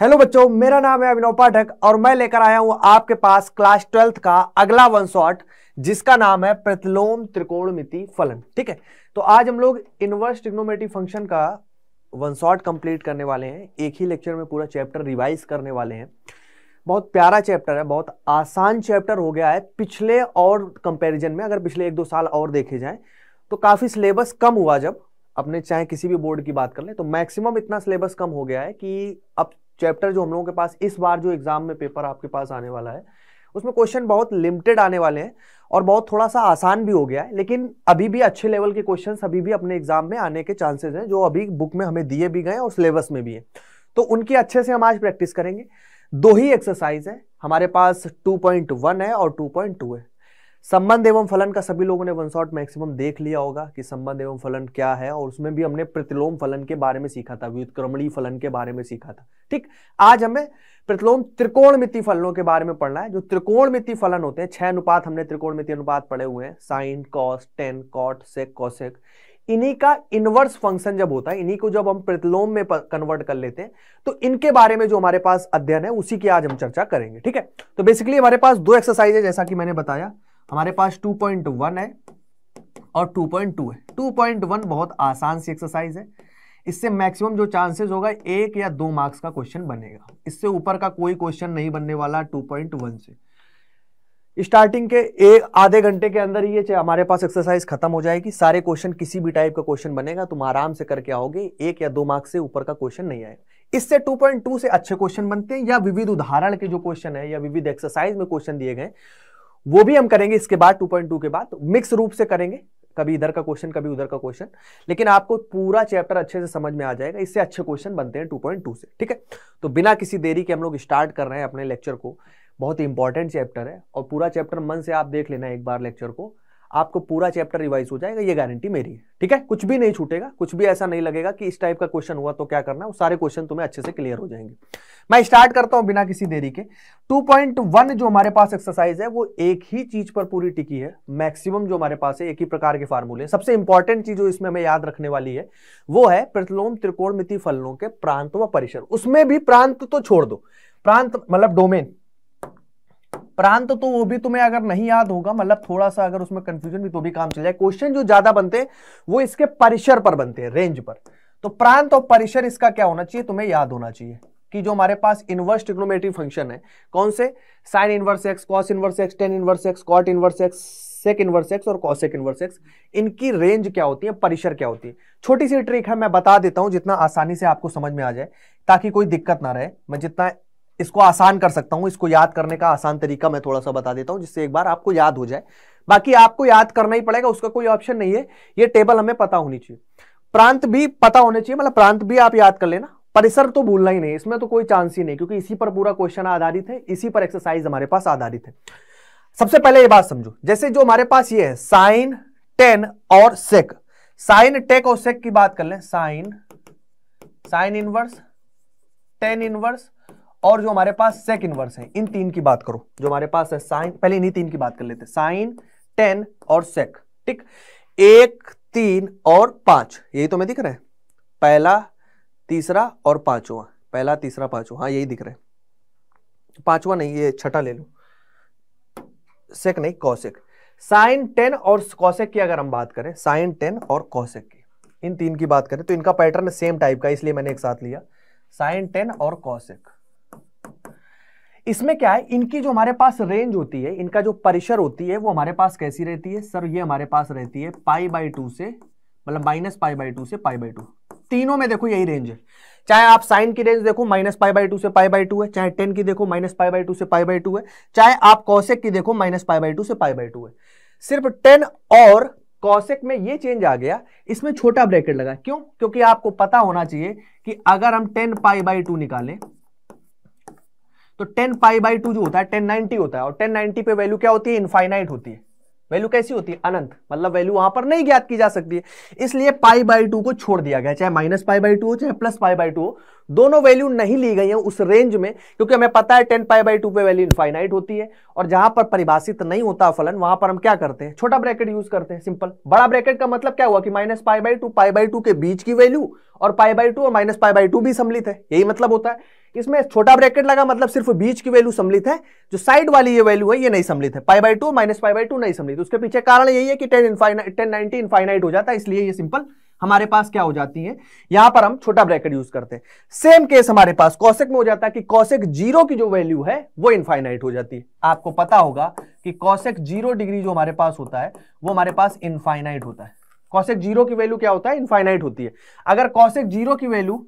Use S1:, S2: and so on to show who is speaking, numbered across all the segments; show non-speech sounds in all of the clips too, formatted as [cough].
S1: Hello बच्चों मेरा नाम है अभिनव पाठक और मैं लेकर आया हूं आपके पास क्लास ट्वेल्थ का अगला वन शॉट जिसका नाम है प्रतिलोम त्रिकोणमिति फलन ठीक है तो आज हम लोग इनवर्स ट्रिग्नोमेट्री फंक्शन का वन शॉट कंप्लीट करने वाले हैं एक ही लेक्चर में पूरा चैप्टर रिवाइज करने वाले हैं बहुत प्यारा चैप्टर है बहुत आसान चैप्टर हो गया है पिछले और कंपेरिजन में अगर पिछले एक दो साल और देखे जाए तो काफ़ी सिलेबस कम हुआ जब अपने चाहे किसी भी बोर्ड की बात कर लें तो मैक्सिमम इतना सिलेबस कम हो गया है कि अब चैप्टर जो हम लोगों के पास इस बार जो एग्ज़ाम में पेपर आपके पास आने वाला है उसमें क्वेश्चन बहुत लिमिटेड आने वाले हैं और बहुत थोड़ा सा आसान भी हो गया है लेकिन अभी भी अच्छे लेवल के क्वेश्चन अभी भी अपने एग्जाम में आने के चांसेज हैं जो अभी बुक में हमें दिए भी गए और सिलेबस में भी हैं तो उनकी अच्छे से हम आज प्रैक्टिस करेंगे दो ही एक्सरसाइज है हमारे पास 2.1 है और 2.2 है संबंध एवं फलन का सभी लोगों ने वन शॉट मैक्सिमम देख लिया होगा कि संबंध एवं फलन क्या है और उसमें भी हमने प्रतिलोम फलन के बारे में सीखा था व्युतक्रमणी फलन के बारे में सीखा था ठीक आज हमें प्रतिलोम त्रिकोणमिति फलनों के बारे में पढ़ना है जो त्रिकोणमिति फलन होते हैं छह अनुपात हमने त्रिकोणमिति अनुपात पढ़े हुए हैं sine cos tan cot sec cosec इन्हीं का इनवर्स फंक्शन जब होता है इन्हीं को जब हम प्रतिलोम में कन्वर्ट कर लेते हैं तो इनके बारे में जो हमारे पास अध्ययन है उसी की आज हम चर्चा करेंगे ठीक है तो बेसिकली हमारे पास दो एक्सरसाइज है जैसा कि मैंने बताया हमारे पास 2.1 है और 2.2 है 2.1 बहुत आसान सी एक्सरसाइज है इससे मैक्सिमम जो चांसेस होगा एक या दो मार्क्स का क्वेश्चन बनेगा इससे ऊपर का कोई क्वेश्चन नहीं बनने वाला 2.1 से स्टार्टिंग के एक आधे घंटे के अंदर ये हमारे पास एक्सरसाइज खत्म हो जाएगी सारे क्वेश्चन किसी भी टाइप का क्वेश्चन बनेगा तुम आराम से करके आओगे एक या दो मार्क्स से ऊपर का क्वेश्चन नहीं आएगा इससे 2.2 से अच्छे क्वेश्चन बनते हैं या विविध उदाहरण के जो क्वेश्चन है या विविध एक्सरसाइज में क्वेश्चन दिए गए वो भी हम करेंगे इसके बाद 2.2 के बाद मिक्स तो रूप से करेंगे कभी इधर का क्वेश्चन कभी उधर का क्वेश्चन लेकिन आपको पूरा चैप्टर अच्छे से समझ में आ जाएगा इससे अच्छे क्वेश्चन बनते हैं 2.2 से ठीक है तो बिना किसी देरी के हम लोग स्टार्ट कर रहे हैं अपने लेक्चर को बहुत ही इंपॉर्टेंट चैप्टर है और पूरा चैप्टर मन से आप देख लेना एक बार लेक्चर को आपको पूरा चैप्टर रिवाइज हो जाएगा ये गारंटी मेरी है ठीक है कुछ भी नहीं छूटेगा कुछ भी ऐसा नहीं लगेगा कि इस टाइप का क्वेश्चन हुआ तो क्या करना है सारे क्वेश्चन तुम्हें अच्छे से क्लियर हो जाएंगे मैं स्टार्ट करता हूं बिना किसी देरी के 2.1 जो हमारे पास एक्सरसाइज है वो एक ही चीज पर पूरी टिकी है मैक्सिमम जो हमारे पास है एक ही प्रकार के फार्मूले सबसे इंपॉर्टेंट चीज जो इसमें हमें याद रखने वाली है वो है प्रतिलोम मिति फलनों के प्रांत व परिसर उसमें भी प्रांत तो छोड़ दो प्रांत मतलब डोमेन प्रांत तो वो भी तुम्हें अगर नहीं याद होगा मतलब थोड़ा सा अगर उसमें कंफ्यूजन भी तो भी काम चल जाए क्वेश्चन जो ज्यादा बनते हैं वो इसके परिसर पर बनते हैं रेंज पर तो प्रांत और परिसर इसका क्या होना चाहिए तुम्हें याद होना चाहिए कि जो हमारे पास इनवर्स ट्रिग्नोमेट्री फंक्शन है कौन से sine inverse x cos inverse x tan inverse x cot inverse x sec inverse x और कॉसेक इनवर्स एक्स इनकी रेंज क्या होती है परिसर क्या होती है छोटी सी ट्रिक है मैं बता देता हूं जितना आसानी से आपको समझ में आ जाए ताकि कोई दिक्कत ना रहे मैं जितना इसको आसान कर सकता हूं इसको याद करने का आसान तरीका मैं थोड़ा सा बता देता हूं जिससे एक बार आपको याद हो जाए बाकी आपको याद करना ही पड़ेगा उसका कोई ऑप्शन नहीं है ये टेबल हमें पता होनी चाहिए प्रांत भी पता होने चाहिए मतलब प्रांत भी आप याद कर लेना परिसर तो भूलना ही नहीं इसमें तो कोई चांस ही नहीं क्योंकि इसी पर पूरा क्वेश्चन आधारित है इसी पर एक्सरसाइज हमारे पास आधारित है सबसे पहले ये बात समझो जैसे जो हमारे पास ये है साइन टेन और सेक साइन टेक और सेक की बात कर लें sine sine inverse tan inverse और जो हमारे पास सेक इनवर्स है इन तीन की बात करो जो हमारे पास है साइन पहले इन्हीं तीन की बात कर लेते साइन टेन और सेक ठीक एक तीन और पांच यही तो हमें दिख रहे हैं पहला तीसरा और पांचवा पहला तीसरा पांचवा हाँ यही दिख रहे हैं पांचवा नहीं ये छठा ले लो सेक नहीं कौशिक साइन टेन और कौशिक की अगर हम बात करें साइन टेन और कौशिक की इन तीन की बात करें तो इनका पैटर्न सेम टाइप का इसलिए मैंने एक साथ लिया साइन टेन और कौशिक इसमें क्या है इनकी जो हमारे पास रेंज होती है इनका जो परिसर होती है वो हमारे पास कैसी रहती है सर ये हमारे पास रहती है पाई बाई टू से मतलब माइनस पाई बाई टू से पाई बाई टू तीनों में देखो यही रेंज है चाहे आप साइन की रेंज देखो माइनस पाई बाई टू से पाई बाई टू है चाहे टेन की देखो माइनस पाई बाई टू से पाई बाई टू है चाहे आप कौशिक की देखो माइनस पाई बाई टू से पाई बाई टू है सिर्फ टेन और कौशिक में ये चेंज आ गया इसमें छोटा ब्रैकेट लगा क्यों क्योंकि आपको पता होना चाहिए कि अगर हम टेन पाई बाई टू निकालें तो टेन पाई बाई टू जो होता है टेन नाइनटी होता है और टेन नाइनटी पे वैल्यू क्या होती है इनफाइनाइट होती है वैल्यू कैसी होती है अनंत मतलब वैल्यू वहां पर नहीं ज्ञात की जा सकती है इसलिए पाई बाई टू को छोड़ दिया गया चाहे माइनस पाई बाई टू हो चाहे प्लस पाई बाई टू हो दोनों वैल्यू नहीं ली गई है उस रेंज में क्योंकि हमें पता है टेन पाई बाई टू पे वैल्यू इनफाइनाइट होती है और जहां पर परिभाषित नहीं होता फलन वहां पर हम क्या करते हैं छोटा ब्रैकेट यूज करते हैं सिंपल बड़ा ब्रैकेट का मतलब क्या हुआ कि minus pi by two pi by two के बीच की वैल्यू और पाई बाई टू और माइनस पाई बाई टू भी सम्मिलित है यही मतलब होता है इसमें छोटा ब्रैकेट लगा मतलब सिर्फ बीच की वैल्यू सम्मिलित है जो साइड वाली ये वैल्यू है ये नहीं सम्मिलित है pi by two minus pi by two नहीं सम्मिलित उसके पीछे कारण यही है कि tan infinite tan ninety infinite हो जाता है इसलिए ये सिंपल हमारे पास क्या हो जाती है यहां पर हम छोटा ब्रैकेट यूज करते हैं सेम केस हमारे पास कौशिक में हो जाता है कि कौशिक जीरो की जो वैल्यू है वो इनफाइनाइट हो जाती है आपको पता होगा कि कौशिक जीरो डिग्री जो हमारे पास होता है वो हमारे पास इनफाइनाइट होता है कौशिक जीरो की वैल्यू क्या होता है इनफाइनाइट होती है अगर कौशिक जीरो की वैल्यू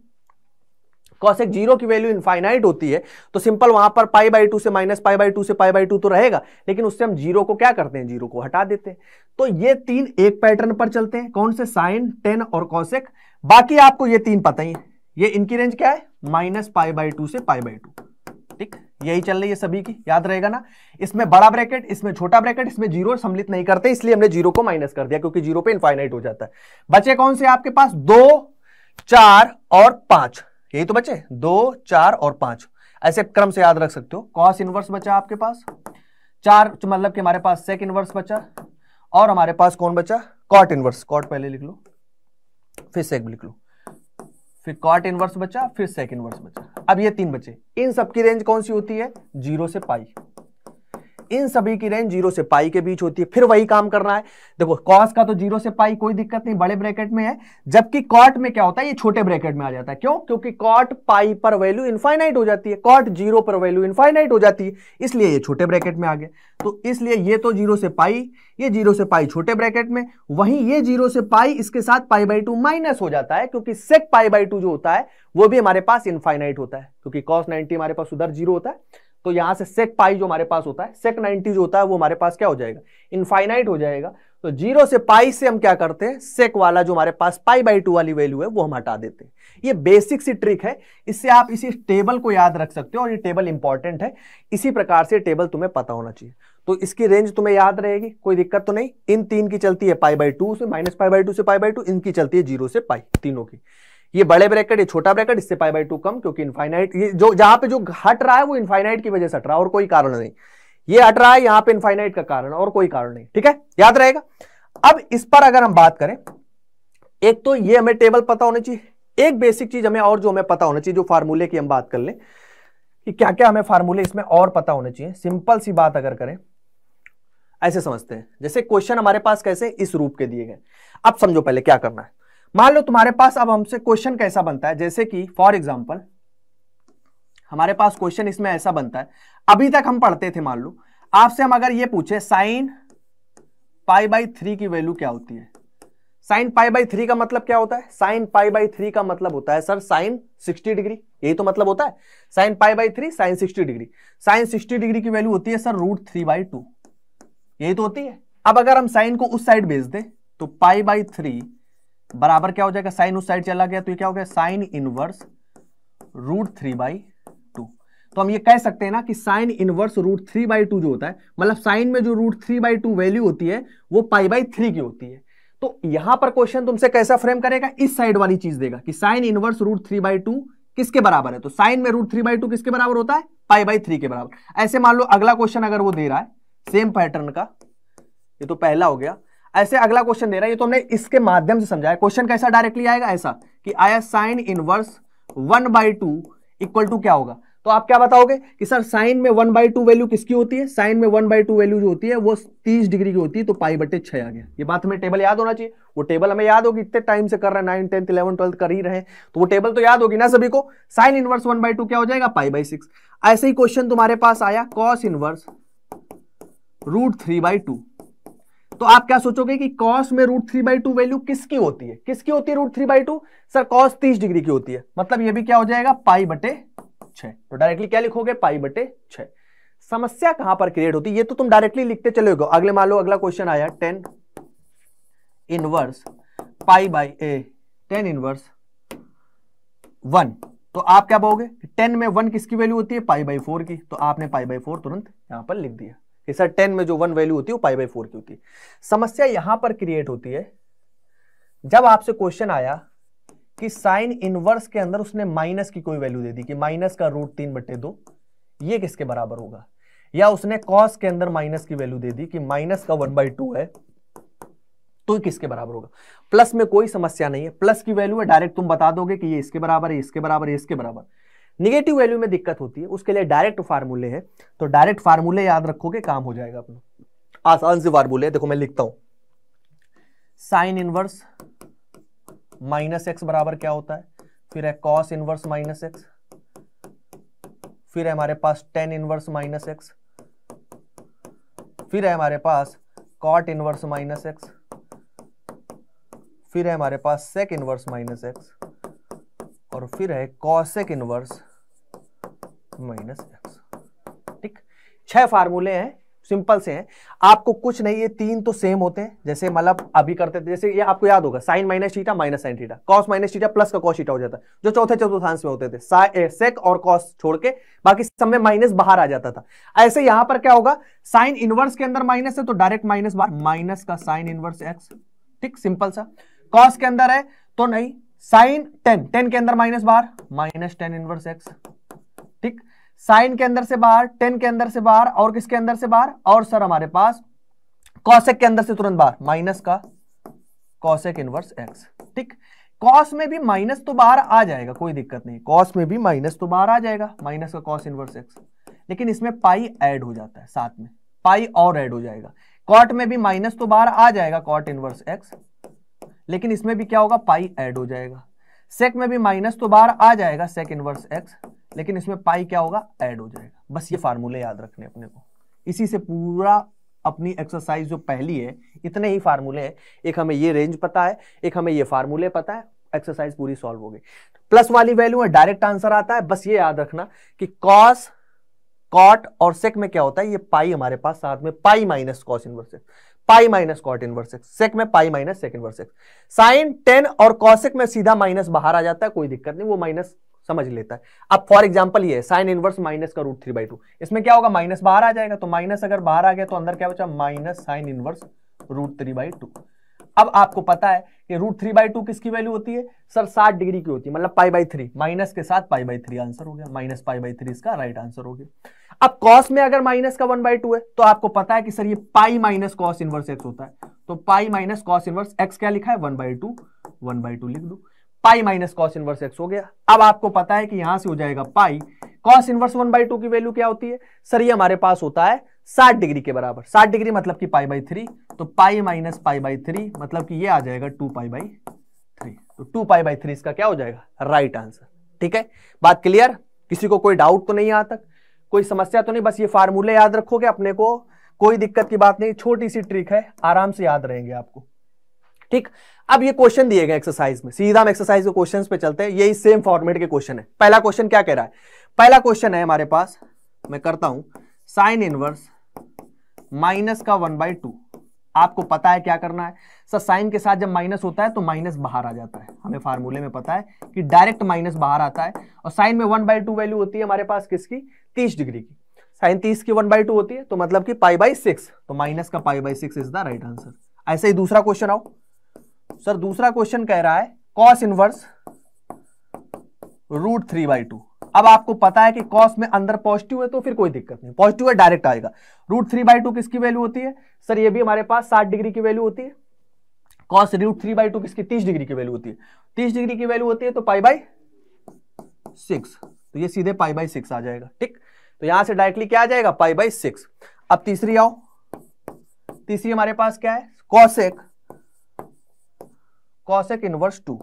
S1: कॉसेक जीरो की वैल्यू इनफाइनाइट होती है तो सिंपल वहां पर पाई बाई टू से माइनस पाई बाई टू से पाई बाई टू तो रहेगा लेकिन उससे हम जीरो को क्या करते हैं जीरो को हटा देते हैं तो ये तीन एक पैटर्न पर चलते हैं कौन से साइन टेन और कॉसेक बाकी आपको ये तीन पता ही है ये इनकी रेंज क्या है माइनस पाई बाई टू से पाई बाई टू ठीक यही चल रही है सभी की याद रहेगा ना इसमें बड़ा ब्रैकेट इसमें छोटा ब्रैकेट इसमें जीरो सम्मिलित नहीं करते इसलिए हमने जीरो को माइनस कर दिया क्योंकि जीरो पे इनफाइनाइट हो जाता है बचे कौन से आपके पास दो चार और पांच यही तो बचे दो चार और पांच ऐसे क्रम से याद रख सकते हो कॉस इनवर्स बचा आपके पास चार तो मतलब कि हमारे पास सेक इनवर्स बचा और हमारे पास कौन बचा कॉट इनवर्स कॉट पहले लिख लो फिर सेक लिख लो फिर कॉट इनवर्स बचा फिर सेक इनवर्स बचा अब ये तीन बचे इन सबकी रेंज कौन सी होती है जीरो से पाई इन सभी की रेंज जीरो से पाई के बीच होती है फिर वही काम करना है देखो कॉस का तो जीरो से पाई कोई दिक्कत नहीं बड़े ब्रैकेट में है जबकि कॉट में क्या होता है ये छोटे ब्रैकेट में आ जाता है क्यों क्योंकि कॉट पाई पर वैल्यू इन्फाइनाइट हो जाती है कॉट जीरो पर वैल्यू इन्फाइनाइट हो जाती है इसलिए ये छोटे ब्रैकेट में आ गए तो इसलिए ये तो जीरो से पाई ये जीरो से पाई छोटे ब्रैकेट में वहीं ये जीरो से पाई इसके साथ पाई बाई टू माइनस हो जाता है क्योंकि सेक पाई बाई टू जो होता है वो भी हमारे पास इनफाइनाइट होता है क्योंकि कॉस 90 हमारे पास उधर जीरो होता है तो यहां से सेक पाई जो हमारे पास होता है सेक 90 जो होता है वो हमारे पास क्या हो जाएगा इनफाइनाइट हो जाएगा तो जीरो से पाई से हम क्या करते हैं सेक वाला जो हमारे पास पाई बाई टू वाली वैल्यू है वो हम हटा देते हैं ये बेसिक सी ट्रिक है इससे आप इसी टेबल को याद रख सकते हो और ये टेबल इंपॉर्टेंट है इसी प्रकार से टेबल तुम्हें पता होना चाहिए तो इसकी रेंज तुम्हें याद रहेगी कोई दिक्कत तो नहीं इन तीन की चलती है पाई बाई टू से माइनस पाई बाई टू से पाई बाई टू इनकी चलती है जीरो से पाई तीनों की ये बड़े ब्रैकेट ये छोटा ब्रैकेट इससे पाई बाई टू कम क्योंकि इनफाइनाइट ये जो जहां पे जो हट रहा है वो इनफाइनाइट की वजह से हट रहा है और कोई कारण नहीं ये हट रहा है यहां पे इनफाइनाइट का कारण और कोई कारण नहीं ठीक है याद रहेगा अब इस पर अगर हम बात करें एक तो ये हमें टेबल पता होना चाहिए एक बेसिक चीज हमें और जो हमें पता होना चाहिए जो फार्मूले की हम बात कर ले कि क्या क्या हमें फार्मूले इसमें और पता होना चाहिए सिंपल सी बात अगर करें ऐसे समझते हैं जैसे क्वेश्चन हमारे पास कैसे इस रूप के दिए गए अब समझो पहले क्या करना है मान लो तुम्हारे पास अब हमसे क्वेश्चन कैसा बनता है जैसे कि फॉर एग्जाम्पल हमारे पास क्वेश्चन इसमें ऐसा बनता है अभी तक हम पढ़ते थे मान लो आपसे हम अगर ये पूछे साइन पाई बाई थ्री की वैल्यू क्या होती है साइन पाई बाई थ्री का मतलब क्या होता है साइन पाई बाई थ्री का मतलब होता है सर साइन सिक्सटी डिग्री यही तो मतलब होता है sign pi by three sine sixty degree sine sixty degree की वैल्यू होती है sir root three by two यही तो होती है अब अगर हम साइन को उस साइड भेज दें तो पाई बाई थ्री तो बराबर क्या हो जाएगा साइन उस साइड चला गया तो ये क्या हो गया sign inverse root three by two तो हम ये कह सकते हैं ना कि sign inverse root three by two जो होता है मतलब साइन में जो root three by two value होती है वो पाई बाई थ्री की होती है तो यहां पर क्वेश्चन तुमसे कैसा फ्रेम करेगा इस साइड वाली चीज देगा कि sign inverse root three by two किसके बराबर है तो साइन में रूट थ्री बाई टू किसके बराबर होता है पाई बाई थ्री के बराबर ऐसे मान लो अगला क्वेश्चन अगर वो दे रहा है सेम पैटर्न का ये तो पहला हो गया ऐसे अगला क्वेश्चन दे रहा है ये तो हमने इसके माध्यम से समझाया क्वेश्चन कैसा डायरेक्टली आएगा ऐसा कि आया sine inverse one by two equal to क्या होगा तो आप क्या बताओगे कि सर साइन में वन बाई टू वैल्यू किसकी होती है साइन में वन बाई टू वैल्यू जो होती है वो तीस डिग्री की होती है तो पाई बटे छह आ गया ये बात हमें टेबल याद होना चाहिए वो टेबल हमें याद होगी इतने टाइम से कर रहे हैं नाइन टेंथ इलेवन ट्वेल्थ कर ही रहे तो वो टेबल तो याद होगी ना सभी को साइन इनवर्स वन बाई क्या हो जाएगा पाई बाई ऐसे ही क्वेश्चन तुम्हारे पास आया कॉस इनवर्स रूट थ्री तो आप क्या सोचोगे कि कॉस में root three by two value किसकी होती है किसकी होती है root three by two sir cos तीस डिग्री की होती है मतलब ये भी क्या हो जाएगा पाई बटे छह तो डायरेक्टली क्या लिखोगे पाई बटे छ समस्या कहां पर क्रिएट होती है ये तो तुम डायरेक्टली लिखते चले गए अगले मान लो अगला क्वेश्चन आया tan inverse pi by A tan inverse one तो आप क्या बोगे टेन में वन किसकी वैल्यू होती है पाई बाई फोर की तो आपने पाई बाई फोर तुरंत यहां पर लिख दिया सर टेन में जो वन वैल्यू होती है वो पाई बाई फोर की होती है समस्या यहां पर क्रिएट होती है जब आपसे क्वेश्चन आया कि साइन इनवर्स के अंदर उसने माइनस की कोई वैल्यू दे दी कि माइनस का रूट तीन बटे दो ये किसके बराबर होगा या उसने कॉस के अंदर माइनस की वैल्यू दे दी कि माइनस का वन बाई टू है तो किसके बराबर होगा प्लस में कोई समस्या नहीं है प्लस की वैल्यू है डायरेक्ट तुम बता दोगे कि ये इसके बराबर है इसके बराबर है इसके बराबर है। निगेटिव वैल्यू में दिक्कत होती है उसके लिए डायरेक्ट फार्मूले है तो डायरेक्ट फार्मूले याद रखोगे काम हो जाएगा अपना आसान से फार्मूले देखो मैं लिखता हूं साइन इनवर्स माइनस एक्स बराबर क्या होता है फिर है कॉस इनवर्स माइनस एक्स फिर है हमारे पास टेन इनवर्स माइनस एक्स फिर है हमारे पास कॉट इनवर्स माइनस एक्स फिर है हमारे पास सेक इनवर्स माइनस एक्स और फिर है कॉसेक इनवर्स माइनस एक्स ठीक छह फार्मूले हैं सिंपल से हैं आपको कुछ नहीं ये तीन तो सेम होते हैं जैसे मतलब अभी करते थे जैसे ये आपको याद होगा sine minus theta minus sine theta cos minus theta plus का कॉस टीटा हो जाता जो चौथे चतुर्थांश में होते थे ए, सेक और कॉस छोड़ के बाकी सब में माइनस बाहर आ जाता था ऐसे यहां पर क्या होगा साइन इनवर्स के अंदर माइनस है तो डायरेक्ट माइनस बाहर माइनस का साइन इनवर्स एक्स ठीक सिंपल सा कॉस के अंदर है तो नहीं साइन टेन टेन के अंदर माइनस बार माइनस टेन इनवर्स एक्स ठीक साइन के अंदर से बाहर टेन के अंदर से बाहर और किसके अंदर से बाहर और सर हमारे पास कॉशेक के अंदर से तुरंत बाहर माइनस का कॉशेक इनवर्स एक्स ठीक कॉस में भी माइनस तो बाहर आ जाएगा कोई दिक्कत नहीं कॉस में भी माइनस तो बाहर आ जाएगा माइनस का कॉस इनवर्स एक्स लेकिन इसमें पाई ऐड हो जाता है साथ में पाई और ऐड हो जाएगा कॉट में भी माइनस तो बाहर आ जाएगा कॉट इनवर्स एक्स लेकिन इसमें भी क्या होगा पाई ऐड हो जाएगा सेक में भी माइनस तो बार आ जाएगा सेक इनवर्स एक्स लेकिन इसमें पाई क्या होगा ऐड हो जाएगा बस ये फार्मूले याद रखने अपने को इसी से पूरा अपनी एक्सरसाइज जो पहली है इतने ही फार्मूले हैं एक हमें ये रेंज पता है एक हमें ये फार्मूले पता है एक्सरसाइज पूरी सॉल्व हो गई प्लस वाली वैल्यू है डायरेक्ट आंसर आता है बस ये याद रखना कि कॉस कॉट और सेक में क्या होता है ये पाई हमारे पास साथ में pi minus cos inverse pi minus cot inverse x sec में pi minus sec inverse x sine tan और कॉसेक में सीधा माइनस बाहर आ जाता है कोई दिक्कत नहीं वो माइनस समझ लेता है अब फॉर एग्जाम्पल ये साइन इनवर्स माइनस का रूट थ्री बाई टू इसमें क्या होगा माइनस बाहर आ जाएगा तो माइनस अगर बाहर आ गया तो अंदर क्या बचा minus sign inverse root three by two अब आपको पता है कि रूट थ्री बाई टू किसकी वैल्यू होती है सर साठ डिग्री की होती है मतलब पाई बाई थ्री माइनस के साथ पाई बाई थ्री आंसर हो गया माइनस पाई बाई थ्री इसका राइट आंसर हो गया अब कॉस में अगर माइनस का वन बाई टू है तो आपको पता है कि सर ये pi minus cos inverse x होता है तो pi minus cos inverse x क्या लिखा है one by two one by two लिख दो pi minus cos inverse x हो गया अब आपको पता है कि यहां से हो जाएगा pi cos inverse one by two की वैल्यू क्या होती है सर ये हमारे पास होता है साठ डिग्री के बराबर साठ डिग्री मतलब कि पाई बाई थ्री तो pi minus pi by three मतलब कि ये आ जाएगा टू पाई बाई थ्री तो टू पाई बाई थ्री इसका क्या हो जाएगा राइट आंसर ठीक है बात क्लियर किसी को कोई डाउट तो नहीं यहाँ तक कोई समस्या तो नहीं बस ये फार्मूले याद रखोगे अपने को कोई दिक्कत की बात नहीं छोटी सी ट्रिक है आराम से याद रहेंगे आपको ठीक अब ये क्वेश्चन दिए गए एक्सरसाइज में सीधा हम एक्सरसाइज के क्वेश्चन पे चलते हैं यही सेम फॉर्मेट के क्वेश्चन है पहला क्वेश्चन क्या कह रहा है पहला क्वेश्चन है हमारे पास मैं करता हूं साइन इनवर्स माइनस का वन बाई टू आपको पता है क्या करना है सर साइन के साथ जब माइनस होता है तो माइनस बाहर आ जाता है हमें फार्मूले में पता है कि डायरेक्ट माइनस बाहर आता है और साइन में वन बाई टू वैल्यू होती है हमारे पास किसकी तीस डिग्री की साइन तीस की वन बाई टू होती है तो मतलब कि पाई बाई सिक्स तो माइनस का pi by six is the right answer ऐसे ही दूसरा क्वेश्चन आओ सर दूसरा क्वेश्चन कह रहा है cos inverse root three by two अब आपको पता है कि कॉस में अंदर पॉजिटिव है तो फिर कोई दिक्कत नहीं पॉजिटिव है डायरेक्ट आएगा रूट थ्री बाई टू किसकी वैल्यू होती है सर ये भी हमारे पास साठ डिग्री की वैल्यू होती है cos root three by two किसकी तीस डिग्री की वैल्यू होती है तीस डिग्री की वैल्यू होती है तो पाई बाई सिक्स तो ये सीधे पाई बाई सिक्स आ जाएगा ठीक तो यहां से डायरेक्टली क्या आ जाएगा पाई बाई सिक्स अब तीसरी आओ तीसरी हमारे पास क्या है कॉसेक कॉसेक इनवर्स टू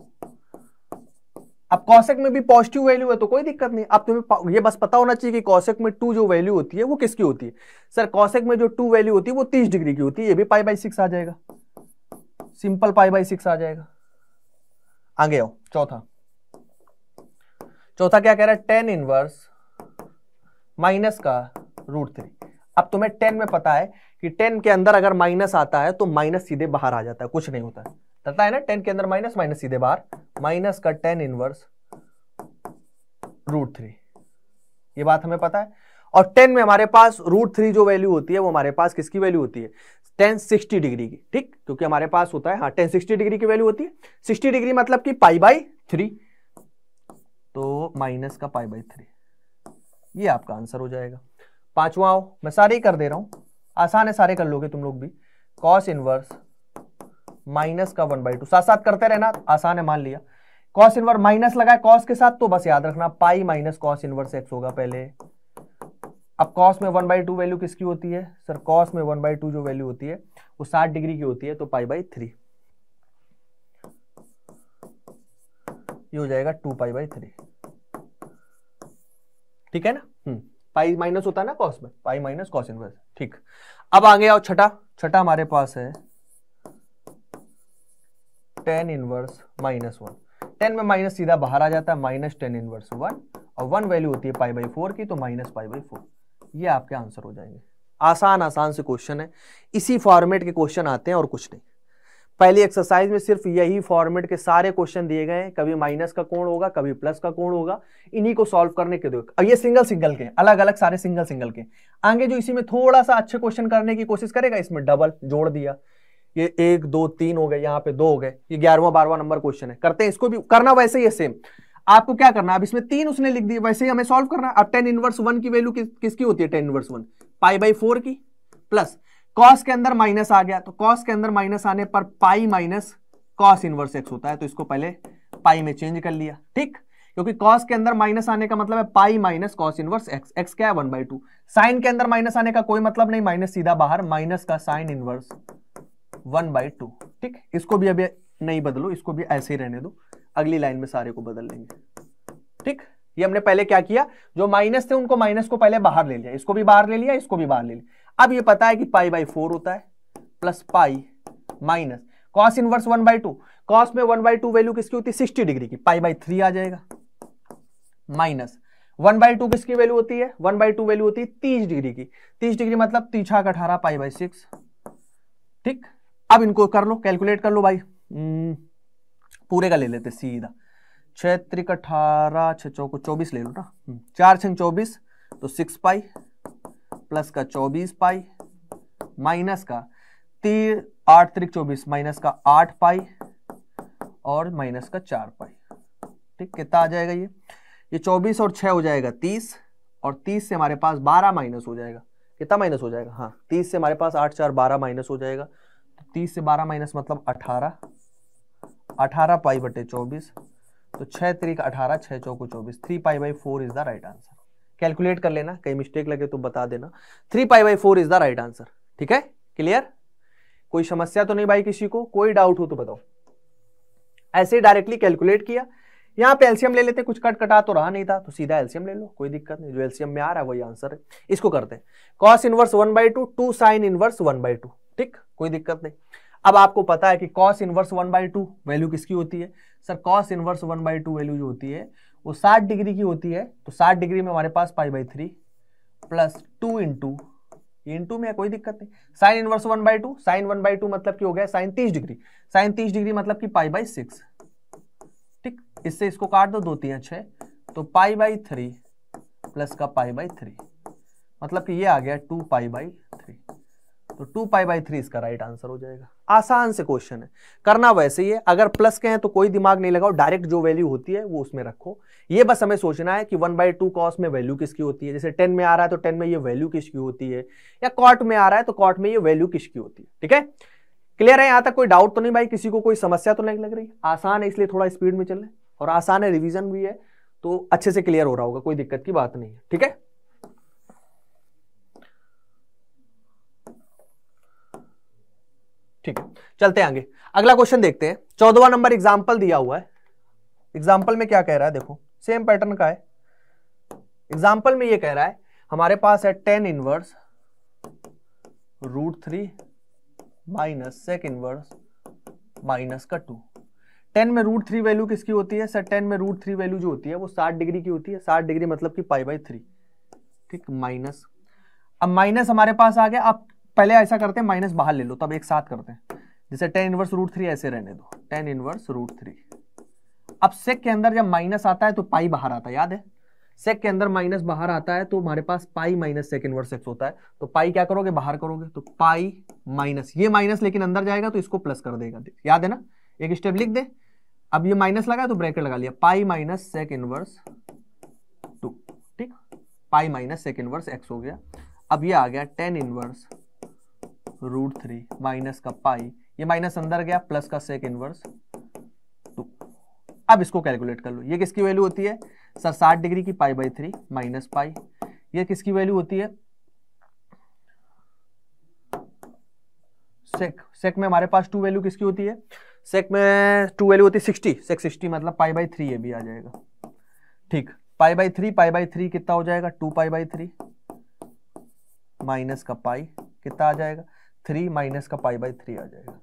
S1: अब कॉसेक में भी पॉजिटिव वैल्यू है तो कोई दिक्कत नहीं अब तुम्हें ये बस पता होना चाहिए कि कॉसेक में टू जो वैल्यू होती है वो किसकी होती है सर कॉसेक में जो टू वैल्यू होती है वो तीस डिग्री की होती है ये भी पाई बाई सिक्स आ जाएगा सिंपल पाई बाई सिक्स आ जाएगा आगे आओ चौथा चौथा क्या कह रहा है टेन इनवर्स माइनस का रूट थ्री अब तुम्हें टेन में पता है कि टेन के अंदर अगर माइनस आता है तो माइनस सीधे बाहर आ जाता है कुछ नहीं होता है डरता है ना टेन के अंदर माइनस माइनस सीधे बार माइनस का टेन इनवर्स रूट थ्री ये बात हमें पता है और टेन में हमारे पास रूट थ्री जो वैल्यू होती है वो हमारे पास किसकी वैल्यू होती है टेन सिक्सटी डिग्री की ठीक क्योंकि हमारे पास होता है हाँ टेन सिक्सटी डिग्री की वैल्यू होती है सिक्सटी डिग्री मतलब कि पाई बाई थ्री तो माइनस का पाई बाई थ्री ये आपका आंसर हो जाएगा पांचवा आओ मैं सारे ही कर दे रहा हूं आसान है सारे कर लोगे तुम लोग भी कॉस इनवर्स माइनस का वन बाई टू साथ साथ करते रहना आसान है मान लिया कॉस इनवर्स माइनस लगाए कॉस के साथ तो बस याद रखना pi minus cos inverse x होगा पहले अब कॉस में वन बाई टू वैल्यू किसकी होती है सर कॉस में वन बाई टू जो वैल्यू होती है वो साठ डिग्री की होती है तो पाई बाई थ्री ये हो जाएगा टू पाई बाई थ्री ठीक है ना हम्म पाई माइनस होता है ना कॉस में पाई माइनस कॉस इनवर्स ठीक अब आगे आओ छठा छठा हमारे पास है tan inverse minus one tan में माइनस सीधा बाहर आ जाता है माइनस टेन इनवर्स वन और वन वैल्यू होती है पाई बाई फोर की तो माइनस पाई बाई फोर ये आपके आंसर हो जाएंगे आसान आसान से क्वेश्चन है इसी फॉर्मेट के क्वेश्चन आते हैं और कुछ नहीं पहली एक्सरसाइज में सिर्फ यही फॉर्मेट के सारे क्वेश्चन दिए गए हैं कभी माइनस का कोण होगा कभी प्लस का कोण होगा इन्हीं को सॉल्व करने के दो अब ये सिंगल सिंगल के अलग अलग सारे सिंगल सिंगल के आगे जो इसी में थोड़ा सा अच्छे क्वेश्चन करने की कोशिश करेगा इसमें डबल जोड़ दिया ये एक दो तीन हो गए यहाँ पे दो हो गए ये ग्यारहवा बारहवा नंबर क्वेश्चन है करते हैं इसको भी करना वैसे ही है सेम आपको क्या करना अब इसमें तीन उसने लिख दिए वैसे ही हमें सॉल्व करना अब टेन इनवर्स वन की वैल्यू किस, किसकी होती है tan inverse one pi by four की प्लस कॉस के अंदर माइनस आ गया तो कॉस के अंदर माइनस आने पर pi minus cos inverse x होता है तो इसको पहले पाई में चेंज कर लिया ठीक क्योंकि कॉस के अंदर माइनस आने का मतलब है pi minus cos inverse x x क्या है वन बाई टू साइन के अंदर माइनस आने का कोई मतलब नहीं माइनस सीधा बाहर माइनस का sign inverse one by two ठीक इसको भी अभी नहीं बदलो इसको भी ऐसे ही रहने दो अगली लाइन में सारे को बदल लेंगे ठीक ये हमने पहले क्या किया जो माइनस थे उनको माइनस को पहले बाहर ले लिया इसको भी बाहर ले लिया इसको भी बाहर ले लिया अब ये पता है कि पाई बाई फोर होता है plus pi minus cos inverse one by two cos में वन बाई टू वैल्यू किसकी होती है सिक्सटी डिग्री की पाई बाई थ्री आ जाएगा माइनस वन बाई टू किसकी वैल्यू होती है वन बाई टू वैल्यू होती है तीस डिग्री की तीस डिग्री मतलब तीछा का अठारह पाई बाई सिक्स ठीक अब इनको कर लो कैलकुलेट कर लो भाई हम्म, पूरे का ले लेते सीधा छः त्रिक अठारह छ चौको चौबीस ले लो ना हम्म, चार छंग चौबीस तो सिक्स पाई प्लस का चौबीस पाई माइनस का तीन आठ त्रिक चौबीस माइनस का आठ पाई और माइनस का चार पाई ठीक कितना आ जाएगा ये ये चौबीस और छ हो जाएगा तीस और तीस से हमारे पास बारह माइनस हो जाएगा कितना माइनस हो जाएगा हाँ तीस से हमारे पास आठ चार बारह माइनस हो जाएगा तीस से बारह माइनस मतलब अठारह अठारह पाई बटे चौबीस तो छः तरीक अठारह छः चौको चौबीस three pi by four is the right answer calculate कर लेना कहीं मिस्टेक लगे तो बता देना three pi by four is the right answer ठीक है क्लियर कोई समस्या तो नहीं भाई किसी को कोई डाउट हो तो बताओ ऐसे डायरेक्टली कैलकुलेट किया यहाँ पे एल्सियम ले लेते कुछ कट कटा तो रहा नहीं था तो सीधा एल्सियम ले लो कोई दिक्कत नहीं जो एल्सियम में आ रहा है वही आंसर है इसको करते हैं cos inverse one by two two sign inverse one by two ठीक कोई दिक्कत नहीं अब आपको पता है कि cos inverse one by two value किसकी होती है sir cos inverse one by two value जो होती है वो साठ डिग्री की होती है तो साठ डिग्री में हमारे पास pi by three plus two into into में कोई दिक्कत नहीं sin inverse one by two sin one by two मतलब की हो गया साइन तीस डिग्री साइन तीस डिग्री मतलब की पाई बाई सिक्स ठीक इससे इसको काट दो दो तीन छः तो पाई बाई थ्री प्लस का पाई बाई थ्री मतलब कि ये आ गया टू पाई बाई तो टू पाई बाई थ्री इसका राइट आंसर हो जाएगा आसान से क्वेश्चन है करना वैसे ही है अगर प्लस के हैं तो कोई दिमाग नहीं लगाओ डायरेक्ट जो वैल्यू होती है वो उसमें रखो ये बस हमें सोचना है कि वन बाई टू कॉस में वैल्यू किसकी होती है जैसे टेन में आ रहा है तो टेन में ये वैल्यू किसकी होती है या कॉट में आ रहा है तो कॉट में ये वैल्यू किसकी होती है ठीक है क्लियर है यहां तक कोई डाउट तो नहीं भाई किसी को कोई समस्या तो नहीं लग रही आसान है इसलिए थोड़ा स्पीड में चल रहे और आसान है रिविजन भी है तो अच्छे से क्लियर हो रहा होगा कोई दिक्कत की बात नहीं है ठीक है ठीक है चलते आगे अगला क्वेश्चन देखते हैं चौदवा नंबर एग्जाम्पल दिया हुआ है एग्जाम्पल में क्या कह रहा है देखो सेम पैटर्न का है एग्जाम्पल में ये कह रहा है हमारे पास है tan inverse root three minus sec inverse minus का टू टेन में रूट थ्री वैल्यू किसकी होती है सर टेन में रूट थ्री वैल्यू जो होती है वो साठ डिग्री की होती है साठ डिग्री मतलब कि पाई बाई थ्री ठीक माइनस अब माइनस हमारे पास आ गया अब पहले ऐसा करते हैं माइनस बाहर ले लो तब एक साथ करते हैं जैसे टेन इनवर्स रूट थ्री ऐसे रहने दो टेन इनवर्स रूट थ्री अब सेक के अंदर जब माइनस आता है तो पाई बाहर आता है याद है सेक के अंदर माइनस बाहर आता है तो हमारे पास pi minus sec inverse x होता है तो पाई क्या करोगे बाहर करोगे तो पाई माइनस ये माइनस लेकिन अंदर जाएगा तो इसको प्लस कर देगा याद है ना एक स्टेप लिख दे अब ये माइनस लगा तो ब्रैकेट लगा लिया pi minus sec inverse two ठीक pi minus sec inverse x हो गया अब ये आ गया tan inverse root three minus का पाई ये माइनस अंदर गया प्लस का सेक इनवर्स टू अब इसको कैलकुलेट कर लो ये किसकी वैल्यू होती है सर साठ डिग्री की pi by three minus pi ये किसकी वैल्यू होती है सेक सेक में हमारे पास टू वैल्यू किसकी होती है सेक में टू वैल्यू होती है सिक्सटी सेक सिक्सटी मतलब पाई बाई थ्री ये भी आ जाएगा ठीक pi by three pi by three कितना हो जाएगा two pi by three minus का पाई कितना आ जाएगा थ्री माइनस का पाई बाई थ्री आ जाएगा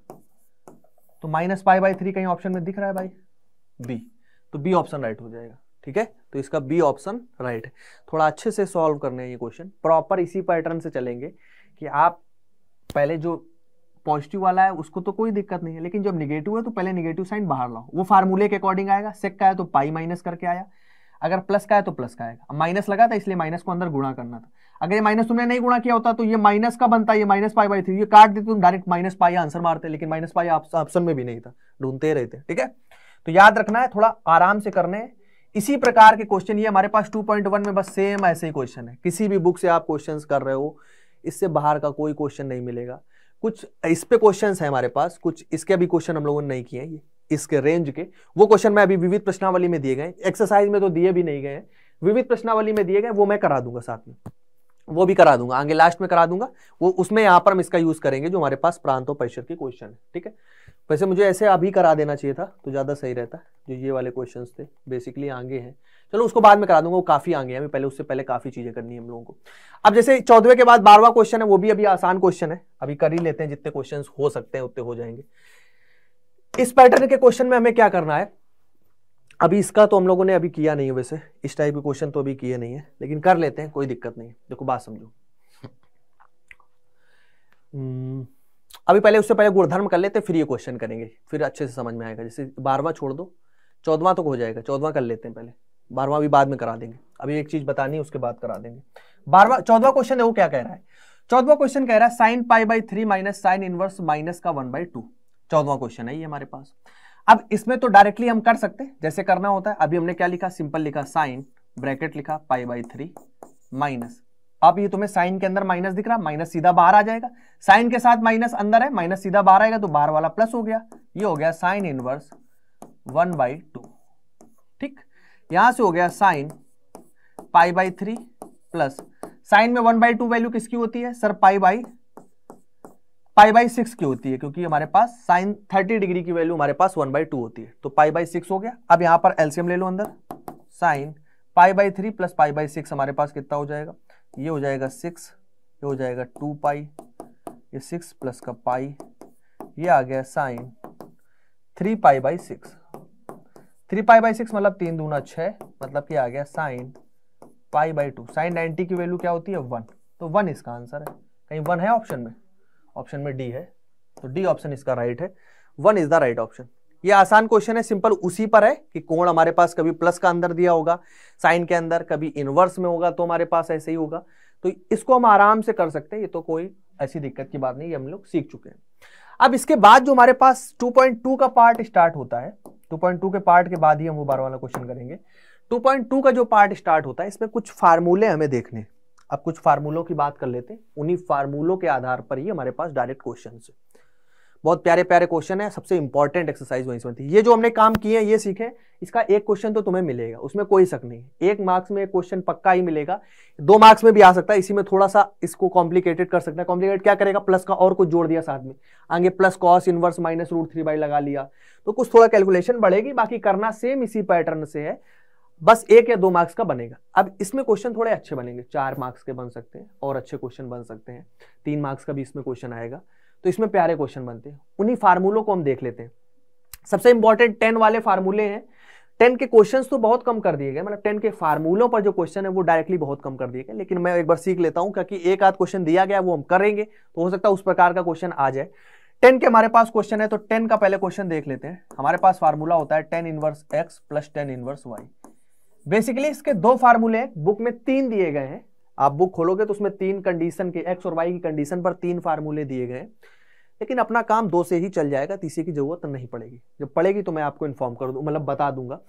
S1: तो माइनस पाई बाई थ्री कहीं ऑप्शन में दिख रहा है भाई बी तो बी ऑप्शन राइट हो जाएगा ठीक है तो इसका बी ऑप्शन राइट है थोड़ा अच्छे से सॉल्व करने हैं ये क्वेश्चन प्रॉपर इसी पैटर्न से चलेंगे कि आप पहले जो पॉजिटिव वाला है उसको तो कोई दिक्कत नहीं है लेकिन जब निगेटिव है तो पहले निगेटिव साइन बाहर लाओ वो फार्मूले के अकॉर्डिंग आएगा सेक का है तो पाई माइनस करके आया अगर प्लस का है तो प्लस का आएगा माइनस लगा था इसलिए माइनस को अंदर गुणा करना था अगर ये माइनस तुमने नहीं गुणा किया होता तो ये माइनस का बनता ये माइनस पाई बाई थ्री ये काट देते तुम डायरेक्ट माइनस पाई आंसर मारते लेकिन माइनस पाई ऑप्शन में भी नहीं था ढूंढते रहते ठीक है तो याद रखना है थोड़ा आराम से करने इसी प्रकार के क्वेश्चन ये हमारे पास 2.1 में बस सेम ऐसे ही क्वेश्चन है किसी भी बुक से आप क्वेश्चन कर रहे हो इससे बाहर का कोई क्वेश्चन नहीं मिलेगा कुछ इस पे क्वेश्चन है हमारे पास कुछ इसके भी क्वेश्चन हम लोगों ने नहीं किए ये इसके रेंज के वो क्वेश्चन मैं अभी विविध प्रश्नावली में दिए गए एक्सरसाइज में तो दिए भी नहीं गए विविध प्रश्नावली में दिए गए वो मैं करा दूंगा साथ में वो भी करा दूंगा आगे लास्ट में करा दूंगा वो उसमें यहां पर हम इसका यूज करेंगे जो हमारे पास प्रांतों परिषद के क्वेश्चन है ठीक है वैसे मुझे ऐसे अभी करा देना चाहिए था तो ज़्यादा सही रहता जो ये वाले क्वेश्चन थे बेसिकली आगे हैं चलो उसको बाद में करा दूंगा वो काफी आगे हैं पहले उससे पहले काफी चीजें करनी है हम लोगों को अब जैसे चौदवे के बाद बारवा क्वेश्चन है वो भी अभी आसान क्वेश्चन है अभी कर ही लेते हैं जितने क्वेश्चन हो सकते हैं उतने हो जाएंगे इस पैटर्न के क्वेश्चन में हमें क्या करना है अभी इसका तो हम लोगों ने अभी किया नहीं है वैसे इस टाइप के क्वेश्चन तो अभी किए नहीं है लेकिन कर लेते हैं कोई दिक्कत नहीं देखो बात समझो हम्म, अभी पहले उससे पहले गुणधर्म कर लेते हैं फिर ये क्वेश्चन करेंगे फिर अच्छे से समझ में आएगा जैसे बारहवां छोड़ दो चौदवा तो हो जाएगा चौदवा कर लेते हैं पहले बारहवा भी बाद में करा देंगे अभी एक चीज बतानी है उसके बाद करा देंगे बारवा चौदवा क्वेश्चन है वो क्या कह रहा है चौदवा क्वेश्चन कह रहा है sign pi by three minus sign inverse minus का वन बाई टू चौदवा क्वेश्चन है ये हमारे पास अब इसमें तो डायरेक्टली हम कर सकते हैं जैसे करना होता है अभी हमने क्या लिखा सिंपल लिखा साइन ब्रैकेट लिखा पाई बाई थ्री माइनस अब ये तुम्हें साइन के अंदर माइनस दिख रहा माइनस सीधा बाहर आ जाएगा साइन के साथ माइनस अंदर है माइनस सीधा बाहर आएगा तो बाहर वाला प्लस हो गया ये हो गया sign inverse one by two ठीक यहां से हो गया sin pi by three plus sin में वन बाई टू वैल्यू किसकी होती है sir pi by pi by six की होती है क्योंकि हमारे पास साइन थर्टी डिग्री की वैल्यू हमारे पास वन बाई टू होती है तो पाई बाई सिक्स हो गया अब यहाँ पर एल्सियम ले लो अंदर sin pi by three plus pi by six हमारे पास कितना हो जाएगा ये हो जाएगा सिक्स ये हो जाएगा टू पाई ये सिक्स प्लस का पाई ये आ गया sin three pi by six three pi by six मतलब तीन दूना छः मतलब कि आ गया sin pi by two sin ninety की वैल्यू क्या होती है वन तो वन इसका आंसर है कहीं वन है ऑप्शन में ऑप्शन में डी है तो डी ऑप्शन इसका राइट है one is the right option ये आसान क्वेश्चन है सिंपल उसी पर है कि कोण हमारे पास कभी प्लस का अंदर दिया होगा साइन के अंदर कभी इनवर्स में होगा तो हमारे पास ऐसे ही होगा तो इसको हम आराम से कर सकते हैं ये तो कोई ऐसी दिक्कत की बात नहीं ये हम लोग सीख चुके हैं अब इसके बाद जो हमारे पास 2.2 का पार्ट स्टार्ट होता है 2.2 के पार्ट के बाद ही हम वो बारह वाला क्वेश्चन करेंगे 2.2 का जो पार्ट स्टार्ट होता है इसमें कुछ फार्मूले हमें देखने हैं अब कुछ फार्मूलों की बात कर लेते हैं उन्हीं फार्मूलों के आधार पर ही हमारे पास डायरेक्ट क्वेश्चन है बहुत प्यारे प्यारे क्वेश्चन है सबसे इंपॉर्टेंट एक्सरसाइज वहीं से बनती है ये जो हमने काम किए हैं ये सीखे इसका एक क्वेश्चन तो तुम्हें मिलेगा उसमें कोई शक नहीं एक मार्क्स में एक क्वेश्चन पक्का ही मिलेगा दो मार्क्स में भी आ सकता है इसी में थोड़ा सा इसको कॉम्प्लिकेटेड कर सकता है कॉम्प्लिकेट क्या करेगा प्लस का और कुछ जोड़ दिया साथ में आगे plus cos inverse minus root three by लगा लिया तो कुछ थोड़ा कैलकुलेशन बढ़ेगी बाकी करना सेम इसी पैटर्न से है बस एक या दो मार्क्स का बनेगा अब इसमें क्वेश्चन थोड़े अच्छे बनेंगे चार मार्क्स के बन सकते हैं और अच्छे क्वेश्चन बन सकते हैं तीन मार्क्स का भी इसमें क्वेश्चन आएगा तो इसमें प्यारे क्वेश्चन बनते हैं उन्हीं फार्मूलों को हम देख लेते हैं सबसे इंपॉर्टेंट टेन वाले फार्मूले हैं टेन के क्वेश्चन तो बहुत कम कर दिए गए मतलब टेन के फार्मूलों पर जो क्वेश्चन है वो डायरेक्टली बहुत कम कर दिए गए लेकिन मैं एक बार सीख लेता हूँ क्योंकि एक आध क्वेश्चन दिया गया वो हम करेंगे तो हो सकता है उस प्रकार का क्वेश्चन आ जाए टेन के हमारे पास क्वेश्चन है तो टेन का पहले क्वेश्चन देख लेते हैं हमारे पास फार्मूला होता है tan inverse x plus tan inverse y basically इसके दो फार्मूले बुक में तीन दिए गए हैं आप बुक खोलोगे तो उसमें तीन कंडीशन के एक्स और वाई की कंडीशन पर तीन फार्मूले दिए गए हैं लेकिन अपना काम दो से ही चल जाएगा तीसरे की जरूरत नहीं पड़ेगी जब पड़ेगी तो मैं आपको इन्फॉर्म कर दूँ मतलब बता दूंगा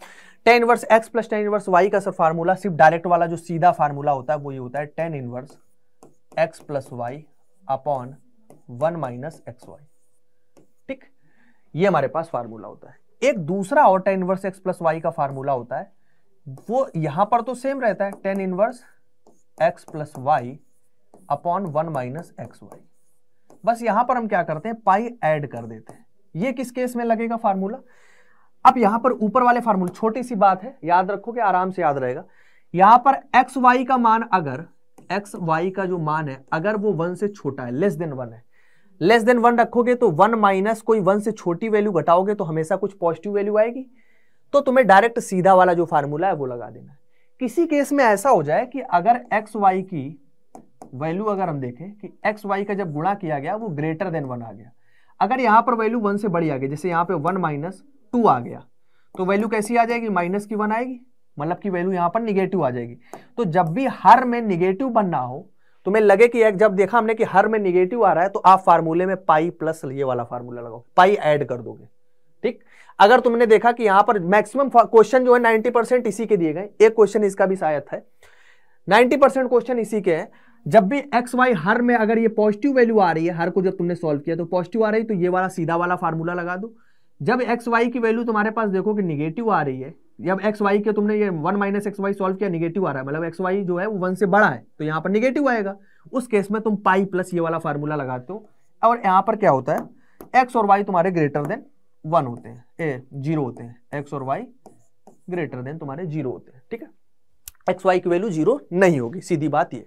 S1: tan inverse x plus tan inverse y का सर फार्मूला सिर्फ डायरेक्ट वाला जो सीधा फार्मूला होता है वो ये होता है tan inverse x plus y upon one minus x y ठीक ये हमारे पास फार्मूला होता है एक दूसरा और tan inverse x plus y का फार्मूला होता है वो यहां पर तो सेम रहता है tan inverse x plus y upon one minus x y बस यहां पर हम क्या करते हैं पाई ऐड कर देते हैं ये किस केस में लगेगा फार्मूला अब यहां पर ऊपर वाले फार्मूला छोटी सी बात है याद रखोगे आराम से याद रहेगा यहां पर एक्स वाई का मान अगर एक्स वाई का जो मान है अगर वो वन से छोटा है लेस देन वन है लेस देन वन रखोगे तो वन माइनस कोई वन से छोटी वैल्यू घटाओगे तो हमेशा कुछ पॉजिटिव वैल्यू आएगी तो तुम्हें डायरेक्ट सीधा वाला जो फार्मूला है वो लगा देना है किसी केस में ऐसा हो जाए कि अगर एक्स वाई की वैल्यू अगर हम देखें कि एक्स वाई का जब गुणा किया गया वो ग्रेटर देन वन आ गया अगर यहाँ पर वैल्यू वन से बड़ी आ गई जैसे यहाँ पे वन माइनस टू आ गया तो वैल्यू कैसी आ जाएगी माइनस की वन आएगी मतलब की वैल्यू यहाँ पर निगेटिव आ जाएगी तो जब भी हर में निगेटिव बनना हो तुम्हें लगे कि एक जब देखा हमने कि हर में निगेटिव आ रहा है तो आप फार्मूले में पाई प्लस ये वाला फार्मूला लगाओ पाई ऐड कर दोगे ठीक अगर तुमने देखा कि यहां पर मैक्सिमम क्वेश्चन जो है नाइनटी परसेंट इसी के दिए गए एक क्वेश्चन इसका भी शायद है नाइनटी परसेंट क्वेश्चन इसी के हैं जब भी एक्स वाई हर में अगर ये पॉजिटिव वैल्यू आ रही है हर को जब तुमने सॉल्व किया तो पॉजिटिव आ रही तो ये वाला सीधा वाला फार्मूला लगा दो जब एक्स वाई की वैल्यू तुम्हारे पास देखो कि निगेटिव आ रही है जब एक्स वाई के तुमने ये one minus x y solve किया निगेटिव आ रहा है मतलब एक्स वाई जो है वो वन से बड़ा है तो यहाँ पर निगेटिव आएगा उस केस में तुम पाई प्लस ये वाला फार्मूला लगाते हो और यहाँ पर क्या होता है एक्स और वाई तुम्हारे ग्रेटर देन वन होते हैं ए जीरो होते हैं एक्स और वाई ग्रेटर देन तुम्हारे जीरो होते हैं ठीक है एक्स वाई की वैल्यू जीरो नहीं होगी सीधी बात ये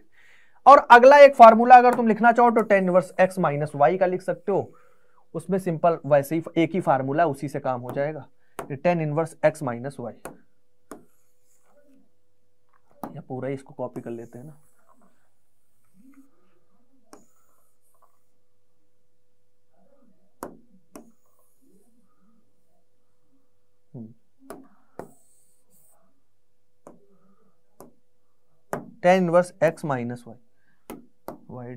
S1: और अगला एक फार्मूला अगर तुम लिखना चाहो तो tan inverse x minus y का लिख सकते हो उसमें सिंपल वैसे ही एक ही फार्मूला उसी से काम हो जाएगा tan inverse x minus y पूरा इसको कॉपी कर लेते हैं ना tan inverse x minus y y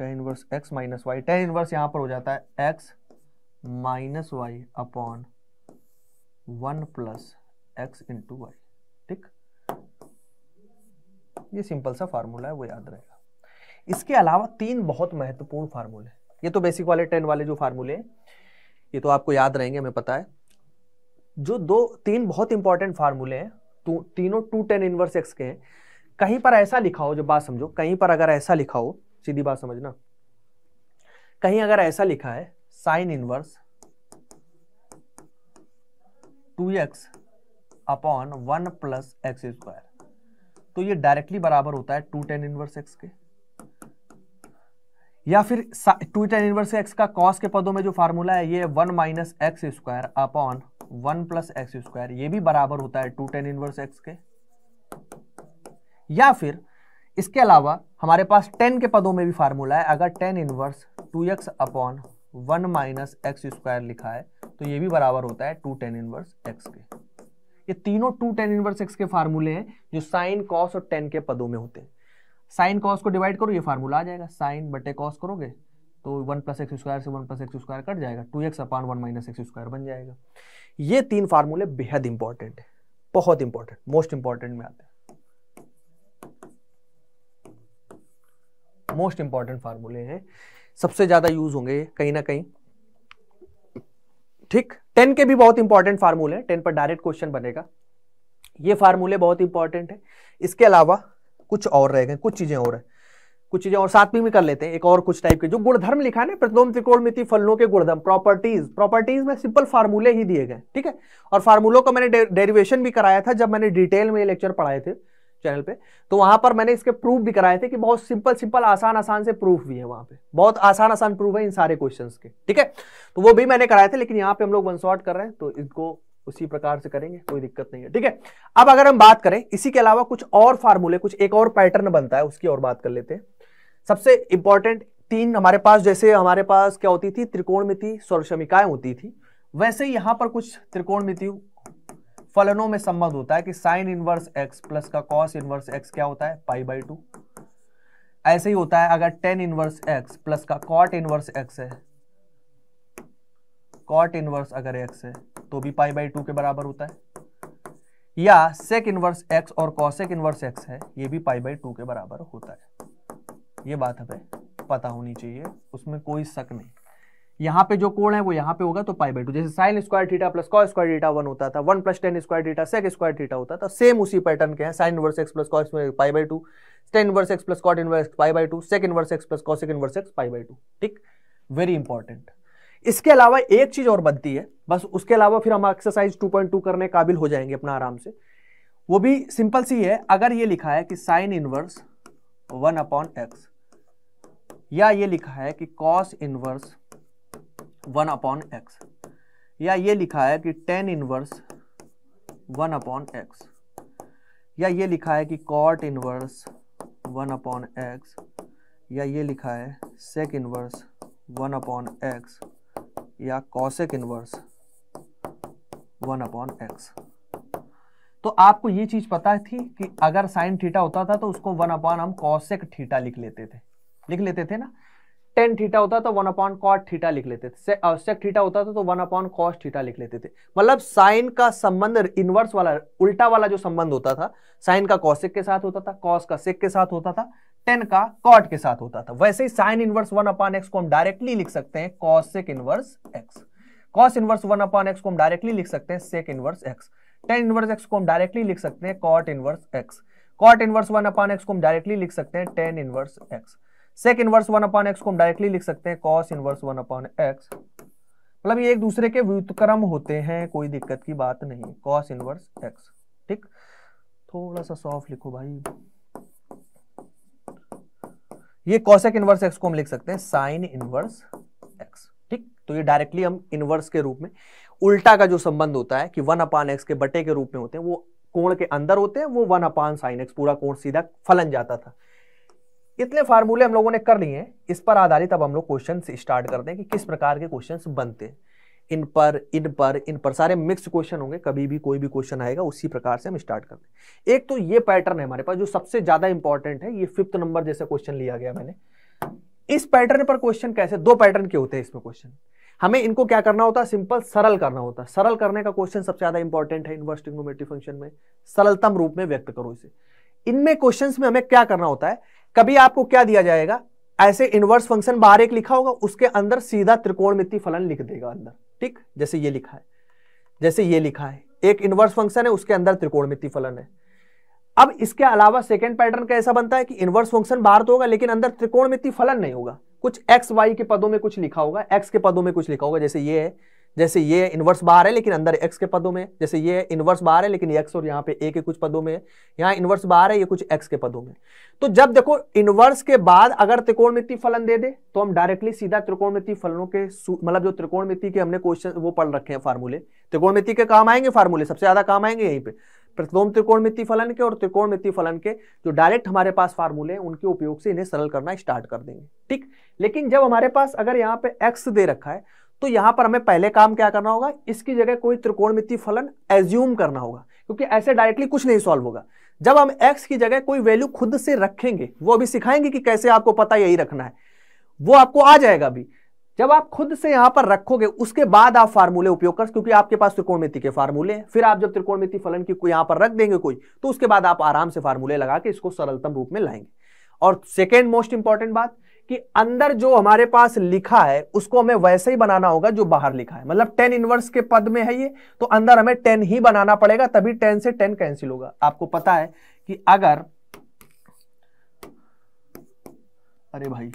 S1: tan inverse x minus y tan inverse यहां पर हो जाता है x minus y upon one plus x into y ठीक ये सिंपल सा फार्मूला है वो याद रहेगा इसके अलावा तीन बहुत महत्वपूर्ण फार्मूले ये तो बेसिक वाले टेन वाले जो फार्मूले ये तो आपको याद रहेंगे हमें पता है जो दो तीन बहुत इंपॉर्टेंट फार्मूले हैं तो तीनों टू टेन इनवर्स एक्स के हैं कहीं पर ऐसा लिखा हो जो बात समझो कहीं पर अगर ऐसा लिखा हो सीधी बात समझना कहीं अगर ऐसा लिखा है sign inverse two x upon one plus x square तो ये डायरेक्टली बराबर होता है टू टेन इनवर्स एक्स के या फिर टू टेन इनवर्स एक्स का कॉस के पदों में जो फार्मूला है ये one minus x square upon one plus x square ये भी बराबर होता है टू टेन इनवर्स एक्स के या फिर इसके अलावा हमारे पास टेन के पदों में भी फार्मूला है अगर tan inverse two x upon one minus x square लिखा है तो ये भी बराबर होता है टू टेन इनवर्स एक्स के ये तीनों टू टेन इनवर्स एक्स के फार्मूले हैं जो साइन कॉस और टेन के पदों में होते हैं साइन कॉस को डिवाइड करो ये फार्मूला आ जाएगा साइन बटे कॉस करोगे तो वन प्लस एक्स स्क्वायर से one plus x square cut जाएगा two x upon one minus x square बन जाएगा ये तीन फार्मूले बेहद इंपॉर्टेंट है बहुत इंपॉर्टेंट मोस्ट इंपॉर्टेंट में आते हैं मोस्ट इंपॉर्टेंट फार्मूले हैं सबसे ज़्यादा यूज होंगे कहीं ना कहीं ठीक टेन के भी बहुत इंपॉर्टेंट फार्मूले हैं टेन पर डायरेक्ट क्वेश्चन बनेगा ये फार्मूले बहुत इंपॉर्टेंट है इसके अलावा कुछ और रह गए कुछ चीज़ें और हैं कुछ चीजें और साथ में कर लेते हैं एक और कुछ टाइप के जो गुणधर्म लिखा है ना प्रतिलोम त्रिकोणमिति फलनों के गुणधर्म प्रॉपर्टीज प्रॉपर्टीज में सिंपल फार्मूले ही दिए गए ठीक है और फार्मूलों का मैंने डेरिवेशन भी कराया था जब मैंने डिटेल में ये लेक्चर पढ़ाए थे चैनल पे तो वहां पर मैंने इसके प्रूफ भी कराए थे कि बहुत सिंपल सिंपल आसान आसान से प्रूफ भी है वहां पे बहुत आसान आसान प्रूफ है इन सारे क्वेश्चन के ठीक है तो वो भी मैंने कराए थे लेकिन यहाँ पे हम लोग वन शॉर्ट कर रहे हैं तो इसको उसी प्रकार से करेंगे कोई दिक्कत नहीं है ठीक है अब अगर हम बात करें इसी के अलावा कुछ और फार्मूले कुछ एक और पैटर्न बनता है उसकी और बात कर लेते हैं सबसे इंपॉर्टेंट तीन हमारे पास जैसे हमारे पास क्या होती थी त्रिकोणमिति स्वर्शमिकाएं होती थी वैसे यहां पर कुछ त्रिकोणमिति फलनों में संबंध होता है कि साइन इनवर्स एक्स प्लस का कॉस इनवर्स एक्स क्या होता है पाई बाई टू ऐसे ही होता है अगर टेन इनवर्स एक्स प्लस का कॉट इनवर्स एक्स है कॉट इनवर्स अगर एक्स है तो भी पाई बाई टू के बराबर होता है या सेक इनवर्स एक्स और कॉसेक इनवर्स एक्स है ये भी पाई बाई टू के बराबर होता है ये बात हमें पता होनी चाहिए उसमें कोई शक नहीं यहाँ पे जो कोण है वो यहाँ पे होगा तो पाई बाई टू जैसे sin square theta plus cos square theta one होता था one plus tan square theta sec square theta होता था सेम उसी पैटर्न के हैं sign inverse x plus cos pi by two tan inverse x plus cot inverse pi by two sec inverse x plus cosec inverse x pi by two ठीक very important इसके अलावा एक चीज और बनती है बस उसके अलावा फिर हम एक्सरसाइज टू करने काबिल हो जाएंगे अपना आराम से वो भी सिंपल सी है अगर ये लिखा है कि sign inverse one upon x या ये लिखा है कि cos inverse one upon x या ये लिखा है कि tan inverse one upon x या ये लिखा है कि cot inverse one upon x या ये लिखा है sec inverse one upon x या cosec inverse one upon x तो आपको ये चीज पता थी कि अगर साइन थीटा होता था तो उसको वन अपॉन हम कॉसेक थीटा लिख लेते थे लिख लेते थे ना टेन थीटा होता तो वन अपॉन कॉट थीटा लिख लेते थे आवश्यक थीटा uh, होता था तो वन अपॉन कॉस्ट थीटा लिख लेते थे मतलब साइन का संबंध इनवर्स वाला उल्टा वाला जो संबंध होता था साइन का कॉसिक के साथ होता था कॉस का सिक के साथ होता था टेन का कॉट के साथ होता था वैसे ही sine inverse one upon x को हम डायरेक्टली लिख सकते हैं cos inverse x cos inverse one upon x को हम डायरेक्टली लिख सकते हैं sec inverse x tan inverse x को हम डायरेक्टली लिख सकते हैं cot inverse x cot inverse one upon x को हम डायरेक्टली लिख सकते हैं tan inverse x sec inverse one upon x को हम डायरेक्टली लिख सकते हैं cos inverse one upon x मतलब ये एक दूसरे के व्युतक्रम होते हैं कोई दिक्कत की बात नहीं कॉस इनवर्स एक्स ठीक थोड़ा सा सॉफ्ट लिखो भाई ये कॉसेक इनवर्स एक्स को हम लिख सकते हैं साइन इनवर्स एक्स ठीक तो ये डायरेक्टली हम इनवर्स के रूप में उल्टा का जो संबंध होता है कि वन अपान एक्स के बटे के रूप में होते हैं वो कोण के अंदर होते हैं वो वन अपान साइन एक्स पूरा कोण सीधा फलन जाता था इतने फार्मूले हम लोगों ने कर लिए हैं इस पर आधारित अब हम लोग क्वेश्चन स्टार्ट करते हैं कि किस प्रकार के क्वेश्चन बनते हैं इन पर इन पर इन पर सारे मिक्स क्वेश्चन होंगे कभी भी कोई भी क्वेश्चन आएगा उसी प्रकार से हम स्टार्ट करते हैं एक तो ये पैटर्न है हमारे पास जो सबसे ज़्यादा इंपॉर्टेंट है ये फिफ्थ नंबर जैसे क्वेश्चन लिया गया मैंने इस पैटर्न पर क्वेश्चन कैसे दो पैटर्न के होते हैं इसमें क्वेश्चन हमें इनको क्या करना होता है सिंपल सरल करना होता है सरल करने का क्वेश्चन सबसे ज्यादा इंपॉर्टेंट है इन्वर्स फंक्शन में सरलतम रूप में व्यक्त करो इसे इनमें क्वेश्चन में हमें क्या करना होता है कभी आपको क्या दिया जाएगा ऐसे इनवर्स फंक्शन बाहर एक लिखा होगा उसके अंदर सीधा त्रिकोणमिति फलन लिख देगा अंदर ठीक जैसे ये लिखा है जैसे ये लिखा है एक इनवर्स फंक्शन है उसके अंदर त्रिकोणमिति फलन है अब इसके अलावा सेकेंड पैटर्न का ऐसा बनता है कि इनवर्स फंक्शन बाहर तो होगा लेकिन अंदर त्रिकोणमिति फलन नहीं होगा कुछ एक्स वाई के पदों में कुछ लिखा होगा एक्स के पदों में कुछ लिखा होगा जैसे ये है जैसे ये इनवर्स बाहर है लेकिन अंदर एक्स के पदों में जैसे ये इनवर्स बाहर है लेकिन एक्स और यहाँ पे ए के कुछ पदों में है यहाँ इनवर्स बाहर है ये कुछ एक्स के पदों में तो जब देखो इनवर्स के बाद अगर त्रिकोणमिति फलन दे दे तो हम डायरेक्टली सीधा त्रिकोणमिति फलनों के मतलब जो त्रिकोणमिति के हमने क्वेश्चन वो पढ़ रखे हैं फार्मूले त्रिकोणमिति के काम आएंगे फार्मूले सबसे ज्यादा काम आएंगे यहीं पर त्रिकोण त्रिकोणमिति फलन के और त्रिकोणमिति फलन के जो डायरेक्ट हमारे पास फार्मूले हैं उनके उपयोग से इन्हें सरल करना स्टार्ट कर देंगे ठीक लेकिन जब हमारे पास अगर यहाँ पे एक्स दे रखा है तो यहां पर हमें पहले काम क्या करना होगा इसकी जगह कोई त्रिकोणमिति फलन एज्यूम करना होगा क्योंकि ऐसे डायरेक्टली कुछ नहीं सॉल्व होगा जब हम x की जगह कोई वैल्यू खुद से रखेंगे वो अभी सिखाएंगे कि कैसे आपको पता यही रखना है वो आपको आ जाएगा अभी जब आप खुद से यहां पर रखोगे उसके बाद आप फार्मूले उपयोग कर क्योंकि आपके पास त्रिकोणमिति के फार्मूले हैं फिर आप जब त्रिकोणमिति फलन की कोई यहां पर रख देंगे कोई तो उसके बाद आप आराम से फार्मूले लगा के इसको सरलतम रूप में लाएंगे और सेकेंड मोस्ट इंपॉर्टेंट बात कि अंदर जो हमारे पास लिखा है उसको हमें वैसे ही बनाना होगा जो बाहर लिखा है मतलब टेन इनवर्स के पद में है ये तो अंदर हमें टेन ही बनाना पड़ेगा तभी टेन से टेन कैंसिल होगा आपको पता है कि अगर अरे भाई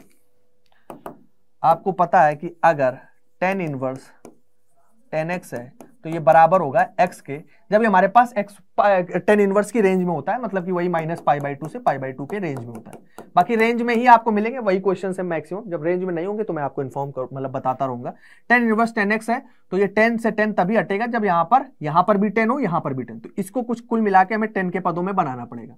S1: आपको पता है कि अगर टेन इनवर्स टेन एक्स है तो ये बराबर होगा एक्स के जब ये हमारे पास एक्स टेन इनवर्स की रेंज में होता है मतलब कि वही माइनस पाई बाई टू से पाई बाई टू के रेंज में होता है बाकी रेंज में ही आपको मिलेंगे वही क्वेश्चन है मैक्सिमम जब रेंज में नहीं होंगे तो मैं आपको इन्फॉर्म कर मतलब बताता रहूंगा टेन इनवर्स टेन एक्स है तो ये टेन से टेन तभी हटेगा जब यहाँ पर यहाँ पर भी टेन हो यहाँ पर भी टेन तो इसको कुछ कुल मिला के हमें टेन के पदों में बनाना पड़ेगा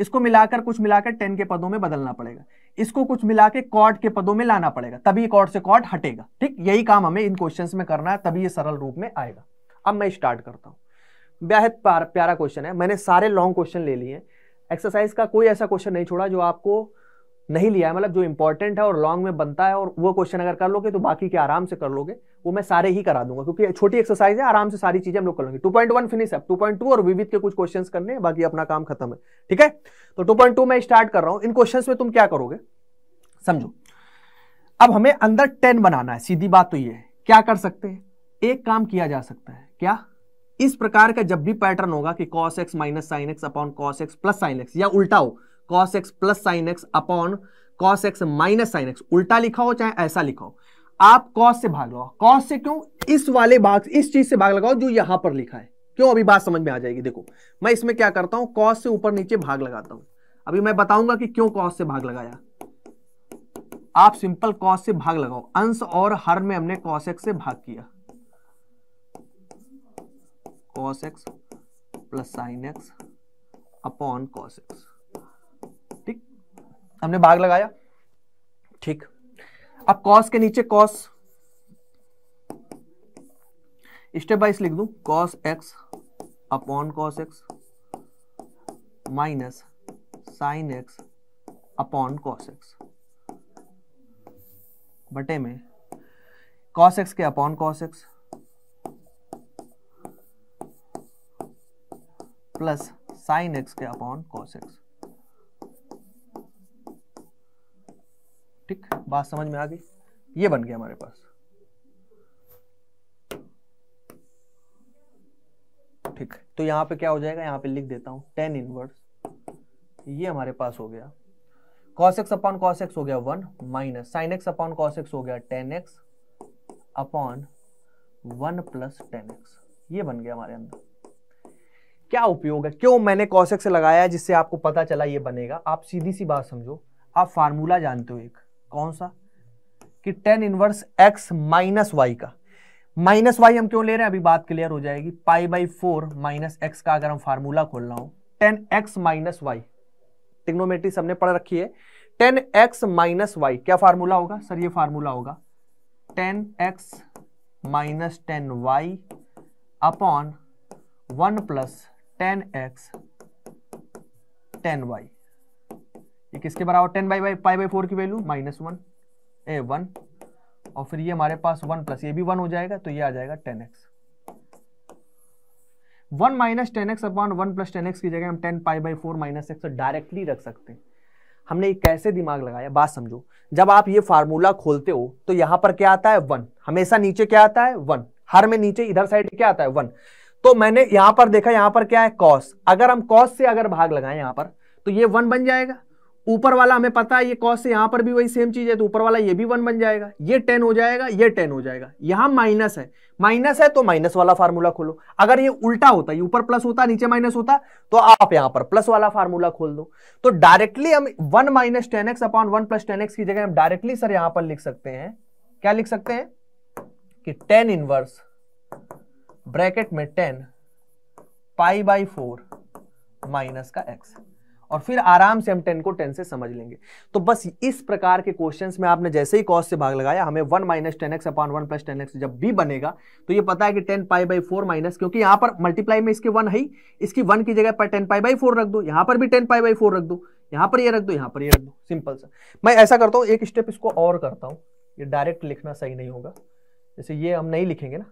S1: इसको मिलाकर कुछ मिलाकर टेन के पदों में बदलना पड़ेगा इसको कुछ मिला के कॉट के पदों में लाना पड़ेगा तभी कॉट से कॉट हटेगा ठीक यही काम हमें इन क्वेश्चन में करना है तभी ये सरल रूप में आएगा अब मैं स्टार्ट करता हूँ बेहद प्यार, प्यारा क्वेश्चन है मैंने सारे लॉन्ग क्वेश्चन ले लिए हैं एक्सरसाइज का कोई ऐसा क्वेश्चन नहीं छोड़ा जो आपको नहीं लिया है मतलब जो इंपॉर्टेंट है और लॉन्ग में बनता है और वो क्वेश्चन अगर कर लोगे तो बाकी के आराम से कर लोगे वो मैं सारे ही करा दूंगा क्योंकि छोटी एक्सरसाइज है आराम से सारी चीजें हम लोग कर लेंगे 2.1 फिनिश है 2.2 और विविध के कुछ क्वेश्चंस करने हैं बाकी अपना काम खत्म है ठीक है तो 2.2 मैं स्टार्ट कर रहा हूं इन क्वेश्चन में तुम क्या करोगे समझो अब हमें अंदर टेन बनाना है सीधी बात तो ये है क्या कर सकते हैं एक काम किया जा सकता है क्या इस प्रकार का जब भी पैटर्न होगा कि cos x minus sine x upon cos x plus sine x या उल्टा हो cos x plus sine x upon cos x minus sine x उल्टा लिखा हो चाहे ऐसा लिखा हो आप कॉस से भाग लगाओ कॉस से क्यों इस वाले भाग इस चीज से भाग लगाओ जो यहां पर लिखा है क्यों अभी बात समझ में आ जाएगी देखो मैं इसमें क्या करता हूं कॉस से ऊपर नीचे भाग लगाता हूं अभी मैं बताऊंगा कि क्यों कॉस से भाग लगाया आप सिंपल कॉस से भाग लगाओ अंश और हर में हमने कॉस एक्स से भाग किया cos x plus sine x upon cos x ठीक हमने भाग लगाया ठीक अब कॉस के नीचे कॉस स्टेप बाइस लिख दू cos x upon cos x minus sine x upon cos x बटे में कॉस एक्स के upon cos x plus sine x के अपॉन कॉस एक्स ठीक बात समझ में आ गई ये बन गया हमारे पास ठीक तो यहां पे क्या हो जाएगा यहां पे लिख देता हूं टेन इनवर्स ये हमारे पास हो गया cos x upon cos x हो गया one minus sine x upon cos x हो गया tan x upon one plus tan x ये बन गया हमारे अंदर क्या उपयोग है क्यों मैंने कौशक से लगाया है जिससे आपको पता चला ये बनेगा आप सीधी सी बात समझो आप फार्मूला जानते हो एक कौन सा कि tan inverse x minus y का माइनस वाई हम क्यों ले रहे हैं अभी बात क्लियर हो जाएगी pi by four minus x का अगर हम फार्मूला खोल रहा हूं tan x minus y trigonometry सबने पढ़ रखी है टेन एक्स माइनस वाई क्या फार्मूला होगा सर ये फार्मूला होगा tan x minus tan y upon one plus tan x tan y ये किसके बराबर tan by by pi by four की value minus one a one और फिर ये हमारे पास वन प्लस ये भी वन हो जाएगा तो ये आ जाएगा tan x one minus tan x upon one plus tan x की जगह हम tan pi by four minus x directly रख सकते हैं हमने ये कैसे दिमाग लगाया बात समझो जब आप ये फार्मूला खोलते हो तो यहां पर क्या आता है वन हमेशा नीचे क्या आता है वन हर में नीचे इधर साइड क्या आता है वन तो मैंने यहां पर देखा यहां पर क्या है कॉस अगर हम कॉस से अगर भाग लगाए यहां पर तो ये वन बन जाएगा ऊपर वाला हमें पता है ये कॉस से यहां पर भी वही सेम चीज है तो ऊपर वाला ये भी वन बन जाएगा ये टेन हो जाएगा ये टेन हो जाएगा यहां माइनस है माइनस है तो माइनस वाला फार्मूला खोलो अगर ये उल्टा होता ये ऊपर प्लस होता नीचे माइनस होता तो आप यहां पर प्लस वाला फार्मूला खोल दो तो डायरेक्टली हम one minus tan x upon one plus tan x की जगह हम डायरेक्टली सर यहां पर लिख सकते हैं क्या लिख सकते हैं कि टेन इनवर्स ब्रैकेट में tan pi by four minus का एक्स और फिर आराम से हम टेन को टेन से समझ लेंगे तो बस इस प्रकार के क्वेश्चंस में आपने जैसे ही कॉस से भाग लगाया हमें one minus tan x upon one plus tan x जब भी बनेगा तो ये पता है कि tan pi by four minus क्योंकि यहां पर मल्टीप्लाई में इसके वन है इसकी वन की जगह पर टेन पाई बाई फोर रख दो यहां पर भी टेन पाई बाई फोर रख दो यहां पर ये रख दो यहां पर ये रख दो सिंपल सा मैं ऐसा करता हूँ एक स्टेप इसको और करता हूँ ये डायरेक्ट लिखना सही नहीं होगा जैसे ये हम नहीं लिखेंगे ना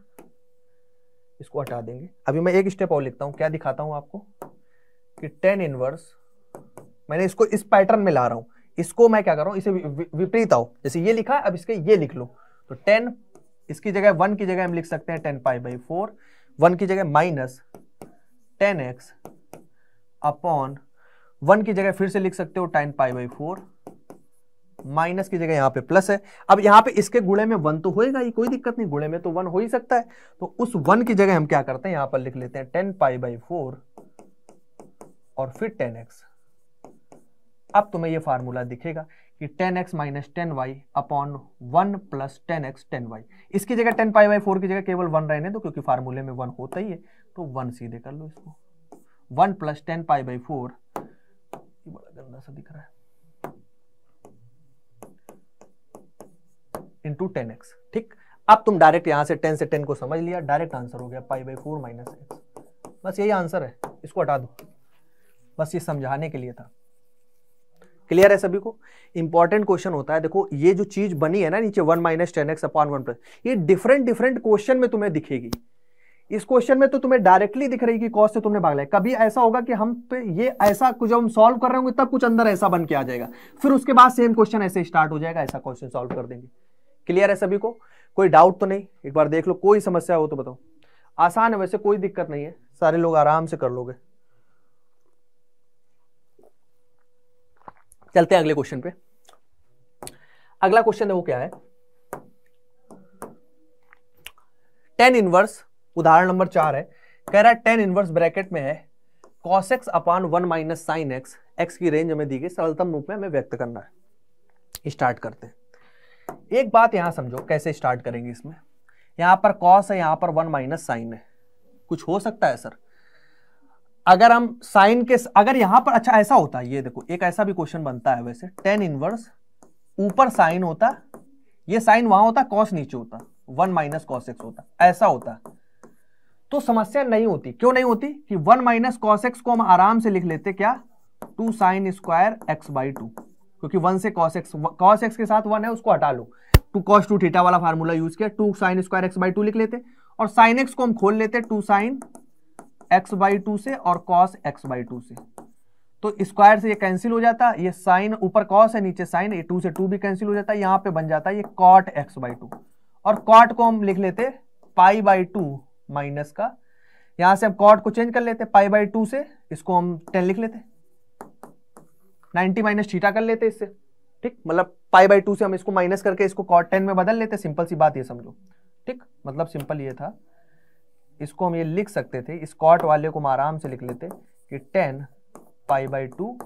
S1: इसको हटा देंगे अभी मैं एक स्टेप और लिखता हूँ क्या दिखाता हूँ आपको कि टेन इनवर्स मैंने इसको इस पैटर्न में ला रहा हूँ इसको मैं क्या कर रहा हूँ इसे विपरीत आओ जैसे ये लिखा है अब इसके ये लिख लो तो टेन इसकी जगह वन की जगह हम लिख सकते हैं tan pi by four one की जगह minus tan x upon one की जगह फिर से लिख सकते हो tan pi by four minus की जगह यहां पे प्लस है अब यहां पे इसके गुणे में वन तो होएगा ही कोई दिक्कत नहीं गुणे में तो वन हो ही सकता है तो उस वन की जगह हम क्या करते हैं यहां पर लिख लेते हैं टेन पाई बाई फोर और फिर टेन एक्स अब तुम्हें ये फार्मूला दिखेगा कि tan x minus tan y upon one plus tan x tan y इसकी जगह टेन पाई बाई फोर की जगह केवल वन रहने दो क्योंकि फार्मूले में वन होता ही है तो वन सीधे कर लो इसको one plus tan pi by four बड़ा गंदा सा दिख रहा है इंटू टेन एक्स ठीक अब तुम डायरेक्ट यहां से टेन से टेन को समझ लिया डायरेक्ट आंसर हो गया pi by four minus x बस यही आंसर है इसको हटा दो बस ये समझाने के लिए था क्लियर है सभी को इंपॉर्टेंट क्वेश्चन होता है देखो ये जो चीज बनी है ना नीचे one minus tan x upon one plus ये डिफरेंट डिफरेंट क्वेश्चन में तुम्हें दिखेगी इस क्वेश्चन में तो तुम्हें डायरेक्टली दिख रही कि कॉस से तुमने भाग लिया कभी ऐसा होगा कि हम पे ये ऐसा कुछ हम सॉल्व कर रहे होंगे तब कुछ अंदर ऐसा बन के आ जाएगा फिर उसके बाद सेम क्वेश्चन ऐसे स्टार्ट हो जाएगा ऐसा क्वेश्चन सॉल्व कर देंगे क्लियर है सभी को कोई डाउट तो नहीं एक बार देख लो कोई समस्या हो तो बताओ आसान है वैसे कोई दिक्कत नहीं है सारे लोग आराम से कर लोगे चलते हैं अगले क्वेश्चन पे अगला क्वेश्चन है वो क्या है टेन इनवर्स उदाहरण नंबर चार है कह रहा है टेन इनवर्स ब्रैकेट में है cos x upon one minus sine x x की रेंज हमें दी गई सरलतम रूप में हमें व्यक्त करना है स्टार्ट करते हैं एक बात यहां समझो कैसे स्टार्ट करेंगे इसमें यहां पर कॉस है यहां पर वन माइनस साइन है कुछ हो सकता है सर अगर हम साइन के अगर यहां पर अच्छा ऐसा होता है ये देखो एक ऐसा भी क्वेश्चन बनता है वैसे टेन इनवर्स ऊपर साइन होता ये साइन वहां होता कॉस नीचे होता वन माइनस कॉस एक्स होता ऐसा होता तो समस्या नहीं होती क्यों नहीं होती कि वन माइनस कॉस एक्स को हम आराम से लिख लेते क्या two sine square x by two क्योंकि वन से कॉस एक्स कॉस एक्स के साथ वन है उसको हटा लो टू कॉस टू थीटा वाला फार्मूला यूज किया two sine square x by two लिख लेते और साइन एक्स को हम खोल लेते two sine x by two से और कॉस एक्स बाई टू से तो स्क्वायर से ये कैंसिल हो जाता ये साइन ऊपर कॉस है नीचे साइन ये टू से टू भी कैंसिल हो जाता है यहाँ पे बन जाता है ये कॉट एक्स बाई टू और कॉट को हम लिख लेते पाई बाई टू माइनस का यहाँ से हम कॉट को चेंज कर लेते पाई बाई टू से इसको हम टेन लिख लेते नाइनटी माइनस थीटा कर लेते इससे ठीक मतलब पाई बाई टू से हम इसको माइनस करके इसको कॉट टेन में बदल लेते सिंपल सी बात ये समझो ठीक मतलब सिंपल ये था इसको हम ये लिख सकते थे इस कॉट वाले को हम आराम से लिख लेते कि tan pi by two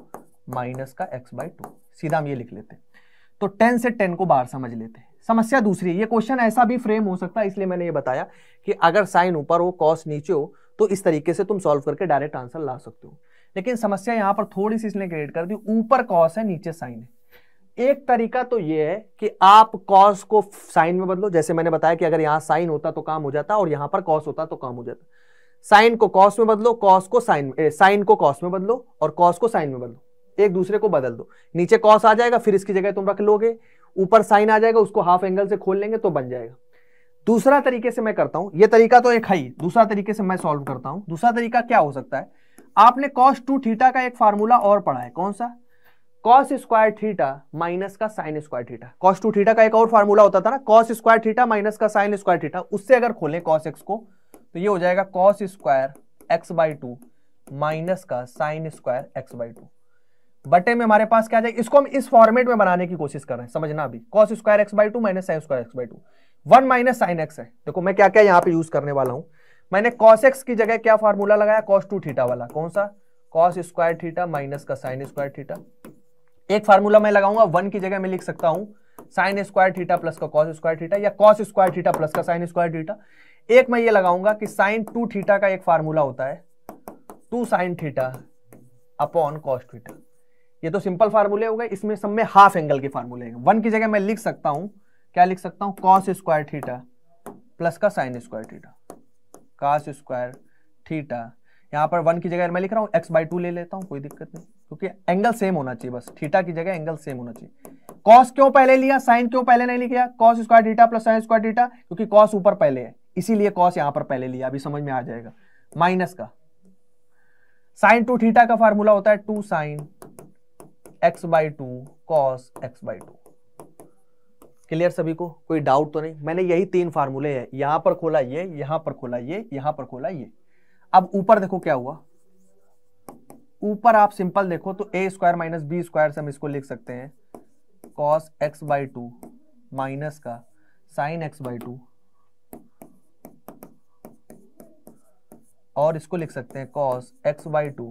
S1: minus का एक्स बाई टू सीधा हम ये लिख लेते तो टेन से टेन को बाहर समझ लेते समस्या दूसरी ये क्वेश्चन ऐसा भी फ्रेम हो सकता है इसलिए मैंने ये बताया कि अगर साइन ऊपर हो कॉस नीचे हो तो इस तरीके से तुम सॉल्व करके डायरेक्ट आंसर ला सकते हो लेकिन समस्या यहां पर थोड़ी सी इसने क्रिएट कर दी ऊपर कॉस है नीचे साइन है एक तरीका तो यह है कि आप कॉस को साइन में बदलो जैसे मैंने बताया कि अगर यहां साइन होता तो काम हो जाता और यहां पर कॉस होता तो काम हो जाता साइन को कॉस में बदलो कॉस को साइन साइन को कॉस में बदलो और कॉस को साइन में बदलो एक दूसरे को बदल दो नीचे कॉस आ जाएगा फिर इसकी जगह तुम रख लोगे ऊपर साइन आ जाएगा उसको हाफ एंगल से खोल लेंगे तो बन जाएगा दूसरा तरीके से मैं करता हूं यह तरीका तो एक है दूसरा तरीके से मैं सॉल्व करता हूँ दूसरा तरीका क्या हो सकता है आपने कॉस टू थीटा का एक फार्मूला और पढ़ा है कौन सा कॉस स्क्वायर थीटा माइनस का sine square theta cos two theta का एक और फार्मूला होता था ना कॉस स्क्वायर थीटा माइनस का साइन स्क्वायर थीटा उससे अगर खोलें कॉस एक्स को तो ये हो जाएगा cos square x by two minus का sine square x by two बटे में हमारे पास क्या जाए इसको हम इस फॉर्मेट में बनाने की कोशिश कर रहे हैं समझना अभी cos square x by two minus sine square x by two one minus sine x है देखो मैं क्या क्या यहाँ पे यूज करने वाला हूँ मैंने कॉस एक्स की जगह क्या फार्मूला लगाया कॉस टू थीटा वाला कौन सा कॉस स्क्वायर थीटा माइनस का साइन स्क्वायर थीटा एक फार्मूला मैं लगाऊंगा वन की जगह मैं लिख सकता हूं साइन स्क्वायर थीटा प्लस का कॉस स्क्वायर थीटा या कॉस स्क्वायर थीटा प्लस का साइन स्क्वायर थीटा एक मैं ये लगाऊंगा कि साइन टू थीटा का एक फार्मूला होता है two sine theta upon cos theta ये तो सिंपल फार्मूले हो गए इसमें सब में हाफ एंगल के फार्मूले हैं वन की जगह मैं लिख सकता हूँ क्या लिख सकता हूँ कॉस स्क्वायर थीटा प्लस का sine square theta cos square theta यहाँ पर वन की जगह मैं लिख रहा हूँ एक्स बाई टू ले लेता हूँ कोई दिक्कत नहीं क्योंकि एंगल सेम होना चाहिए बस थीटा की जगह एंगल सेम होना चाहिए कॉस क्यों पहले लिया साइन क्यों पहले नहीं लिखा cos square theta plus sine square theta क्योंकि कॉस ऊपर पहले है इसीलिए कॉस यहाँ पर पहले लिया अभी समझ में आ जाएगा माइनस का साइन टू थीटा का फार्मूला होता है two sine x by two cos x by two clear सभी को कोई डाउट तो नहीं मैंने यही तीन फार्मूले है यहां पर खोला ये यहां पर खोला ये यहां पर खोला ये अब ऊपर देखो क्या हुआ ऊपर आप सिंपल देखो तो a square minus b square से हम इसको लिख सकते हैं cos x by two minus का साइन एक्स बाई टू और इसको लिख सकते हैं cos x by two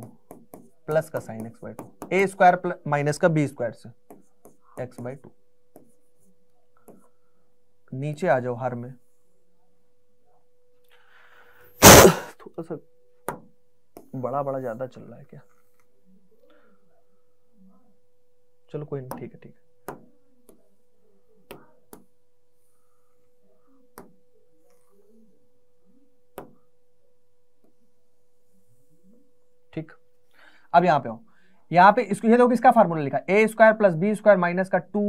S1: plus का sine x by two a square minus का बी स्क्वायर से एक्स बाई टू नीचे आ जाओ हार में थोड़ा सा बड़ा बड़ा ज्यादा चल रहा है क्या चलो कोई नहीं ठीक है ठीक है ठीक अब यहां पे हो यहां पे इसको ये देखो किसका फार्मूला लिखा a square plus b square minus का टू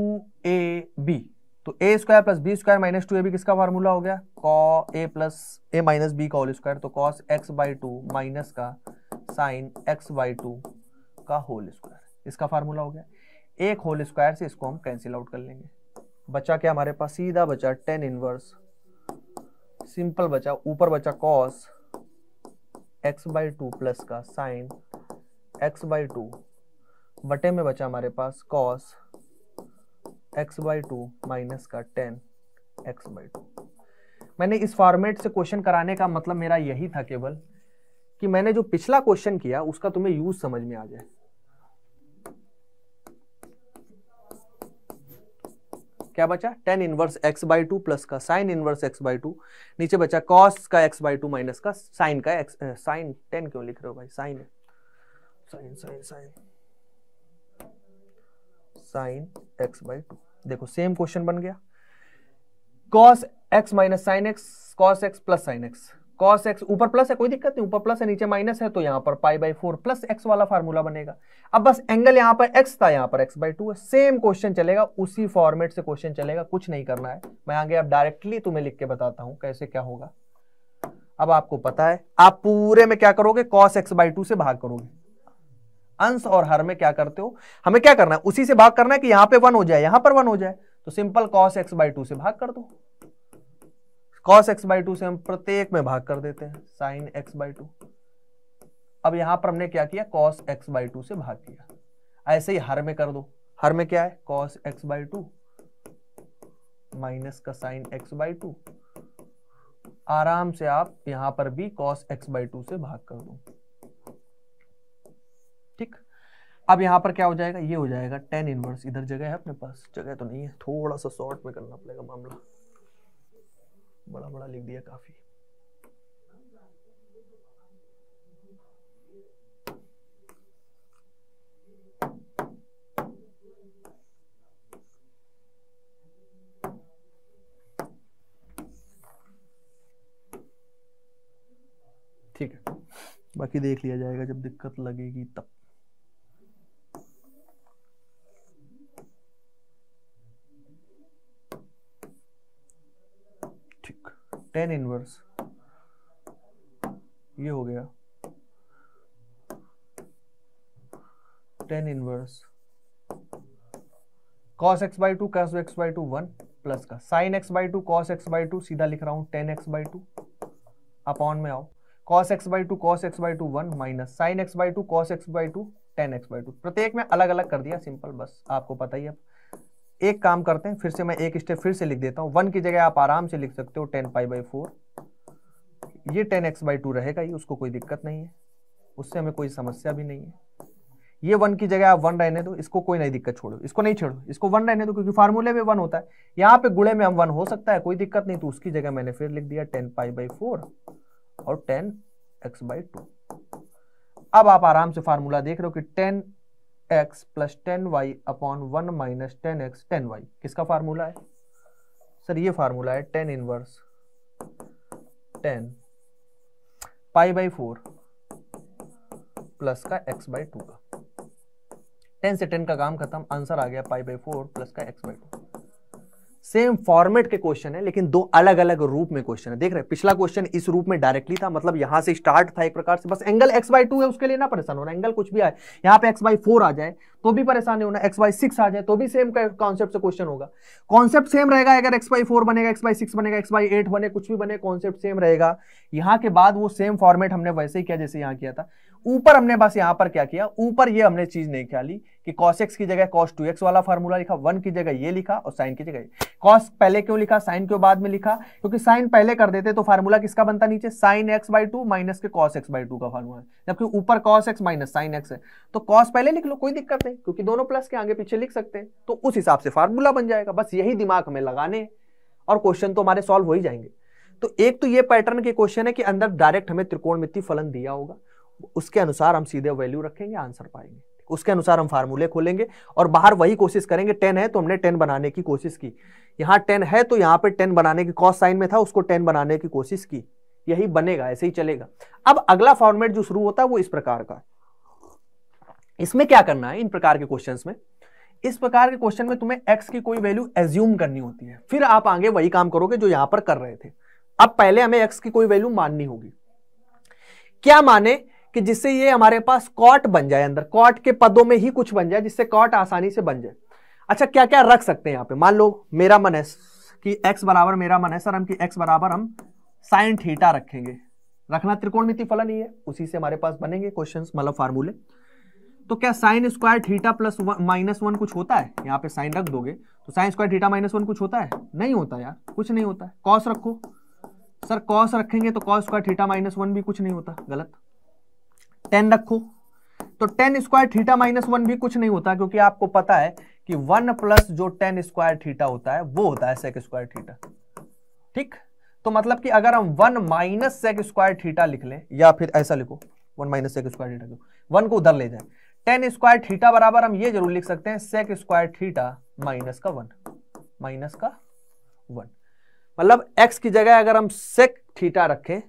S1: ए बी तो a square plus b square minus two a भी किसका फार्मूला हो गया कॉ a plus a minus b का होल स्क्वायर तो cos x by two minus का साइन एक्स बाई टू का होल स्क्वायर इसका फार्मूला हो गया एक होल स्क्वायर से इसको हम कैंसिल आउट कर लेंगे बचा क्या हमारे पास सीधा बचा टेन इनवर्स सिंपल बचा ऊपर बचा cos x by two plus का साइन एक्स बाई टू बटे में बचा हमारे पास cos x by two minus का टेन एक्स बाई टू मैंने इस फॉर्मेट से क्वेश्चन कराने का मतलब मेरा यही था केवल कि मैंने जो पिछला क्वेश्चन किया उसका तुम्हें यूज समझ में आ जाए क्या बचा tan inverse x by two plus का sign inverse x by two नीचे बचा कॉस का एक्स बाई टू माइनस का साइन का एक्स साइन टेन क्यों लिख रहे हो भाई साइन है sine sine sine sine x by two देखो सेम क्वेश्चन बन गया cos x minus sine x cos x plus sine x cos x ऊपर प्लस है कोई दिक्कत नहीं ऊपर प्लस है नीचे माइनस है तो यहाँ पर pi by four plus x वाला फार्मूला बनेगा अब बस एंगल यहाँ पर एक्स था यहाँ पर एक्स बाई टू है सेम क्वेश्चन चलेगा उसी फॉर्मेट से क्वेश्चन चलेगा कुछ नहीं करना है मैं आगे अब डायरेक्टली तुम्हें लिख के बताता हूँ कैसे क्या होगा अब आपको पता है आप पूरे में क्या करोगे कॉस एक्स बाई टू से भाग करोगे अंश और हर में क्या करते हो हमें क्या करना है उसी से भाग करना है कि यहां पे वन हो जाए यहां पर वन हो जाए तो simple cos x by two से भाग कर दो कॉस एक्स बाई टू से हम प्रत्येक में भाग कर देते हैं साइन एक्स बाई टू अब यहां पर हमने क्या किया कॉस एक्स बाई टू से भाग किया ऐसे ही हर में कर दो हर में क्या है cos x by two minus का साइन एक्स बाई टू आराम से आप यहां पर भी कॉस एक्स बाई टू से भाग कर दो ठीक अब यहाँ पर क्या हो जाएगा ये हो जाएगा टेन इनवर्स इधर जगह है अपने पास जगह तो नहीं है थोड़ा सा शॉर्ट में करना पड़ेगा मामला बड़ा बड़ा लिख दिया काफी ठीक है बाकी देख लिया जाएगा जब दिक्कत लगेगी तब टेन इनवर्स ये हो गया tan inverse cos x by two cos x by two one plus का sine x by two cos x by two सीधा लिख रहा हूं tan x by two upon में आओ cos x by two cos x by two one minus sine x by two cos x by two tan x by two प्रत्येक में अलग अलग कर दिया सिंपल बस आपको पता ही है एक काम करते हैं फिर से मैं एक स्टेप फिर से लिख देता हूं वन की जगह आप आराम से लिख सकते हो टेन पाई बाई फोर ये टेन एक्स बाई टू रहेगा ही उसको कोई दिक्कत नहीं है उससे हमें कोई समस्या भी नहीं है ये वन की जगह आप वन रहने दो इसको कोई नहीं दिक्कत छोड़ो इसको नहीं छोड़ो इसको वन रहने दो क्योंकि फार्मूले में वन होता है यहाँ पे गुड़े में हम वन हो सकता है कोई दिक्कत नहीं तो उसकी जगह मैंने फिर लिख दिया टेन पाई बाई फोर और टेन एक्स बाई टू अब आप आराम से फार्मूला देख रहे हो कि tan x plus tan y upon one minus tan x tan y किसका फार्मूला है सर ये फार्मूला है tan inverse tan pi by four plus का एक्स बाई टू का टेन से टेन का काम खत्म आंसर आ गया पाई बाई फोर प्लस का x by to same format के क्वेश्चन है लेकिन दो अलग अलग रूप में क्वेश्चन है देख रहे पिछला क्वेश्चन इस रूप में डायरेक्टली था मतलब यहां से स्टार्ट था एक प्रकार से बस एंगल एक्स बाई टू है उसके लिए ना परेशान होना एंगल कुछ भी आए यहाँ पे एक्स बाई फोर आ जाए तो भी परेशान नहीं होना एक्स बाई सिक्स आ जाए तो भी सेम कॉन्सेप्ट से क्वेश्चन होगा कॉन्सेप्ट सेम रहेगा अगर एक्स बाई फोर बनेगा एक्स बाई सिक्स बनेगा एक्स बाई एट बने कुछ भी बने कॉन्सेप्ट सेम रहेगा यहाँ के बाद वो सेम फॉर्मेट हमने वैसे ही किया जैसे यहाँ किया था ऊपर हमने बस यहाँ पर क्या किया ऊपर ये हमने चीज नहीं ख्याली कि cos x की जगह cos 2x वाला फार्मूला लिखा वन की जगह ये लिखा और साइन की जगह cos पहले क्यों लिखा साइन क्यों बाद में लिखा क्योंकि साइन पहले कर देते तो फार्मूला किसका बनता नीचे sine x by two minus के कॉस एक्स बाई टू का फार्मूला जबकि ऊपर cos x minus sine x है तो कॉस पहले लिख लो कोई दिक्कत नहीं क्योंकि दोनों प्लस के आगे पीछे लिख सकते हैं तो उस हिसाब से फार्मूला बन जाएगा बस यही दिमाग हमें लगाने और क्वेश्चन तो हमारे सॉल्व हो ही जाएंगे तो एक तो ये पैटर्न के क्वेश्चन है कि अंदर डायरेक्ट हमें त्रिकोणमिति फलन दिया होगा उसके अनुसार हम सीधे वैल्यू रखेंगे आंसर पाएंगे उसके अनुसार हम फार्मूले खोलेंगे और बाहर वही कोशिश करेंगे टेन है तो हमने टेन बनाने की कोशिश की यहाँ टेन है तो यहाँ पे टेन बनाने की कॉस्ट साइन में था उसको टेन बनाने की कोशिश की यही बनेगा ऐसे ही चलेगा अब अगला फॉर्मेट जो शुरू होता है वो इस प्रकार का इसमें क्या करना है इन प्रकार के क्वेश्चन में इस प्रकार के क्वेश्चन में तुम्हें एक्स की कोई वैल्यू एज्यूम करनी होती है फिर आप आगे वही काम करोगे जो यहां पर कर रहे थे अब पहले हमें एक्स की कोई वैल्यू माननी होगी क्या माने कि जिससे ये हमारे पास कॉट बन जाए अंदर कॉट के पदों में ही कुछ बन जाए जिससे कॉट आसानी से बन जाए अच्छा क्या क्या रख सकते हैं यहाँ पे मान लो मेरा मन है कि x बराबर मेरा मन है सर हम कि x बराबर हम साइन थीटा रखेंगे रखना त्रिकोणमिति फलन ही है उसी से हमारे पास बनेंगे क्वेश्चन मतलब फार्मूले तो क्या sine square theta plus minus one कुछ होता है यहाँ पे साइन रख दोगे तो sine square theta minus one कुछ होता है नहीं होता यार कुछ नहीं होता है कॉस रखो सर कॉस रखेंगे तो cos square theta minus one भी कुछ नहीं होता गलत टेन रखो तो tan square theta minus one भी कुछ नहीं होता क्योंकि आपको पता है कि वन प्लस जो टेन स्क्वायर थीटा होता है वो होता है सेक स्क्वायर थीटा ठीक तो मतलब कि अगर हम one minus sec square theta लिख लें या फिर ऐसा लिखो one minus sec square theta one को उधर ले जाए टेन स्क्वायर थीटा बराबर हम ये जरूर लिख सकते हैं सेक स्क्वायर थीटा माइनस का वन माइनस का वन मतलब एक्स की जगह अगर हम सेक थीटा रखें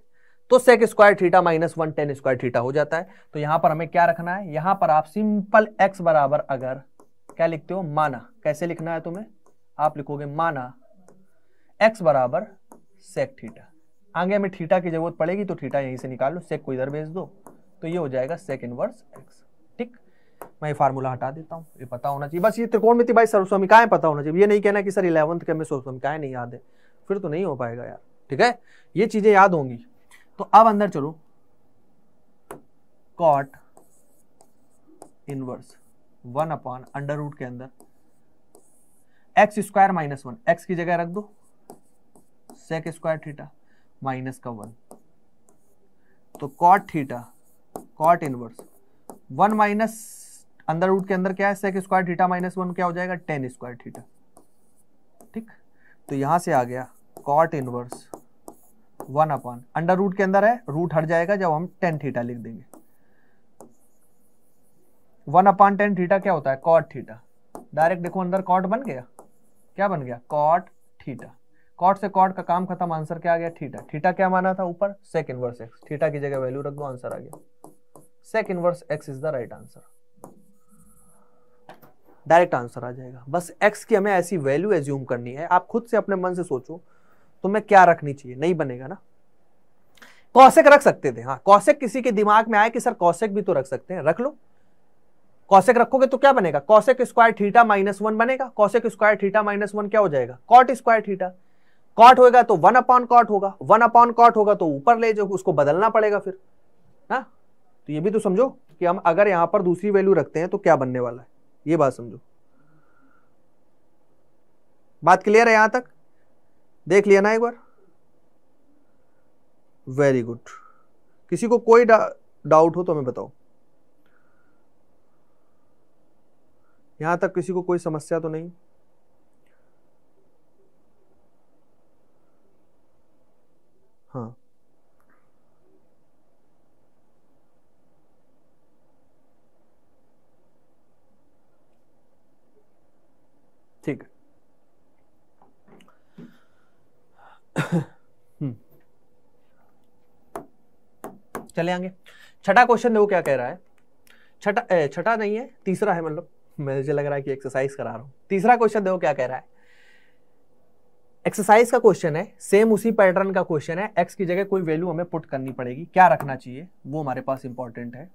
S1: तो sec square theta minus one tan square theta हो जाता है तो यहां पर हमें क्या रखना है यहां पर आप सिंपल एक्स बराबर अगर क्या लिखते हो माना कैसे लिखना है तुम्हें आप लिखोगे माना एक्स बराबर सेक थीटा आगे हमें थीटा की जरूरत पड़ेगी तो थीटा यहीं से निकाल लो सेक को इधर भेज दो तो ये हो जाएगा सेक इनवर्स एक्स ठीक मैं ये फार्मूला हटा देता हूँ ये पता होना चाहिए बस ये त्रिकोण मिति भाई सर्वस्वमिकाएं पता होना चाहिए ये नहीं कहना कि सर इलेवंथ के हमें सर्वस्वमिकाएं नहीं याद है फिर तो नहीं हो पाएगा यार ठीक है ये चीज़ें याद होंगी तो अब अंदर चलो cot inverse one upon under root के अंदर x square minus one x की जगह रख दो सेक स्क्वायर थीटा माइनस का वन तो cot theta cot inverse one minus under root के अंदर क्या है sec square theta minus one क्या हो जाएगा टेन स्क्वायर थीटा ठीक तो यहां से आ गया cot inverse one upon under root के अंदर है रूट हट जाएगा जब हम टेन थीटा लिख देंगे वन अपॉन टेन थीटा क्या होता है कॉट थीटा डायरेक्ट देखो अंदर कॉट बन गया क्या बन गया कॉट थीटा कॉट से कॉट का काम खत्म आंसर क्या आ गया थीटा थीटा क्या माना था ऊपर सेक इनवर्स एक्स थीटा की जगह वैल्यू रख दो आंसर आ गया sec inverse x is the right answer direct answer आ जाएगा बस एक्स की हमें ऐसी वैल्यू एज्यूम करनी है आप खुद से अपने मन से सोचो मैं क्या रखनी चाहिए नहीं बनेगा ना कौशिक रख सकते थे हाँ कौशिक किसी के दिमाग में आए कि सर कौशिक भी तो रख सकते हैं रख लो कौशिक रखोगे तो क्या बनेगा cosec square theta minus one बनेगा cosec square theta minus one क्या हो जाएगा कॉट स्क्वायर थीटा कॉट होगा तो वन अपॉन कॉट होगा वन अपॉन कॉट होगा तो ऊपर ले जाओ उसको बदलना पड़ेगा फिर ना हाँ? तो ये भी तो समझो कि हम अगर यहाँ पर दूसरी वैल्यू रखते हैं तो क्या बनने वाला है ये बात समझो बात क्लियर है यहां तक देख लिया ना एक बार वेरी गुड किसी को कोई डा, डाउट हो तो हमें बताओ यहां तक किसी को कोई समस्या तो नहीं हाँ ठीक है हम्म। चले आगे छठा क्वेश्चन देखो क्या कह रहा है छठा छठा नहीं है तीसरा है मतलब मुझे लग रहा है कि एक्सरसाइज करा रहा हूं तीसरा क्वेश्चन देखो क्या कह रहा है एक्सरसाइज का क्वेश्चन है सेम उसी पैटर्न का क्वेश्चन है एक्स की जगह कोई वैल्यू हमें पुट करनी पड़ेगी क्या रखना चाहिए वो हमारे पास इंपॉर्टेंट है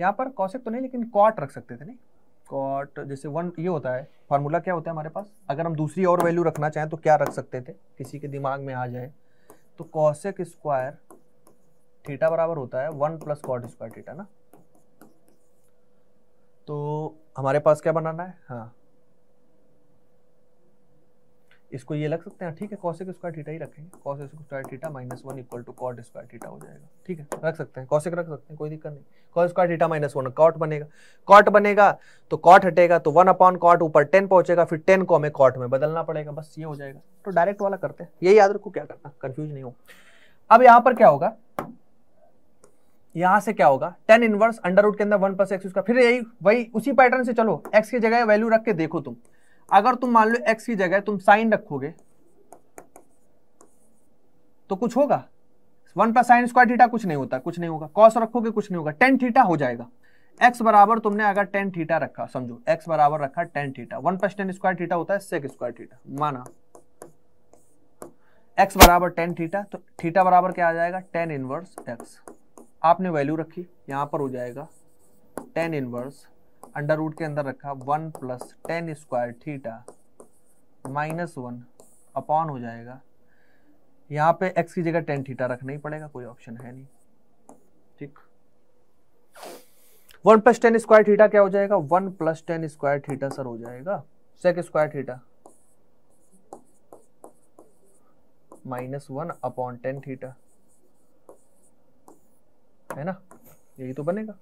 S1: यहाँ पर कौशिक तो नहीं लेकिन कॉट रख सकते थे नहीं कॉट जैसे वन ये होता है फार्मूला क्या होता है हमारे पास अगर हम दूसरी और वैल्यू रखना चाहें तो क्या रख सकते थे किसी के दिमाग में आ जाए तो कॉसेक स्क्वायर थीटा बराबर होता है one plus cot square theta ना तो हमारे पास क्या बनाना है हाँ इसको ये लग सकते हैं ठीक है कौशिक स्क्वायर थीटा ही रखेंगे cosec square theta minus one equal to cot square theta हो जाएगा ठीक है रख सकते हैं कौशिक रख सकते हैं कोई दिक्कत नहीं cos square theta minus one cot बनेगा कॉट बनेगा तो कॉट हटेगा तो वन अपॉन कॉट ऊपर टेन पहुंचेगा फिर टेन को हमें कॉट में बदलना पड़ेगा बस ये हो जाएगा तो डायरेक्ट वाला करते हैं ये याद रखो क्या करना कन्फ्यूज नहीं हो अब यहाँ पर क्या होगा यहां से क्या होगा टेन इनवर्स अंडर रूट के अंदर वन प्लस एक्स उसका फिर यही वही उसी पैटर्न से चलो एक्स की जगह वैल्यू रख के देखो तुम अगर तुम मान लो एक्स की जगह तुम साइन रखोगे तो कुछ होगा one plus sine square theta कुछ नहीं होता कुछ नहीं होगा कॉस रखोगे कुछ नहीं होगा टेन थीटा हो जाएगा x बराबर तुमने अगर टेन थीटा रखा समझो x बराबर रखा tan theta one plus tan square theta होता है सेक स्क्वायर थीटा माना x बराबर टेन थीटा तो थीटा बराबर क्या आ जाएगा टेन इनवर्स x आपने वैल्यू रखी यहां पर हो जाएगा टेन इनवर्स अंडर रूट के अंदर रखा one plus tan square theta minus one upon हो जाएगा यहाँ पे एक्स की जगह टेन थीटा रखना ही पड़ेगा कोई ऑप्शन है नहीं ठीक one plus tan square theta क्या हो जाएगा one plus tan square theta sir हो जाएगा sec square theta minus one upon tan theta है ना यही तो बनेगा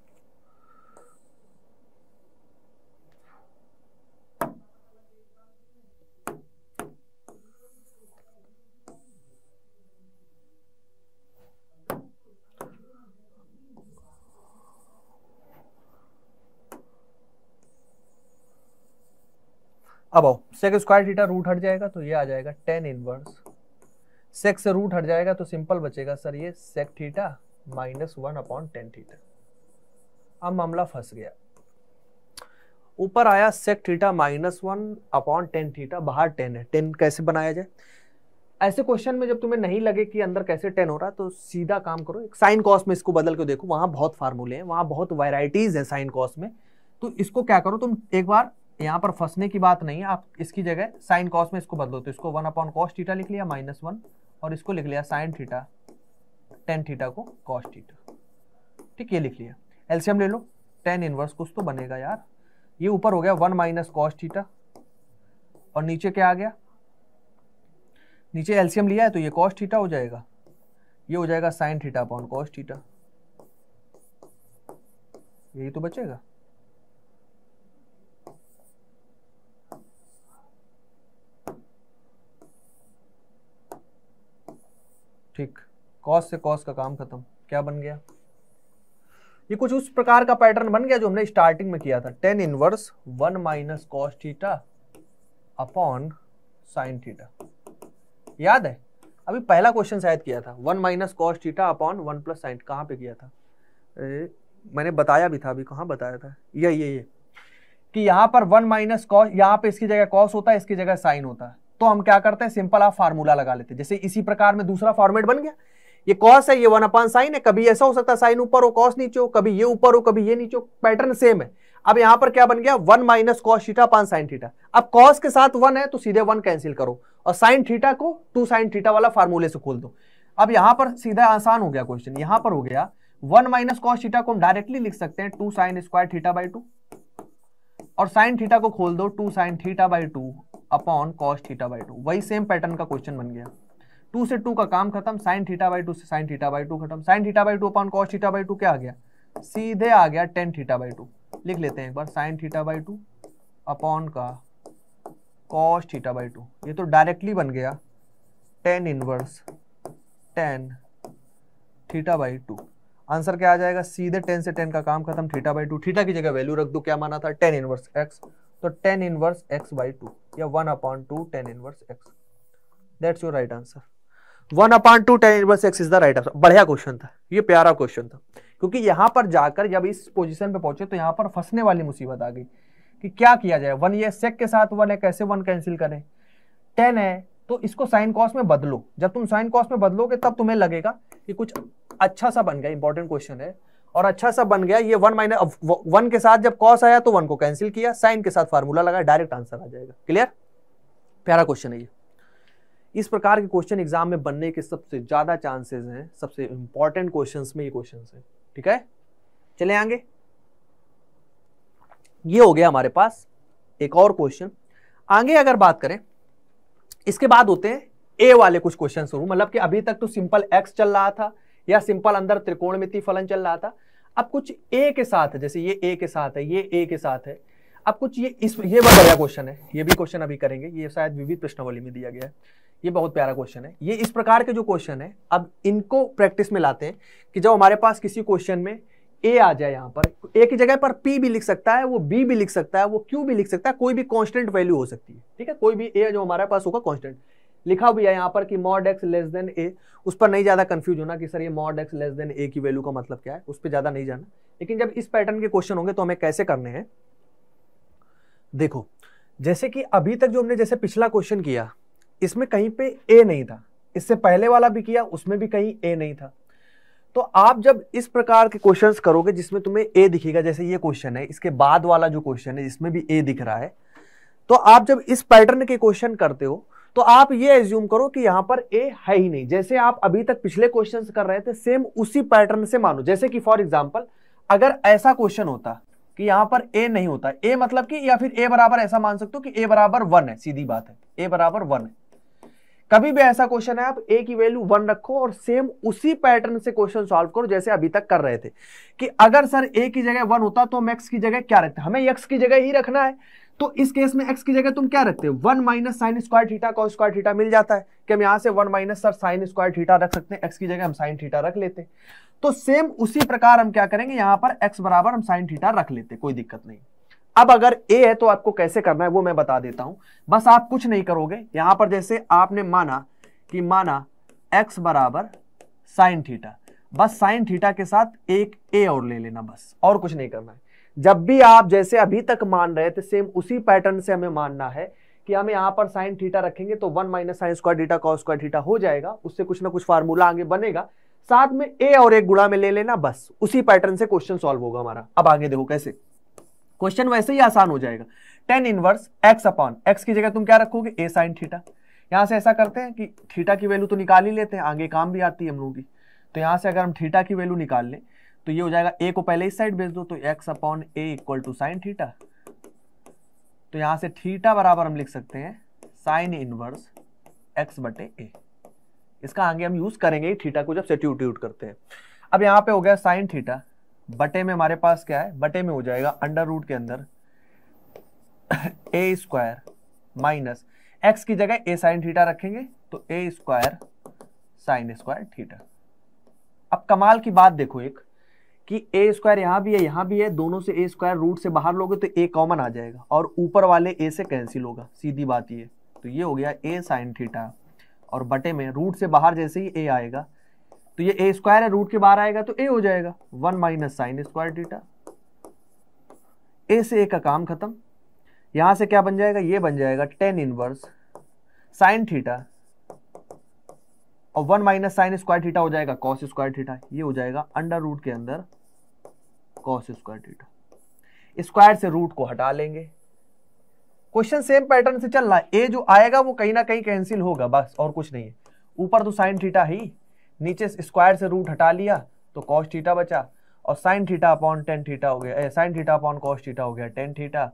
S1: अब आओ सेक स्क्वायर थीटा रूट हट जाएगा तो ये आ जाएगा टेन इनवर्स सेक से रूट हट जाएगा तो सिंपल बचेगा सर ये sec theta minus one upon tan theta अब मामला फंस गया ऊपर आया sec theta minus one upon tan theta बाहर टेन है टेन कैसे बनाया जाए ऐसे क्वेश्चन में जब तुम्हें नहीं लगे कि अंदर कैसे टेन हो रहा तो सीधा काम करो एक साइन कॉस में इसको बदल के देखो वहां बहुत फार्मूले हैं वहां बहुत वैरायटीज हैं साइन कॉस में तो इसको क्या करो तुम एक बार यहाँ पर फंसने की बात नहीं है आप इसकी जगह साइन कॉस में इसको बदलो तो इसको वन अपॉन कॉस टीटा लिख लिया माइनस वन और इसको लिख लिया साइन थीटा टेन थीटा को कॉस थीटा ठीक ये लिख लिया एल्शियम ले लो टेन इनवर्स कुछ तो बनेगा यार ये ऊपर हो गया वन माइनस कॉस थीटा और नीचे क्या आ गया नीचे एल्शियम लिया है तो ये कॉस थीटा हो जाएगा ये हो जाएगा sine theta upon cos theta यही तो बचेगा ठीक कॉस से कॉस का काम खत्म क्या बन गया ये कुछ उस प्रकार का पैटर्न बन गया जो हमने स्टार्टिंग में किया था tan inverse one minus cos theta upon sine theta याद है अभी पहला क्वेश्चन शायद किया था one minus cos theta upon one plus sine कहाँ पे किया था ए, मैंने बताया भी था अभी कहाँ बताया था ये ये ये कि यहाँ पर वन माइनस कॉस यहाँ पे इसकी जगह कॉस होता है इसकी जगह साइन होता है तो हम क्या करते हैं सिंपल आप फार्मूला लगा लेते हैं जैसे इसी प्रकार में दूसरा फॉर्मेट बन गया ये कॉस है ये वन अपान साइन है कभी ऐसा हो सकता है साइन ऊपर हो कॉस नीचे हो कभी ये ऊपर हो कभी ये नीचे हो पैटर्न सेम है अब यहां पर क्या बन गया one minus cos theta upon sine theta अब कॉस के साथ वन है तो सीधे वन कैंसिल करो और साइन थीटा को टू साइन थीटा वाला फार्मूले से खोल दो अब यहां पर सीधा आसान हो गया क्वेश्चन यहां पर हो गया वन माइनस कॉस थीटा को हम डायरेक्टली लिख सकते हैं two sine square theta by two और साइन थीटा को खोल दो two sine theta by two upon cos theta by two वही सेम पैटर्न का क्वेश्चन बन गया टू से टू का काम खत्म साइन थीटा बाई टू से साइन थीटा बाई टू खत्म sine theta by two upon cos theta by two क्या आ गया सीधे आ गया टेन थीटा बाई टू लिख लेते हैं एक बार sine theta by two upon का कॉस थीटा बाई टू ये तो डायरेक्टली बन गया tan inverse tan theta by two answer क्या आ जाएगा सीधे टेन से टेन का काम खत्म थीटा बाई टू थीटा की जगह वैल्यू रख दो क्या माना था टेन इनवर्स एक्स तो tan inverse x by two या one upon two tan inverse x that's your right answer one upon two tan inverse x is the right answer बढ़िया क्वेश्चन था ये प्यारा क्वेश्चन था क्योंकि यहां पर जाकर जब इस पोजिशन पे पहुंचे तो यहाँ पर फंसने वाली मुसीबत आ गई कि क्या किया जाए वन ये सेक के साथ वन है कैसे वन कैंसिल करें टेन है तो इसको साइन कॉस में बदलो जब तुम साइन कॉस में बदलोगे तब तुम्हें लगेगा कि कुछ अच्छा सा बन गया इंपॉर्टेंट क्वेश्चन है और अच्छा सा बन गया ये वन माइनस वन के साथ जब कॉस आया तो वन को कैंसिल किया साइन के साथ फार्मूला लगाया डायरेक्ट आंसर आ जाएगा क्लियर प्यारा क्वेश्चन है ये इस प्रकार के क्वेश्चन एग्जाम में बनने के सबसे ज़्यादा चांसेस हैं सबसे इंपॉर्टेंट क्वेश्चन में ये क्वेश्चन है ठीक है चले आगे ये हो गया हमारे पास एक और क्वेश्चन आगे अगर बात करें इसके बाद होते हैं ए वाले कुछ क्वेश्चन शुरू मतलब कि अभी तक तो सिंपल एक्स चल रहा था या सिंपल अंदर त्रिकोणमिति फलन चल रहा था अब कुछ ए के साथ है जैसे ये ए के साथ है ये ए के साथ है अब कुछ ये इस ये बहुत बढ़िया क्वेश्चन है ये भी क्वेश्चन अभी करेंगे ये शायद विविध प्रश्नवली में दिया गया है ये बहुत प्यारा क्वेश्चन है ये इस प्रकार के जो क्वेश्चन है अब इनको प्रैक्टिस में लाते हैं कि जब हमारे पास किसी क्वेश्चन में ए आ जाए यहां पर ए की जगह पर पी भी लिख सकता है वो बी भी लिख सकता है वो क्यू भी लिख सकता है कोई भी कॉन्स्टेंट वैल्यू हो सकती है ठीक है कोई भी ए जो हमारे पास होगा कॉन्स्टेंट लिखा भी है यहाँ पर कि mod x less than a उस पर नहीं ज़्यादा कंफ्यूज होना कि सर ये mod x less than a की वैल्यू का मतलब क्या है उस पर ज़्यादा नहीं जाना लेकिन जब इस पैटर्न के क्वेश्चन होंगे तो हमें कैसे करने हैं देखो जैसे कि अभी तक जो हमने जैसे पिछला क्वेश्चन किया इसमें कहीं पे ए नहीं था इससे पहले वाला भी किया उसमें भी कहीं ए नहीं था तो आप जब इस प्रकार के क्वेश्चन करोगे जिसमें तुम्हें ए दिखेगा जैसे ये क्वेश्चन है इसके बाद वाला जो क्वेश्चन है जिसमें भी ए दिख रहा है तो आप जब इस पैटर्न के क्वेश्चन करते हो तो आप ये एज्यूम करो कि यहां पर ए है ही नहीं जैसे आप अभी तक पिछले क्वेश्चन कर रहे थे सेम उसी पैटर्न से मानो जैसे कि फॉर एग्जाम्पल अगर ऐसा क्वेश्चन होता कि यहां पर ए नहीं होता ए मतलब कि या फिर ए बराबर ऐसा मान सकते हो कि ए बराबर वन है सीधी बात है ए बराबर वन है कभी भी ऐसा क्वेश्चन है आप ए की वैल्यू वन रखो और सेम उसी पैटर्न से क्वेश्चन सॉल्व करो जैसे अभी तक कर रहे थे कि अगर सर ए की जगह वन होता तो हम एक्स की जगह क्या रखते हमें एक्स की जगह ही रखना है तो इस केस में एक्स की जगह तुम क्या रखते हो one minus sine square theta cos square theta मिल जाता है कि हम यहां से one minus sir sine square theta रख सकते हैं एक्स की जगह हम साइन थीटा रख लेते हैं तो सेम उसी प्रकार हम क्या करेंगे यहां पर एक्स बराबर हम साइन थीटा रख लेते कोई दिक्कत नहीं अब अगर ए है तो आपको कैसे करना है वो मैं बता देता हूं बस आप कुछ नहीं करोगे यहां पर जैसे आपने माना कि माना एक्स बराबर साइन थीटा बस साइन थीटा के साथ एक ए और ले लेना बस और कुछ नहीं करना है जब भी आप जैसे अभी तक मान रहे थे सेम उसी पैटर्न से हमें मानना है कि हम यहां पर साइन थीटा रखेंगे तो one minus sine square theta cos square theta हो जाएगा उससे कुछ ना कुछ फार्मूला आगे बनेगा साथ में ए और एक गुड़ा में ले लेना बस उसी पैटर्न से क्वेश्चन सॉल्व होगा हमारा अब आगे देखो कैसे क्वेश्चन वैसे ही आसान हो जाएगा tan inverse x upon x की जगह तुम क्या रखोगे ए साइन थीटा यहां से ऐसा करते हैं कि थीटा की वैल्यू तो निकाल ही लेते हैं आगे काम भी आती है हम लोगों की तो यहां से अगर हम थीटा की वैल्यू निकाल लें तो ये हो जाएगा ए को पहले इस साइड भेज दो तो x upon a equal to sine theta तो यहां से थीटा बराबर हम लिख सकते हैं साइन इनवर्स एक्स बटे ए इसका आगे हम यूज करेंगे थीटा को जब सेट्यूट्यूट करते हैं अब यहां पे हो गया साइन थीटा बटे में हमारे पास क्या है बटे में हो जाएगा अंडर रूट के अंदर ए स्क्वायर माइनस एक्स की जगह ए साइन थीटा रखेंगे तो a square sine square theta अब कमाल की बात देखो एक कि ए स्क्वायर यहां भी है यहां भी है दोनों से ए स्क्वायर रूट से बाहर लोगे तो ए कॉमन आ जाएगा और ऊपर वाले ए से कैंसिल होगा सीधी बात ये तो ये हो गया ए साइन थीटा और बटे में रूट से बाहर जैसे ही ए आएगा तो ये ए स्क्वायर है रूट के बाहर आएगा तो ए हो जाएगा one minus sine square theta a से ए का काम खत्म यहां से क्या बन जाएगा ये बन जाएगा टेन इनवर्स साइन थीटा और one minus sine square theta हो जाएगा कॉस स्क्वायर थीटा ये हो जाएगा अंडर रूट के अंदर कॉस स्क्वायर थीटा स्क्वायर से रूट को हटा लेंगे क्वेश्चन सेम पैटर्न से चल रहा है ए जो आएगा वो कहीं ना कहीं कैंसिल होगा बस और कुछ नहीं है ऊपर तो साइन थीटा ही नीचे स्क्वायर से रूट हटा लिया तो कॉस थीटा बचा और sine theta upon tan theta हो गया sine theta upon cos theta हो गया टेन थीटा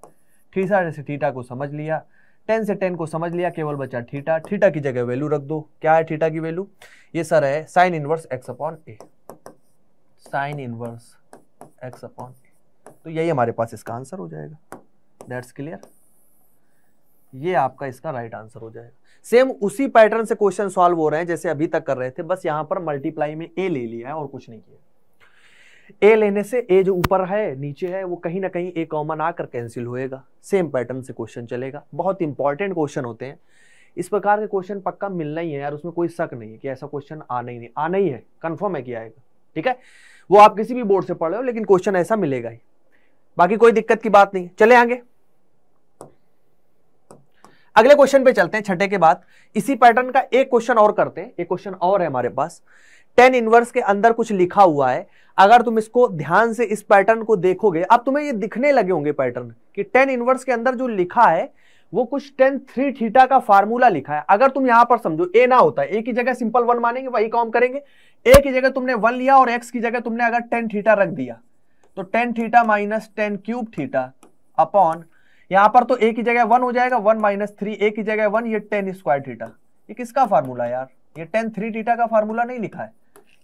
S1: थीटा से थीटा को समझ लिया टेन से टेन को समझ लिया केवल बचा थीटा थीटा की जगह वैल्यू रख दो क्या है थीटा की वैल्यू ये सर है sign inverse x upon a sine inverse x upon a तो यही हमारे पास इसका आंसर हो जाएगा दैट्स क्लियर ये आपका इसका राइट आंसर हो जाएगा सेम उसी पैटर्न से क्वेश्चन सॉल्व हो रहे हैं जैसे अभी तक कर रहे थे बस यहां पर मल्टीप्लाई में ए ले लिया है और कुछ नहीं किया ए लेने से ए जो ऊपर है नीचे है वो कहीं ना कहीं ए कॉमन आकर कैंसिल होएगा सेम पैटर्न से क्वेश्चन चलेगा बहुत इंपॉर्टेंट क्वेश्चन होते हैं इस प्रकार के क्वेश्चन पक्का मिलना ही है यार उसमें कोई शक नहीं है कि ऐसा क्वेश्चन आना ही नहीं आना ही है कन्फर्म है कि आएगा ठीक है वो आप किसी भी बोर्ड से पढ़ रहे हो लेकिन क्वेश्चन ऐसा मिलेगा ही बाकी कोई दिक्कत की बात नहीं चले आगे अगले क्वेश्चन पे चलते हैं छठे के बाद इसी पैटर्न का एक क्वेश्चन और करते हैं एक क्वेश्चन और है हमारे पास टेन इनवर्स के अंदर कुछ लिखा हुआ है अगर तुम इसको ध्यान से इस पैटर्न को देखोगे अब तुम्हें ये दिखने लगे होंगे पैटर्न कि टेन इनवर्स के अंदर जो लिखा है वो कुछ टेन थ्री थीटा का फार्मूला लिखा है अगर तुम यहां पर समझो ए ना होता है ए की जगह सिंपल वन मानेंगे वही काम करेंगे ए की जगह तुमने वन लिया और एक्स की जगह तुमने अगर टेन थीटा रख दिया तो tan theta minus tan cube theta upon यहां पर तो एक ही जगह वन हो जाएगा वन माइनस थ्री एक ही जगह वन ये टेन स्क्वायर थीटा ये किसका फार्मूला यार ये टेन थ्री थीटा का फार्मूला नहीं लिखा है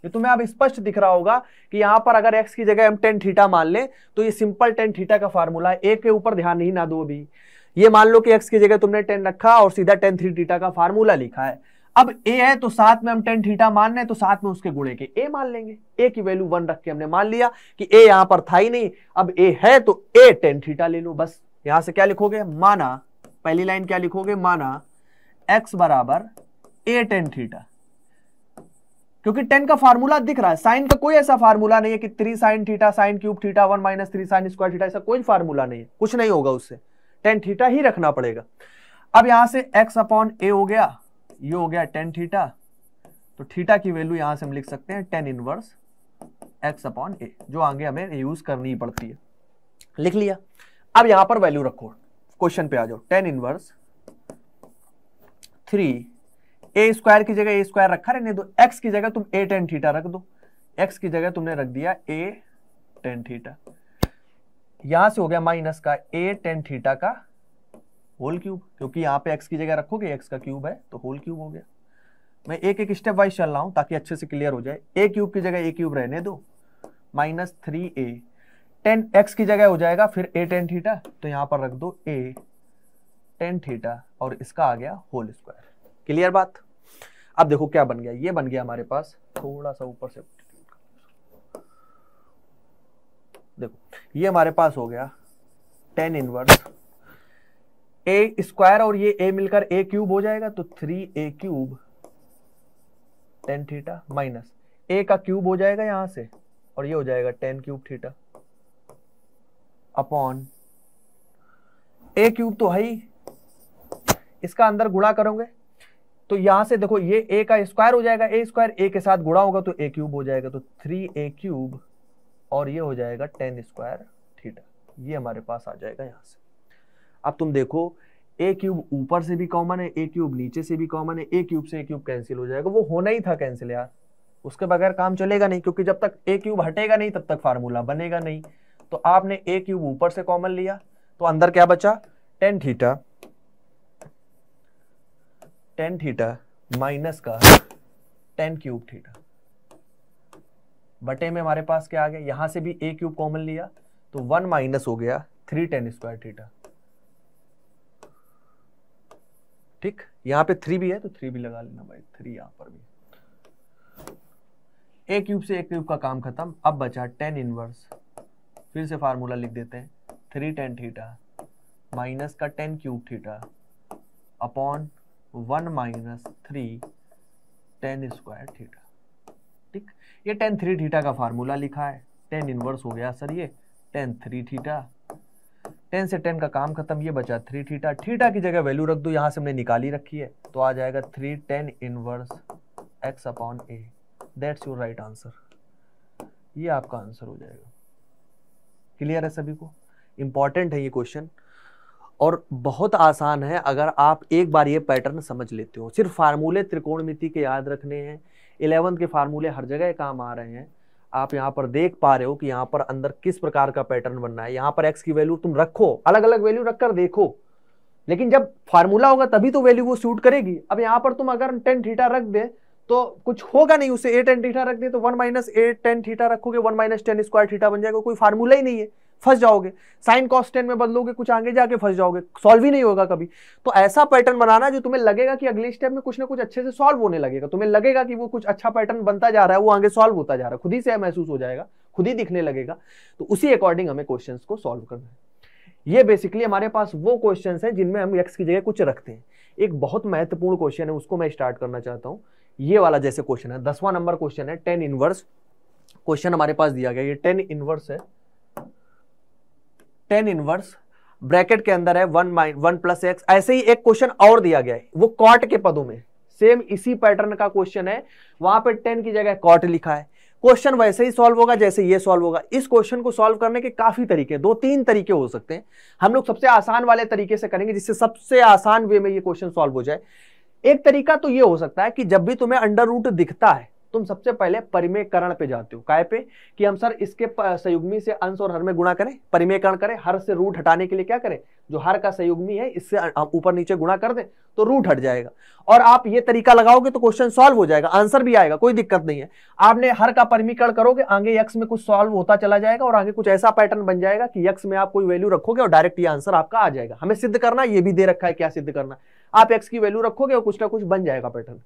S1: ये तुम्हें अब स्पष्ट दिख रहा होगा कि यहां पर अगर एक्स की जगह हम टेन थीटा मान लें तो ये सिंपल टेन थीटा का फार्मूला है एक के ऊपर ध्यान नहीं ना दो अभी ये मान लो कि एक्स की जगह तुमने टेन रखा और सीधा टेन थ्री थीटा का फार्मूला लिखा है अब ए है तो साथ में हम टेन थीटा मान रहे हैं तो साथ में उसके गुणे के ए मान लेंगे ए की वैल्यू वन रख के हमने मान लिया कि ए यहां पर था ही नहीं अब ए है तो ए टेन थीटा ले लो बस यहां से क्या लिखोगे माना पहली लाइन क्या लिखोगे माना x बराबर ए टेन थीटा क्योंकि टेन का फार्मूला दिख रहा है साइन का कोई ऐसा फार्मूला नहीं है कि three sine theta sine cube theta one minus three sine square theta ऐसा कोई फार्मूला नहीं है कुछ नहीं होगा उससे टेन थीटा ही रखना पड़ेगा अब यहां से x अपॉन ए हो गया ये हो गया टेन थीटा तो थीटा की वैल्यू यहां से हम लिख सकते हैं tan inverse x upon a जो आगे हमें यूज करनी पड़ती है लिख लिया अब यहां पर वैल्यू रखो क्वेश्चन पे आ जाओ tan inverse three a square की जगह ए स्क्वायर रखा रहने दो एक्स की जगह तुम ए टेन थीटा रख दो एक्स की जगह तुमने रख दिया ए टेन थीटा यहां से हो गया माइनस का ए टेन थीटा का होल क्यूब क्योंकि यहां पे एक्स की जगह रखोगे एक्स का क्यूब है तो होल क्यूब हो गया मैं एक एक स्टेप वाइज चल रहा हूं ताकि अच्छे से क्लियर हो जाए ए क्यूब की जगह ए क्यूब रहने दो minus three a tan x की जगह हो जाएगा फिर ए टेन थीटा तो यहां पर रख दो ए टेन थीटा और इसका आ गया होल स्क्वायर क्लियर बात अब देखो क्या बन गया ये बन गया हमारे पास थोड़ा सा ऊपर से देखो ये हमारे पास हो गया टेन इनवर्स ए स्क्वायर और ये ए मिलकर ए क्यूब हो जाएगा तो three a cube tan theta minus a का क्यूब हो जाएगा यहां से और ये हो जाएगा tan cube theta upon a cube तो है ही इसका अंदर गुणा करोगे तो यहां से देखो ये ए का स्क्वायर हो जाएगा ए स्क्वायर ए के साथ गुणा होगा तो ए क्यूब हो जाएगा तो थ्री ए क्यूब और ये हो जाएगा टेन स्क्वायर थीटा ये हमारे पास आ जाएगा यहाँ से अब तुम देखो ए क्यूब ऊपर से भी कॉमन है ए क्यूब नीचे से भी कॉमन है ए क्यूब से ए क्यूब कैंसिल हो जाएगा वो होना ही था कैंसिल यार उसके बगैर काम चलेगा नहीं क्योंकि जब तक ए क्यूब हटेगा नहीं तब तक फार्मूला बनेगा नहीं तो आपने ए क्यूब ऊपर से कॉमन लिया तो अंदर क्या बचा tan theta tan theta minus का टेन क्यूब थीटा बटे में हमारे पास क्या आ गया यहां से भी ए क्यूब कॉमन लिया तो वन माइनस हो गया थ्री टेन स्क्वायर थीटा ठीक यहां पे थ्री भी है तो थ्री भी लगा लेना भाई थ्री यहां पर भी ए क्यूब से ए क्यूब का काम खत्म अब बचा टेन इनवर्स फिर से फार्मूला लिख देते हैं थ्री टेन थीटा माइनस का tan cube theta upon one minus three tan square theta ठीक ये टेन थ्री थीटा का फार्मूला लिखा है टेन इनवर्स हो गया सर ये टेन थ्री थीटा टेन से टेन का काम खत्म ये बचा थ्री थीटा थीटा की जगह वैल्यू रख दो यहाँ से हमने निकाली रखी है तो आ जाएगा three tan inverse x upon a that's your right answer ये आपका आंसर हो जाएगा क्लियर है सभी को इम्पॉर्टेंट है ये क्वेश्चन और बहुत आसान है अगर आप एक बार ये पैटर्न समझ लेते हो सिर्फ फार्मूले त्रिकोणमिति के याद रखने हैं इलेवंथ के फार्मूले हर जगह काम आ रहे हैं आप यहाँ पर देख पा रहे हो कि यहाँ पर अंदर किस प्रकार का पैटर्न बनना है यहाँ पर एक्स की वैल्यू तुम रखो अलग अलग वैल्यू रख कर देखो लेकिन जब फार्मूला होगा तभी तो वैल्यू वो सूट करेगी अब यहाँ पर तुम अगर टेन थीटा रख दे तो कुछ होगा नहीं उसे ए टेन थीठा रख दे तो one minus a tan theta रखोगे one minus tan square theta बन जाएगा कोई फार्मूला ही नहीं है फंस जाओगे साइन कॉस टेन में बदलोगे कुछ आगे जाके फंस जाओगे सॉल्व ही नहीं होगा कभी तो ऐसा पैटर्न बनाना जो तुम्हें लगेगा कि अगले स्टेप में कुछ ना कुछ अच्छे से सॉल्व होने लगेगा तुम्हें लगेगा कि वो कुछ अच्छा पैटर्न बनता जा रहा है वो आगे सॉल्व होता जा रहा है खुद ही से महसूस हो जाएगा खुद ही दिखने लगेगा तो उसी अकॉर्डिंग हमें क्वेश्चन को सॉल्व करना है ये बेसिकली हमारे पास वो क्वेश्चन है जिनमें हम एक्स की जगह कुछ रखते हैं एक बहुत महत्वपूर्ण क्वेश्चन है उसको मैं स्टार्ट करना चाहता हूँ ये वाला जैसे क्वेश्चन है दसवां नंबर क्वेश्चन है टेन इनवर्स क्वेश्चन हमारे पास दिया गया ये टेन इनवर्स है टेन इनवर्स ब्रैकेट के अंदर है one minus one plus x ऐसे ही एक क्वेश्चन और दिया गया है वो कॉट के पदों में सेम इसी पैटर्न का क्वेश्चन है वहां पर टेन की जगह कॉट लिखा है क्वेश्चन वैसे ही सॉल्व होगा जैसे ये सॉल्व होगा इस क्वेश्चन को सॉल्व करने के काफी तरीके दो तीन तरीके हो सकते हैं हम लोग सबसे आसान वाले तरीके से करेंगे जिससे सबसे आसान वे में ये क्वेश्चन सॉल्व हो जाए एक तरीका तो ये हो सकता है कि जब भी तुम्हें अंडर रूट दिखता है तुम सबसे पहले परिमेयकरण पे जाते हो काय पे कि हम सर इसके संयुग्मी से अंश और हर में गुणा करें परिमेयकरण करें हर से रूट हटाने के लिए क्या करें जो हर का संयुग्मी है इससे ऊपर नीचे गुणा कर दे तो रूट हट जाएगा और आप ये तरीका लगाओगे तो क्वेश्चन सॉल्व हो जाएगा आंसर भी आएगा कोई दिक्कत नहीं है आपने हर का परिमीकरण करोगे आगे यक्स में कुछ सॉल्व होता चला जाएगा और आगे कुछ ऐसा पैटर्न बन जाएगा कि यक्स में आप कोई वैल्यू रखोगे और डायरेक्ट ये आंसर आपका आ जाएगा हमें सिद्ध करना ये भी दे रखा है क्या सिद्ध करना आप एक्स की वैल्यू रखोगे और कुछ ना कुछ बन जाएगा पैटर्न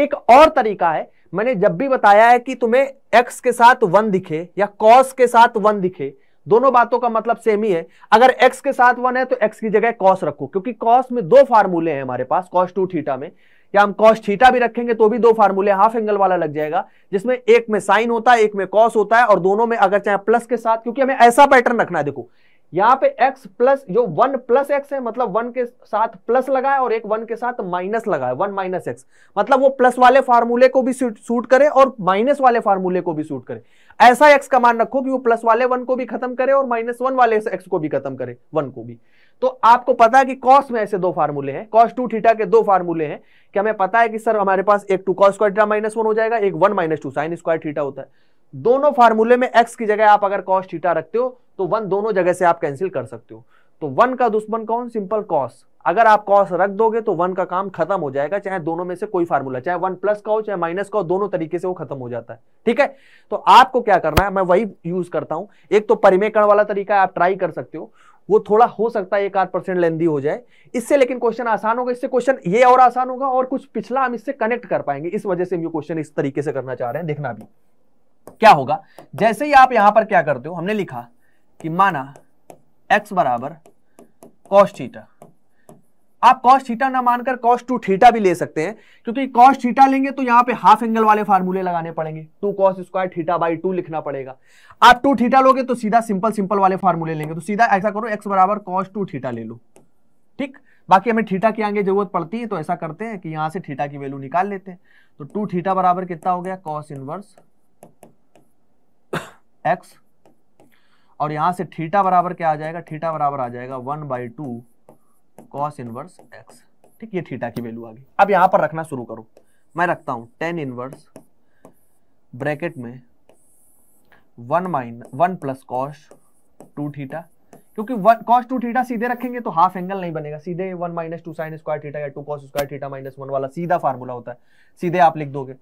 S1: एक और तरीका है मैंने जब भी बताया है कि तुम्हें एक्स के साथ वन दिखे या कॉस के साथ वन दिखे दोनों बातों का मतलब सेम ही है अगर एक्स के साथ वन है तो एक्स की जगह कॉस रखो क्योंकि कॉस में दो फार्मूले हैं हमारे पास कॉस टू थीटा में या हम कॉस थीटा भी रखेंगे तो भी दो फार्मूले हाफ एंगल वाला लग जाएगा जिसमें एक में साइन होता है एक में कॉस होता है और दोनों में अगर चाहे प्लस के साथ क्योंकि हमें ऐसा पैटर्न रखना है देखो यहां पे x प्लस जो वन प्लस एक्स है मतलब वन के साथ प्लस लगा है और एक वन के साथ माइनस लगा है वन माइनस एक्स मतलब वो प्लस वाले फार्मूले को भी सूट करे और माइनस वाले फार्मूले को भी सूट करे ऐसा एक्स का मान रखो कि वो प्लस वाले वन को भी खत्म करे और माइनस वन वाले एक्स को भी खत्म करे वन को भी तो आपको पता है कि कॉस में ऐसे दो फार्मूले हैं कॉस टू थीटा के दो फार्मूले हैं कि हमें पता है कि सर हमारे पास एक two cos square theta minus one हो जाएगा एक one minus two sine square theta होता है दोनों फार्मूले में एक्स की जगह आप अगर कॉस थीटा रखते हो तो वन दोनों जगह से आप कैंसिल कर सकते हो तो वन का दुश्मन कौन सिंपल कॉस अगर आप कॉस रख दोगे तो वन का काम खत्म हो जाएगा चाहे दोनों में से कोई फार्मूला चाहे वन प्लस का हो चाहे माइनस का हो दोनों तरीके से वो खत्म हो जाता है ठीक है तो आपको क्या करना है मैं वही यूज करता हूं एक तो परिमेकरण वाला तरीका आप ट्राई कर सकते हो वो थोड़ा हो सकता है एक आध परसेंट लेंदी हो जाए इससे लेकिन क्वेश्चन आसान होगा इससे क्वेश्चन ये और आसान होगा और कुछ पिछला हम इससे कनेक्ट कर पाएंगे इस वजह से हम ये क्वेश्चन इस तरीके से करना चाह रहे हैं देखना भी क्या होगा जैसे ही आप यहां पर क्या करते हो हमने लिखा कि माना x बराबर कॉस थीटा आप कॉस्ट थीटा ना मानकर कॉस्ट टू थीटा भी ले सकते हैं क्योंकि कॉस्ट थीटा लेंगे तो यहां पे हाफ एंगल वाले फार्मूले लगाने पड़ेंगे two cos square theta by two लिखना पड़ेगा आप टू थीटा लोगे तो सीधा सिंपल सिंपल वाले फार्मूले लेंगे तो सीधा ऐसा करो एक्स बराबर कॉस टू थीटा ले लो ठीक बाकी हमें थीटा की आगे जरूरत पड़ती है तो ऐसा करते हैं कि यहां से थीटा की वैल्यू निकाल लेते हैं तो टू थीटा बराबर कितना हो गया कॉस इनवर्स एक्स और यहां से थीटा बराबर क्या आ जाएगा थीटा बराबर आ जाएगा one by two cos inverse x ठीक ये थीटा की वैल्यू आ गई अब यहां पर रखना शुरू करो मैं रखता हूं टेन इनवर्स ब्रैकेट में one minus one plus cos two theta क्योंकि वन कॉस टू थीटा सीधे रखेंगे तो हाफ एंगल नहीं बनेगा सीधे one minus two sine square theta या two cos square theta minus one वाला सीधा फार्मूला होता है सीधे आप लिख दोगे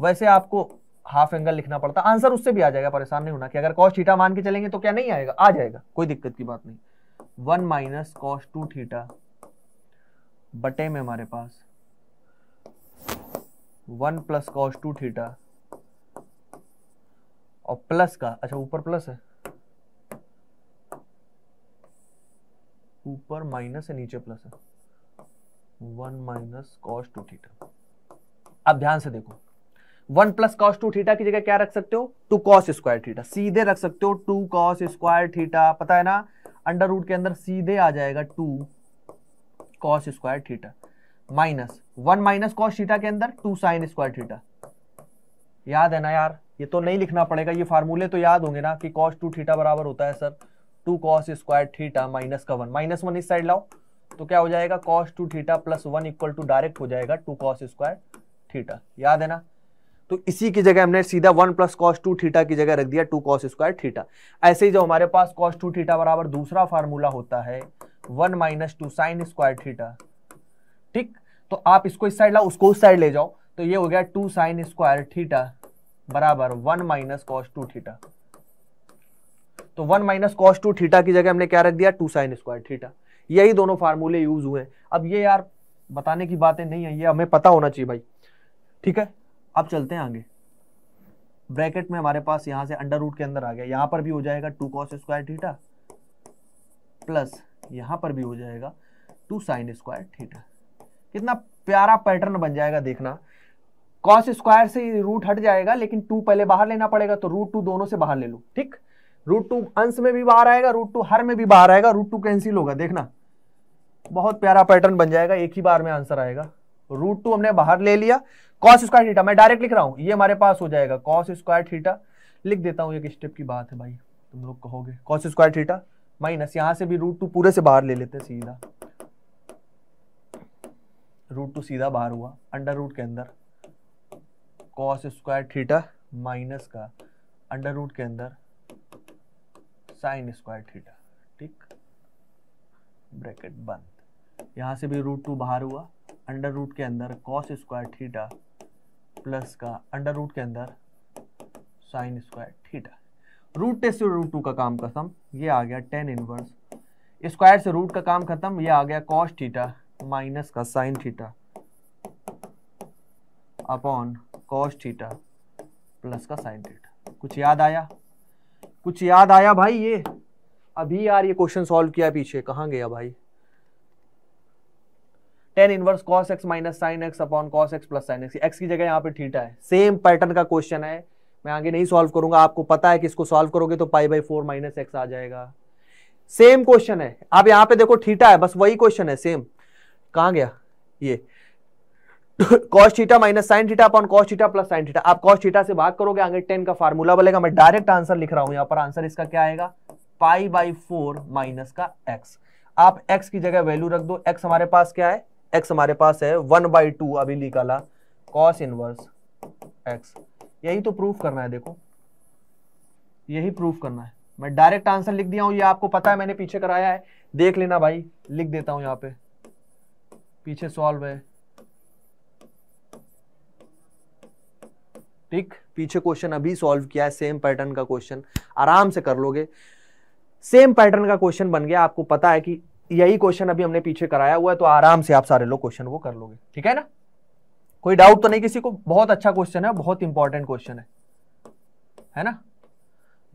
S1: वैसे आपको हाफ एंगल लिखना पड़ता आंसर उससे भी आ जाएगा परेशान नहीं होना कि अगर कॉस थीटा मान के चलेंगे तो क्या नहीं आएगा आ जाएगा कोई दिक्कत की बात नहीं one minus cos two theta बटे में हमारे पास one plus cos two theta और प्लस का अच्छा ऊपर प्लस है ऊपर माइनस है नीचे प्लस है one minus cos two theta अब ध्यान से देखो one plus cos two theta की जगह क्या रख सकते हो टू कॉस स्क्वायर थीटा सीधे रख सकते हो टू कॉस स्क्वायर थीटा पता है ना अंडर रूट के अंदर सीधे आ जाएगा two cos square theta minus one minus cos theta के अंदर टू साइन स्क्वायर थीटा याद है ना यार ये तो नहीं लिखना पड़ेगा ये फार्मूले तो याद होंगे ना कि कॉस टू थीटा बराबर होता है sir two cos square theta minus का वन माइनस वन इस साइड लाओ तो क्या हो जाएगा cos two theta plus one equal to direct हो जाएगा टू कॉस स्क्वायर थीटा याद है ना तो इसी की जगह हमने सीधा one plus cos two theta की जगह रख दिया टू कॉस स्क्वायर थीटा ऐसे ही जो हमारे पास कॉस टू थीटा बराबर दूसरा फार्मूला होता है one minus two sine square theta ठीक तो आप इसको इस साइड लाओ उसको उस साइड ले जाओ तो ये हो गया टू साइन स्क्वायर थीटा बराबर one minus cos two theta तो one minus cos two theta की जगह हमने क्या रख दिया टू साइन स्क्वायर थीटा यही दोनों फार्मूले यूज हुए अब ये यार बताने की बातें नहीं है ये हमें पता होना चाहिए भाई ठीक है अब चलते हैं आगे ब्रैकेट में हमारे पास यहां से अंडर रूट के अंदर आ गया यहां पर भी हो जाएगा two cos square theta plus यहां पर भी हो जाएगा टू साइन स्क्वायर थीटा कितना प्यारा पैटर्न बन जाएगा देखना कॉस स्क्वायर से रूट हट जाएगा लेकिन टू पहले बाहर लेना पड़ेगा तो रूट टू दोनों से बाहर ले लो ठीक रूट टू अंश में भी बाहर आएगा रूट टू हर में भी बाहर आएगा रूट टू कैंसिल होगा देखना बहुत प्यारा पैटर्न बन जाएगा एक ही बार में आंसर आएगा रूट टू हमने बाहर ले लिया कॉस स्क्वायर थीटा मैं डायरेक्ट लिख रहा हूँ ये हमारे पास हो जाएगा कॉस स्क्वायर थीटा लिख देता हूँ एक स्टेप की बात है भाई तुम लोग कहोगे कॉस स्क्वायर थीटा माइनस यहाँ से भी रूट टू पूरे से बाहर ले लेते हैं सीधा रूट टू सीधा बाहर हुआ अंडर रूट के अंदर कॉस स्क्वायर थीटा माइनस का अंडर रूट के अंदर साइन स्क्वायर थीटा ठीक ब्रैकेट बंद यहां से भी रूट टू बाहर हुआ अंडर रूट के अंदर कॉस स्क्वायर थीटा प्लस का अंडर रूट के अंदर sine square theta root test root two का काम खत्म ये आ गया टेन इनवर्स स्क्वायर से रूट का काम खत्म ये आ गया कॉस थीटा माइनस का sine theta upon cos theta plus का साइन थीटा कुछ याद आया कुछ याद आया भाई ये अभी यार ये क्वेश्चन सॉल्व किया पीछे कहाँ गया भाई tan inverse cos x minus sine x upon cos x plus sine x x की जगह यहाँ पे थीटा है सेम पैटर्न का क्वेश्चन है मैं आगे नहीं सॉल्व करूंगा आपको पता है कि इसको सॉल्व करोगे तो pi by four minus x आ जाएगा सेम क्वेश्चन है आप यहाँ पे देखो थीटा है बस वही क्वेश्चन है सेम कहाँ गया ये cos theta minus sine theta upon cos theta plus sine theta आप कॉस थीटा से भाग करोगे आगे टेन का फार्मूला बोलेगा मैं डायरेक्ट आंसर लिख रहा हूँ यहाँ पर आंसर इसका क्या आएगा पाई बाई फोर माइनस का एक्स आप एक्स की जगह वैल्यू रख दो एक्स हमारे पास क्या है x हमारे पास है वन बाई टू अभी निकाला कॉस इनवर्स x यही तो प्रूफ करना है देखो यही प्रूफ करना है मैं डायरेक्ट आंसर लिख दिया हूं ये आपको पता है मैंने पीछे कराया है देख लेना भाई लिख देता हूं यहां पे पीछे सॉल्व है ठीक पीछे क्वेश्चन अभी सॉल्व किया है सेम पैटर्न का क्वेश्चन आराम से कर लोगे सेम पैटर्न का क्वेश्चन बन गया आपको पता है कि यही क्वेश्चन अभी हमने पीछे कराया हुआ है तो आराम से आप सारे लोग क्वेश्चन वो कर लोगे ठीक है ना कोई डाउट तो नहीं किसी को बहुत अच्छा क्वेश्चन है बहुत इंपॉर्टेंट क्वेश्चन है है ना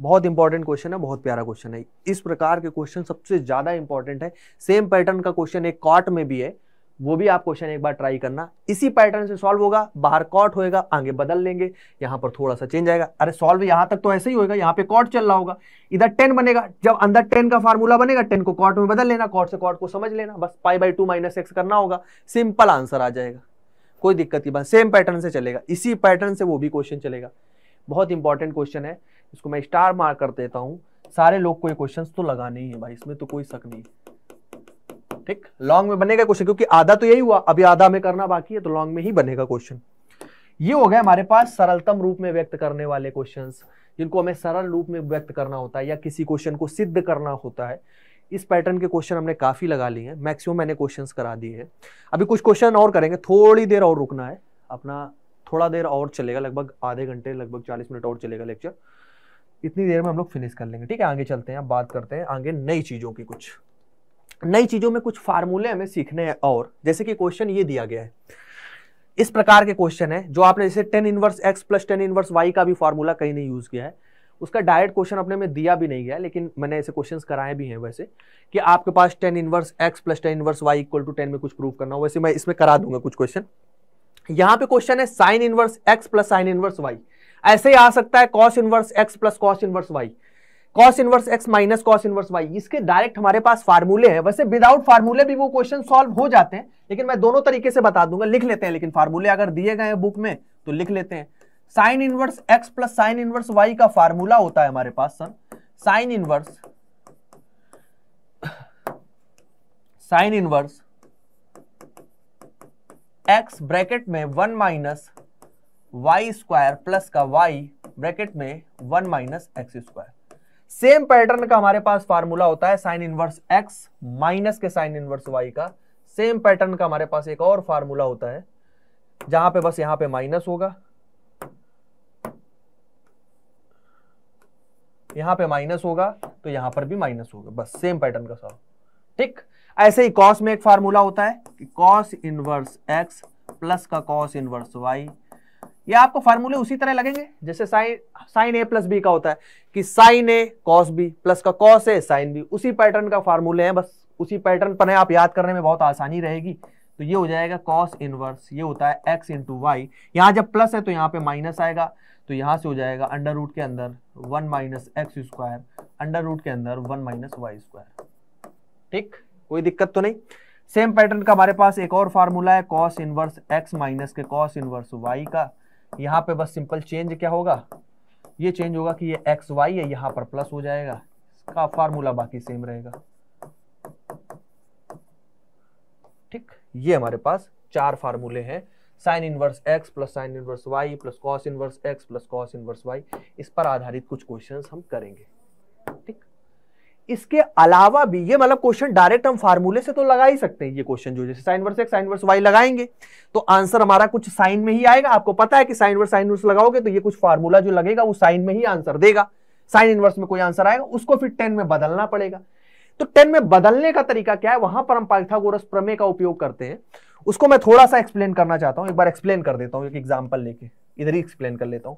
S1: बहुत इंपॉर्टेंट क्वेश्चन है बहुत प्यारा क्वेश्चन है इस प्रकार के क्वेश्चन सबसे ज्यादा इंपॉर्टेंट है सेम पैटर्न का क्वेश्चन एक कॉट में भी है वो भी आप क्वेश्चन एक बार ट्राई करना इसी पैटर्न से सॉल्व होगा बाहर कॉट होएगा आगे बदल लेंगे यहां पर थोड़ा सा चेंज आएगा अरे सॉल्व यहाँ तक तो ऐसे ही होगा यहाँ पे कॉट चल रहा होगा इधर टेन बनेगा जब अंदर टेन का फार्मूला बनेगा टेन को कॉट में बदल लेना कॉट से कॉट को समझ लेना बस pi by two minus x करना होगा सिंपल आंसर आ जाएगा कोई दिक्कत नहीं बस सेम पैटर्न से चलेगा इसी पैटर्न से वो भी क्वेश्चन चलेगा बहुत इंपॉर्टेंट क्वेश्चन है इसको मैं स्टार मार्क कर देता हूँ सारे लोग को ये क्वेश्चन तो लगाने ही है भाई इसमें तो कोई शक नहीं है ठीक लॉन्ग में बनेगा क्वेश्चन क्योंकि आधा तो यही हुआ अभी आधा में करना बाकी है तो लॉन्ग में ही बनेगा क्वेश्चन ये हो गया हमारे पास सरलतम रूप में व्यक्त करने वाले क्वेश्चन जिनको हमें सरल रूप में व्यक्त करना होता है या किसी क्वेश्चन को सिद्ध करना होता है इस पैटर्न के क्वेश्चन हमने काफ़ी लगा लिए हैं मैक्सिमम मैंने क्वेश्चंस करा दिए हैं अभी कुछ क्वेश्चन और करेंगे थोड़ी देर और रुकना है अपना थोड़ा देर और चलेगा लगभग आधे घंटे लगभग चालीस मिनट और चलेगा लेक्चर इतनी देर में हम लोग फिनिश कर लेंगे ठीक है आगे चलते हैं अब बात करते हैं आगे नई चीज़ों की कुछ नई चीज़ों में कुछ फार्मूले हमें सीखने हैं और जैसे कि क्वेश्चन ये दिया गया है इस प्रकार के क्वेश्चन है जो आपने जैसे tan inverse x plus tan inverse y का भी फार्मूला कहीं नहीं यूज़ किया है उसका डायरेक्ट क्वेश्चन अपने में दिया भी नहीं गया लेकिन मैंने ऐसे क्वेश्चंस कराए भी हैं वैसे कि आपके पास tan inverse x plus tan inverse y equal to tan में कुछ प्रूव करना हो वैसे मैं इसमें करा दूंगा कुछ क्वेश्चन यहाँ पे क्वेश्चन है sign inverse x plus sine inverse y ऐसे ही आ सकता है cos inverse x plus cos inverse y cos inverse x minus cos inverse y इसके डायरेक्ट हमारे पास फार्मूले हैं वैसे विदाउट फार्मूले भी वो क्वेश्चन सॉल्व हो जाते हैं लेकिन मैं दोनों तरीके से बता दूंगा लिख लेते हैं लेकिन फार्मूले अगर दिए गए हैं बुक में तो लिख लेते हैं sign inverse x plus sine inverse y का फार्मूला होता है हमारे पास sir sine inverse sine inverse x bracket में one minus y square plus का वाई ब्रैकेट में one minus x square same pattern का हमारे पास फार्मूला होता है साइन इनवर्स एक्स माइनस के साइन इनवर्स वाई का सेम पैटर्न का हमारे पास एक और फार्मूला होता है जहां पे बस यहां पे माइनस होगा यहां पे माइनस होगा तो यहां पर भी माइनस होगा बस सेम पैटर्न का सॉल्व ठीक ऐसे ही कॉस में एक फार्मूला होता है कि कॉस इनवर्स एक्स प्लस का कॉस इनवर्स वाई या आपको फार्मूले उसी तरह लगेंगे जैसे sine sine a plus b का होता है कि sine a cos b plus का कॉस ए साइन बी उसी पैटर्न का फार्मूले है बस उसी पैटर्न पर है आप याद करने में बहुत आसानी रहेगी तो ये हो जाएगा कॉस इनवर्स ये होता है एक्स इंटू वाई यहाँ जब प्लस है तो यहाँ पे माइनस आएगा तो यहाँ से हो जाएगा अंडर रूट के अंदर one minus x square under root के अंदर वन माइनस वाई स्क्वायर ठीक कोई दिक्कत तो नहीं सेम पैटर्न का हमारे पास एक और फार्मूला है कॉस इनवर्स एक्स माइनस के कॉस इनवर्स वाई का यहाँ पे बस सिंपल चेंज क्या होगा ये चेंज होगा कि ये एक्स वाई है यहाँ पर प्लस हो जाएगा इसका फार्मूला बाकी सेम रहेगा ठीक ये हमारे पास चार फार्मूले हैं sign inverse x plus sine inverse y plus cos inverse x plus cos inverse y इस पर आधारित कुछ क्वेश्चंस हम करेंगे इसके अलावा भी ये मतलब क्वेश्चन डायरेक्ट हम फार्मूले से तो लगा ही सकते हैं ये क्वेश्चन जो जैसे sine inverse x sine inverse y लगाएंगे तो आंसर हमारा कुछ साइन में ही आएगा आपको पता है कि साइन वर्स साइन वर्स लगाओगे तो ये कुछ फार्मूला जो लगेगा वो साइन में ही आंसर देगा साइन इनवर्स में कोई आंसर आएगा उसको फिर टेन में बदलना पड़ेगा तो टेन में बदलने का तरीका क्या है वहां पर हम पाइथागोरस प्रमेय का उपयोग करते हैं उसको मैं थोड़ा सा एक्सप्लेन करना चाहता हूं एक बार एक्सप्लेन कर देता हूं एक एग्जाम्पल लेके इधर ही एक्सप्लेन कर लेता हूं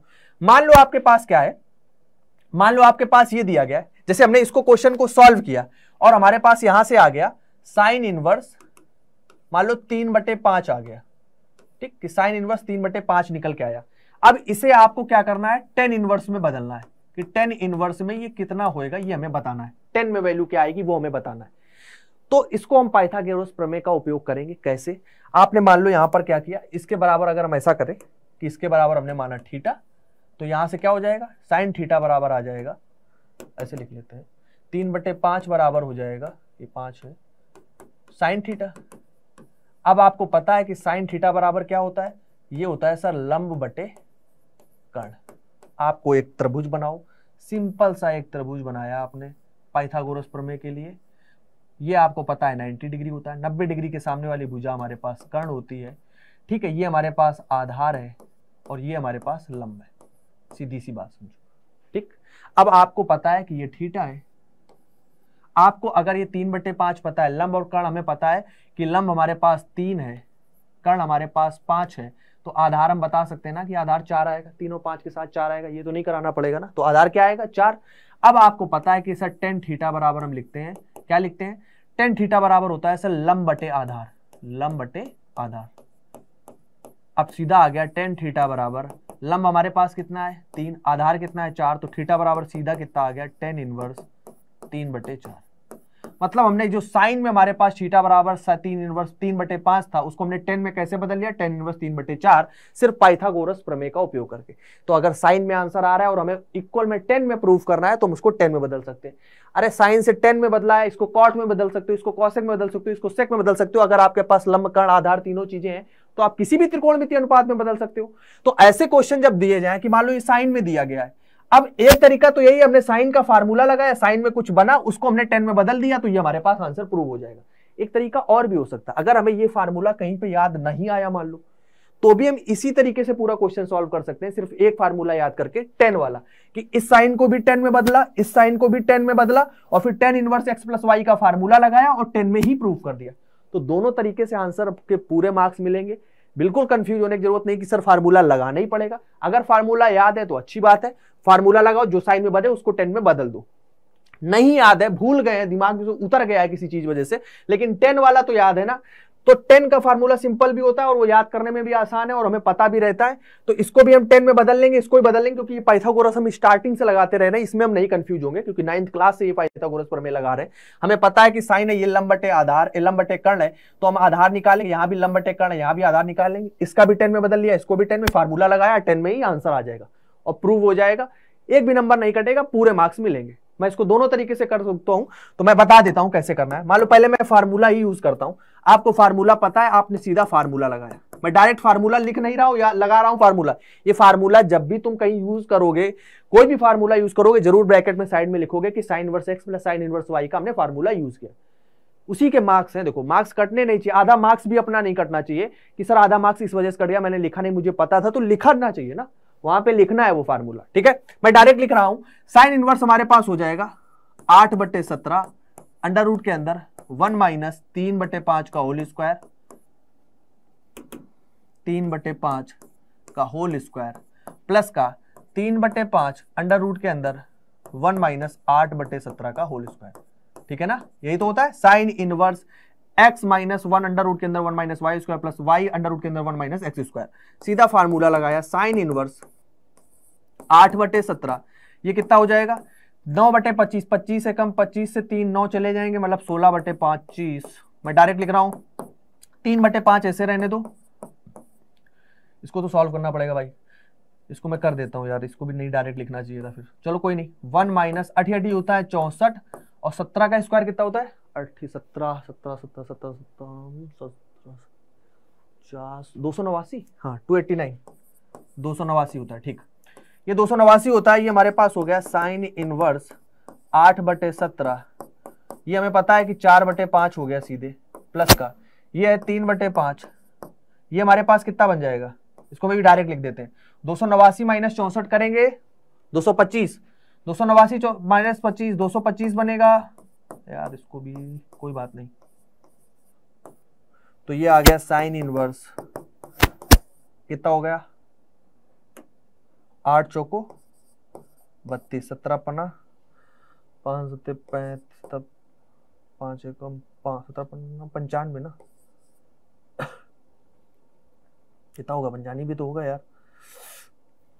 S1: मान लो आपके पास क्या है मान लो आपके पास ये दिया गया है जैसे हमने इसको क्वेश्चन को सॉल्व किया और हमारे पास यहां से आ गया साइन इनवर्स मान लो तीन बटे पांच आ गया ठीक कि साइन इनवर्स तीन बटे पांच निकल के आया अब इसे आपको क्या करना है टेन इनवर्स में बदलना है कि टेन इनवर्स में ये कितना होएगा ये हमें बताना है टेन में वैल्यू क्या आएगी वो हमें बताना है तो इसको हम पाइथागोरस प्रमेय का उपयोग करेंगे कैसे आपने मान लो यहां पर क्या किया इसके बराबर अगर हम ऐसा करें कि इसके बराबर हमने माना थीटा तो यहां से क्या हो जाएगा साइन थीटा बराबर आ जाएगा ऐसे लिख लेते हैं तीन बटे पांच बराबर हो जाएगा ये पांच है साइन थीटा अब आपको पता है कि साइन थीटा बराबर क्या होता है ये होता है सर लंब बटे कर्ण आपको एक त्रिभुज बनाओ सिंपल सा एक त्रिभुज बनाया आपने पाइथागोरस प्रमेय के लिए ये आपको पता है नाइन्टी डिग्री होता है नब्बे डिग्री के सामने वाली भुजा हमारे पास कर्ण होती है ठीक है ये हमारे पास आधार है और ये हमारे पास लंब है सीधी सी बात समझो अब आपको पता है कि ये थीटा है आपको अगर ये तीन बटे पांच पता है लंब और कर्ण हमें पता है कि लंब हमारे पास तीन है कर्ण हमारे पास पांच है तो आधार हम बता सकते हैं ना कि आधार चार आएगा तीनों पांच के साथ चार आएगा ये तो नहीं कराना पड़ेगा ना तो आधार क्या आएगा चार अब आपको पता है कि सर टेन थीटा बराबर हम लिखते हैं क्या लिखते हैं टेन थीटा बराबर होता है सर लंब बटे आधार लंब बटे आधार अब सीधा आ गया टेन थीटा बराबर लंब हमारे पास कितना है तीन आधार कितना है चार तो थीटा बराबर सीधा कितना आ गया टेन इनवर्स तीन बटे चार मतलब हमने जो साइन में हमारे पास थीटा बराबर तीन इनवर्स तीन बटे पांच था उसको हमने टेन में कैसे बदल लिया टेन इनवर्स तीन बटे चार सिर्फ पाइथागोरस प्रमेय का उपयोग करके तो अगर साइन में आंसर आ रहा है और हमें इक्वल में टेन में प्रूव करना है तो हम उसको टेन में बदल सकते हैं अरे साइन से टेन में बदला है इसको कॉट में बदल सकते हो इसको कॉसेक में बदल सकते हो इसको सेक में बदल सकते हो अगर आपके पास लंब कर्ण आधार तीनों चीजें हैं तो आप किसी भी त्रिकोण अनुपात में बदल सकते हो तो ऐसे क्वेश्चन जब दिए जाए कि मान लो ये साइन में दिया गया है अब एक तरीका तो यही हमने साइन का फार्मूला लगाया साइन में कुछ बना उसको हमने टेन में बदल दिया तो ये हमारे पास आंसर प्रूव हो जाएगा एक तरीका और भी हो सकता है अगर हमें ये फार्मूला कहीं पे याद नहीं आया मान लो तो भी हम इसी तरीके से पूरा क्वेश्चन सॉल्व कर सकते हैं सिर्फ एक फार्मूला याद करके टेन वाला कि इस साइन को भी टेन में बदला इस साइन को भी टेन में बदला और फिर tan inverse x plus y का फार्मूला लगाया और टेन में ही प्रूव कर दिया तो दोनों तरीके से आंसर के पूरे मार्क्स मिलेंगे बिल्कुल कंफ्यूज होने की जरूरत नहीं कि सर फार्मूला लगाना ही पड़ेगा अगर फार्मूला याद है तो अच्छी बात है फार्मूला लगाओ जो साइन में बदले उसको टेन में बदल दो नहीं याद है भूल गए हैं दिमाग में उतर गया है किसी चीज वजह से लेकिन टेन वाला तो याद है ना तो टेन का फार्मूला सिंपल भी होता है और वो याद करने में भी आसान है और हमें पता भी रहता है तो इसको भी हम टेन में बदल लेंगे इसको भी बदल लेंगे क्योंकि ये पाइथागोरस हम स्टार्टिंग से लगाते रहे ना इसमें हम नहीं कंफ्यूज होंगे क्योंकि नाइन्थ क्लास से ये पाइथागोरस पर हमें लगा रहे हैं हमें पता है कि साइन है ये लंबटे आधार लंबटे कर्ण है तो हम आधार निकालेंगे यहाँ भी लंबटे कर्ण है यहाँ भी आधार निकालेंगे इसका भी टेन में बदल लिया इसको भी टेन में फार्मूला लगाया टेन में ही आंसर आ जाएगा और प्रूव हो जाएगा एक भी नंबर नहीं कटेगा पूरे मार्क्स मिलेंगे मैं इसको दोनों तरीके से कर सकता हूं तो मैं बता देता हूं कैसे करना है मान लो पहले मैं फार्मूला ही यूज करता हूं आपको फार्मूला पता है आपने सीधा फार्मूला लगाया मैं डायरेक्ट फार्मूला लिख नहीं रहा हूं या लगा रहा हूं फार्मूला ये फार्मूला जब भी तुम कहीं यूज करोगे कोई भी फार्मूला यूज करोगे जरूर ब्रैकेट में साइड में लिखोगे कि sign inverse x plus sine inverse y का हमने फार्मूला यूज किया उसी के मार्क्स हैं देखो मार्क्स कटने नहीं चाहिए आधा मार्क्स भी अपना नहीं कटना चाहिए कि सर आधा मार्क्स इस वजह से कट गया मैंने लिखा नहीं मुझे पता था तो लिखना चाहिए ना वहां पे लिखना है वो फार्मूला ठीक है मैं डायरेक्ट लिख रहा हूं साइन इनवर्स हमारे पास हो जाएगा आठ बटे सत्रह अंडर रूट के अंदर वन माइनस तीन बटे पांच का होल स्क्वायर तीन बटे पांच का होल स्क्वायर प्लस का तीन बटे पांच अंडर रूट के अंदर वन माइनस आठ बटे सत्रह का होल स्क्वायर ठीक है ना यही तो होता है sign inverse x minus one under root के अंदर one minus y square plus y under root के अंदर वन माइनस एक्स स्क्वायर सीधा फार्मूला लगाया साइन इनवर्स आठ बटे सत्रह ये कितना हो जाएगा नौ बटे पच्चीस पच्चीस से कम पच्चीस से तीन नौ चले जाएंगे मतलब सोलह बटे पच्चीस मैं डायरेक्ट लिख रहा हूं तीन बटे पांच ऐसे रहने दो इसको तो सॉल्व करना पड़ेगा भाई इसको मैं कर देता हूँ यार इसको भी नहीं डायरेक्ट लिखना चाहिए था फिर चलो कोई नहीं वन माइनस अठी अठी होता है चौसठ और सत्रह का स्क्वायर कितना होता है अट्ठी सत्रह सत्रह सत्रह सत्रह सत्रह पचास दो सौ नवासी हाँ टू एट्टी नाइन दो सौ नवासी होता है ठीक ये दो सौ नवासी होता है ये हमारे पास हो गया साइन इनवर्स आठ बटे सत्रह ये हमें पता है कि चार बटे पांच हो गया सीधे प्लस का ये है तीन बटे पांच ये हमारे पास कितना बन जाएगा इसको भी डायरेक्ट लिख देते हैं दो सौ नवासी माइनस चौंसठ करेंगे दो सौ पच्चीस दो सौ नवासी माइनस पच्चीस दो सौ पच्चीस बनेगा यार इसको भी कोई बात नहीं तो ये आ गया साइन इनवर्स कितना हो गया आठ चौको बत्तीस सत्रह पन्ना पाँच सत्तर पैंतीस तब पाँच एकम सत्रह पन्ना पंचानवे ना कितना होगा पंचानवे भी तो होगा यार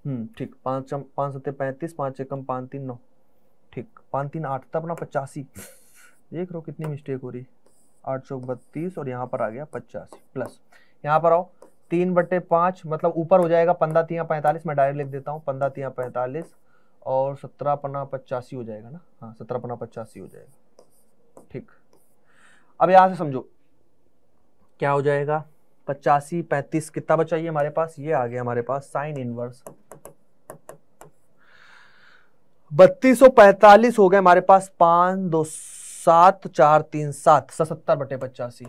S1: हम्म ठीक पाँच पाँच सत्तर पैंतीस पाँच एकम पाँच तीन नौ ठीक पाँच तीन आठ तब ना पचासी देख रहो कितनी मिस्टेक हो रही आठ सौ बत्तीस और यहाँ पर आ गया पचास प्लस यहाँ पर आओ तीन बट्टे पाँच मतलब ऊपर हो जाएगा पंद्रह तिया पैंतालीस मैं डायरेक्ट लिख देता हूँ पंद्रह तिया पैंतालीस और सत्रह पन्ना पचासी हो जाएगा ना हाँ सत्रह पन्ना पचासी हो जाएगा ठीक अब यहाँ से समझो क्या हो जाएगा पचासी पैंतीस कितना बचा ये हमारे पास ये आ गया हमारे पास साइन इनवर्स बत्तीस सौ पैंतालीस हो गए हमारे पास पाँच दो सात चार तीन सात सतर बटे पचासी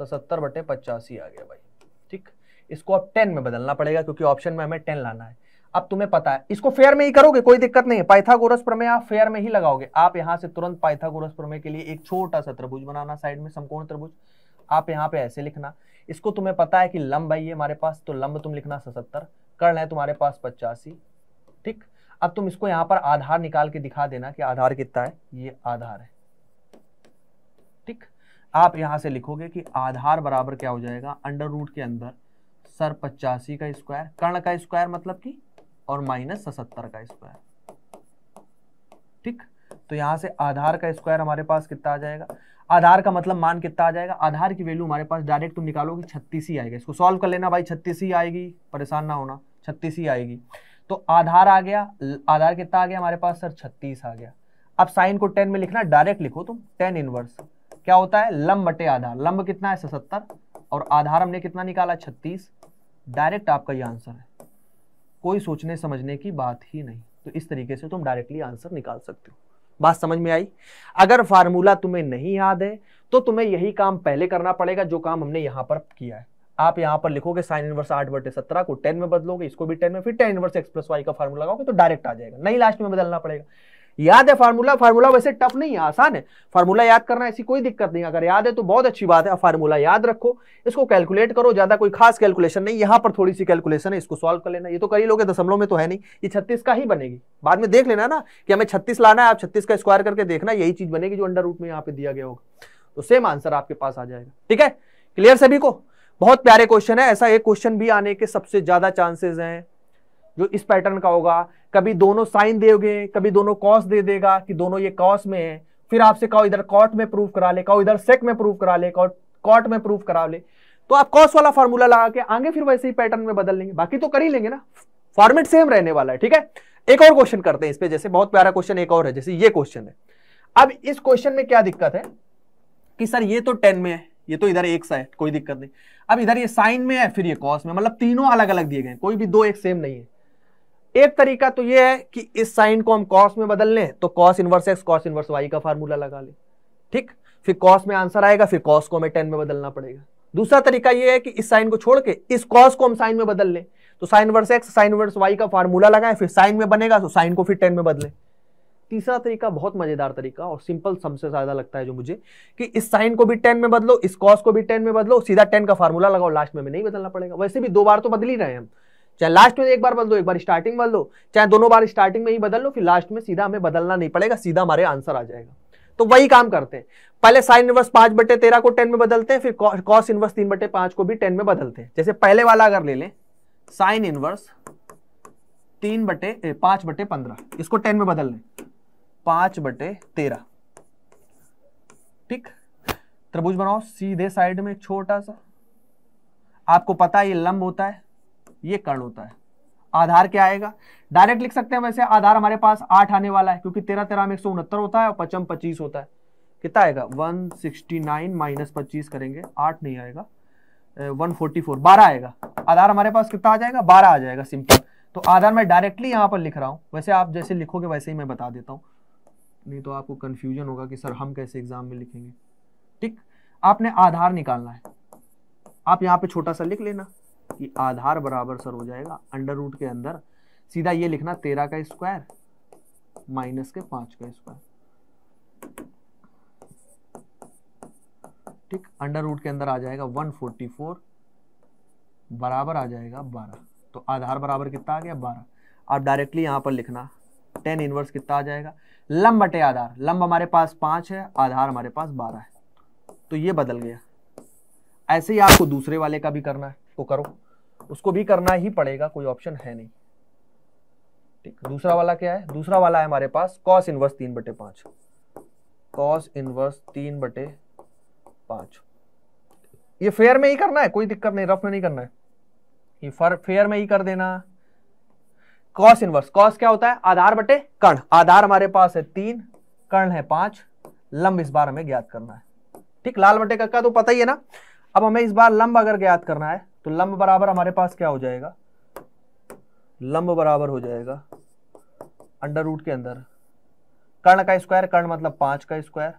S1: सतर बटे पचासी आ गया भाई ठीक इसको अब टेन में बदलना पड़ेगा क्योंकि ऑप्शन में हमें टेन लाना है अब तुम्हें पता है इसको फेयर में ही करोगे कोई दिक्कत नहीं है पाइथागोरस प्रमेय आप फेयर में ही लगाओगे आप यहाँ से तुरंत पाइथागोरस प्रमेय के लिए एक छोटा सा त्रिभुज बनाना साइड में समकोण त्रिभुज आप यहाँ पे ऐसे लिखना इसको तुम्हें पता है कि लंब है ये हमारे पास तो लंब तुम लिखना सतर कर्ण है तुम्हारे पास पचासी ठीक अब तुम इसको यहां पर आधार निकाल के दिखा देना कि आधार कितना है ये आधार है ठीक आप यहां से लिखोगे कि आधार बराबर क्या हो जाएगा अंडर रूट के अंदर सर पचासी का स्क्वायर कर्ण का स्क्वायर मतलब कि और माइनस सतर का स्क्वायर ठीक तो यहां से आधार का स्क्वायर हमारे पास कितना आ जाएगा आधार का मतलब मान कितना आ जाएगा आधार की वैल्यू हमारे पास डायरेक्ट तुम निकालोगे छत्तीस ही आएगा इसको सॉल्व कर लेना भाई छत्तीस ही आएगी परेशान ना होना छत्तीस ही आएगी तो आधार आ गया आधार कितना आ गया हमारे पास सर छत्तीस आ गया अब साइन को टेन में लिखना डायरेक्ट लिखो तुम टेन इनवर्स क्या होता है लंब बटे आधार लंब कितना है सतर और आधार हमने कितना निकाला छत्तीस डायरेक्ट आपका ये आंसर है कोई सोचने समझने की बात ही नहीं तो इस तरीके से तुम डायरेक्टली आंसर निकाल सकते हो बात समझ में आई अगर फार्मूला तुम्हें नहीं याद है तो तुम्हें यही काम पहले करना पड़ेगा जो काम हमने यहां पर किया है आप यहाँ पर लिखोगे साइन इनवर्स आठ बटे सत्रह को टेन में बदलोगे इसको भी टेन में फिर tan inverse x plus y का फॉर्मूला लगाओगे तो डायरेक्ट आ जाएगा नहीं लास्ट में बदलना पड़ेगा याद है फार्मूला फार्मूला वैसे टफ नहीं है आसान है फार्मूला याद करना ऐसी कोई दिक्कत नहीं अगर याद है तो बहुत अच्छी बात है फार्मूला याद रखो इसको कैलकुलेट करो ज्यादा कोई खास कैलकुलेशन नहीं यहां पर थोड़ी सी कैलकुलेशन है इसको सॉल्व कर लेना ये तो कई लोग लोगे दशमलव में तो है नहीं ये छत्तीस का ही बनेगी बाद में देख लेना ना कि हमें छत्तीस लाना है आप छत्तीस का स्क्वायर करके देखना यही चीज बनेगी जो अंडर रूट में यहाँ पे दिया गया होगा तो सेम आंसर आपके पास आ जाएगा ठीक है क्लियर सभी को बहुत प्यारे क्वेश्चन है ऐसा एक क्वेश्चन भी आने के सबसे ज्यादा चांसेस हैं जो इस पैटर्न का होगा कभी दोनों साइन दोगे कभी दोनों कॉस दे देगा कि दोनों ये कॉस में है फिर आपसे कहो इधर कॉट में प्रूफ करा ले कहो इधर सेक में प्रूफ करा ले कॉट में प्रूफ करा ले तो आप कॉस वाला फॉर्मूला लगा के आगे फिर वैसे ही पैटर्न में बदल लेंगे बाकी तो कर ही लेंगे ना फॉर्मेट सेम रहने वाला है ठीक है एक और क्वेश्चन करते हैं इस पे जैसे बहुत प्यारा क्वेश्चन एक और है जैसे ये क्वेश्चन है अब इस क्वेश्चन में क्या दिक्कत है कि सर ये तो टेन में है ये तो इधर एक सा है कोई दिक्कत नहीं अब इधर ये साइन में है फिर ये कॉस में मतलब तीनों अलग अलग दिए गए कोई भी दो एक सेम नहीं है एक तरीका तो ये है कि इस साइन को हम कॉस में बदल लें तो cos inverse x cos inverse y का फार्मूला लगा लें ठीक फिर कॉस में आंसर आएगा फिर कॉस को हमें टेन में बदलना पड़ेगा दूसरा तरीका ये है कि इस साइन को छोड़ के इस कॉस को हम साइन में बदल लें तो sine inverse x sine inverse y का फार्मूला लगाएं फिर साइन में बनेगा तो साइन को फिर टेन में बदलें तीसरा तरीका बहुत मजेदार तरीका और सिंपल सबसे ज्यादा लगता है जो मुझे कि इस साइन को भी टेन में बदलो इस कॉस को भी टेन में बदलो सीधा टेन का फार्मूला लगाओ लास्ट में, नहीं बदलना पड़ेगा वैसे भी दो बार तो बदल ही रहे हैं हम चाहे लास्ट में एक बार बदलो एक बार स्टार्टिंग बदलो चाहे दोनों बार स्टार्टिंग में ही बदल लो फिर लास्ट में सीधा हमें बदलना नहीं पड़ेगा सीधा हमारे आंसर आ जाएगा तो वही काम करते हैं पहले साइन इनवर्स पांच बटे तेरह को टेन में बदलते हैं फिर कॉस इनवर्स तीन बटे पांच को भी टेन में बदलते हैं जैसे पहले वाला अगर ले लें साइन इनवर्स तीन बटे पांच बटे पंद्रह इसको टेन में बदल लें पांच बटे तेरा ठीक त्रिभुज बनाओ सीधे साइड में छोटा सा आपको पता है ये लंब होता है ये कर्ण होता है आधार क्या आएगा डायरेक्ट लिख सकते हैं वैसे आधार हमारे पास आठ आने वाला है क्योंकि तेरह तेरह में एक सौ उनहत्तर होता है और पचम पच्चीस होता है कितना आएगा वन सिक्सटी नाइन माइनस पच्चीस करेंगे आठ नहीं आएगा वन फोर्टी फोर बारह आएगा आधार हमारे पास कितना आ जाएगा बारह आ जाएगा सिंपल तो आधार मैं डायरेक्टली यहां पर लिख रहा हूँ वैसे आप जैसे लिखोगे वैसे ही मैं बता देता हूं नहीं तो आपको कन्फ्यूजन होगा कि सर हम कैसे एग्जाम में लिखेंगे ठीक आपने आधार निकालना है आप यहाँ पे छोटा सा लिख लेना कि आधार बराबर सर हो जाएगा अंडर रूट के अंदर सीधा ये लिखना तेरह का स्क्वायर माइनस के पांच का स्क्वायर ठीक अंडर रूट के अंदर आ जाएगा 144 बराबर आ जाएगा 12 तो आधार बराबर कितना आ गया 12 आप डायरेक्टली यहां पर लिखना 10 इनवर्स कितना आ जाएगा लंब बटे आधार लंब हमारे पास पांच है आधार हमारे पास बारह है तो ये बदल गया ऐसे ही आपको दूसरे वाले का भी करना है तो करो उसको भी करना ही पड़ेगा कोई ऑप्शन है नहीं ठीक दूसरा वाला क्या है दूसरा वाला है हमारे पास कॉस इनवर्स तीन बटे पांच कॉस इनवर्स तीन बटे पांच ये फेयर में ही करना है कोई दिक्कत नहीं रफ में नहीं करना है ये फर फेयर में ही कर देना कॉस इनवर्स कॉस क्या होता है आधार बटे कर्ण आधार हमारे पास है तीन कर्ण है पांच लंब इस बार हमें ज्ञात करना है ठीक लाल बटे कक्का तो पता ही है ना अब हमें इस बार लंब अगर ज्ञात करना है तो लंब बराबर हमारे पास क्या हो जाएगा लंब बराबर हो जाएगा अंडर रूट के अंदर कर्ण का स्क्वायर कर्ण मतलब पांच का स्क्वायर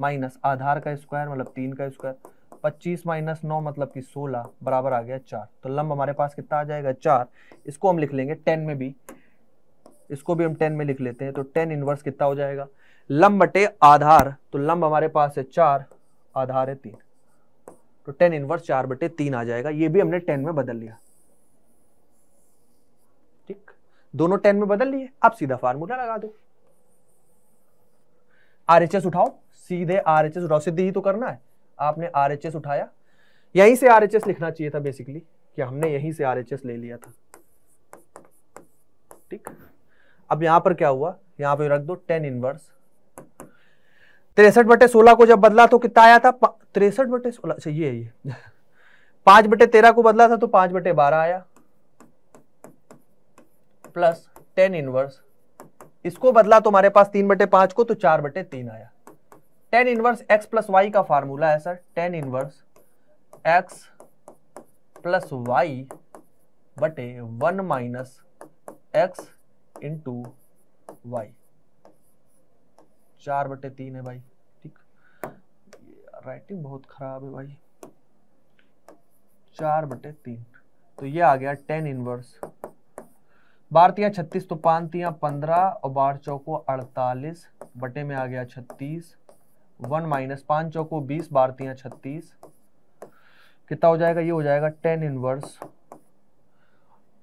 S1: माइनस आधार का स्क्वायर मतलब तीन का स्क्वायर पच्चीस माइनस नौ मतलब कि सोलह बराबर आ गया चार तो लंब हमारे पास कितना आ जाएगा चार इसको हम लिख लेंगे टेन में भी इसको भी हम टेन में लिख लेते हैं तो टेन इनवर्स कितना हो जाएगा लंब बटे आधार तो लंब हमारे पास है चार आधार है तीन तो टेन इनवर्स चार बटे तीन आ जाएगा ये भी हमने टेन में बदल लिया ठीक दोनों टेन में बदल लिए आप सीधा फार्मूला लगा दो आर उठाओ सीधे आर उठाओ सीधे ही तो करना है आपने आर उठाया यहीं से आर लिखना चाहिए था बेसिकली कि हमने यहीं से आर ले लिया था ठीक अब यहां पर क्या हुआ यहां पे रख दो टेन इनवर्स तिरसठ बटे सोलह को जब बदला तो कितना आया था तिरसठ बटे सोलह अच्छा ये ये [laughs] पांच बटे तेरह को बदला था तो पांच बटे बारह आया प्लस टेन इनवर्स इसको बदला तो हमारे पास तीन बटे पांच को तो चार बटे तीन आया tan inverse x plus y का फार्मूला है sir tan inverse x plus y बटे one minus x into y चार बटे तीन है भाई ठीक राइटिंग बहुत खराब है भाई चार बटे तीन तो ये आ गया टेन इनवर्स बारतिया छत्तीस तो पानतियाँ पंद्रह और बार चौको अड़तालीस बटे में आ गया छत्तीस वन माइनस पाँच चौको बीस बारतियाँ छत्तीस कितना हो जाएगा ये हो जाएगा टेन इनवर्स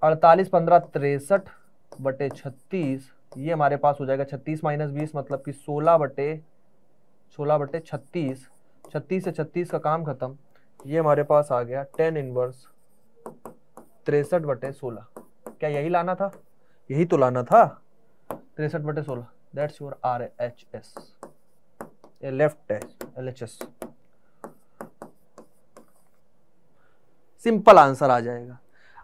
S1: अड़तालीस पंद्रह तिरसठ बटे छत्तीस ये हमारे पास हो जाएगा छत्तीस माइनस बीस मतलब कि सोलह बटे सोलह बटे छत्तीस छत्तीस से छत्तीस का काम खत्म ये हमारे पास आ गया टेन इनवर्स तिरसठ बटे सोलह क्या यही लाना था यही तो लाना था तिरसठ बटे सोलह that's your R H S left left simple answer आ जाएगा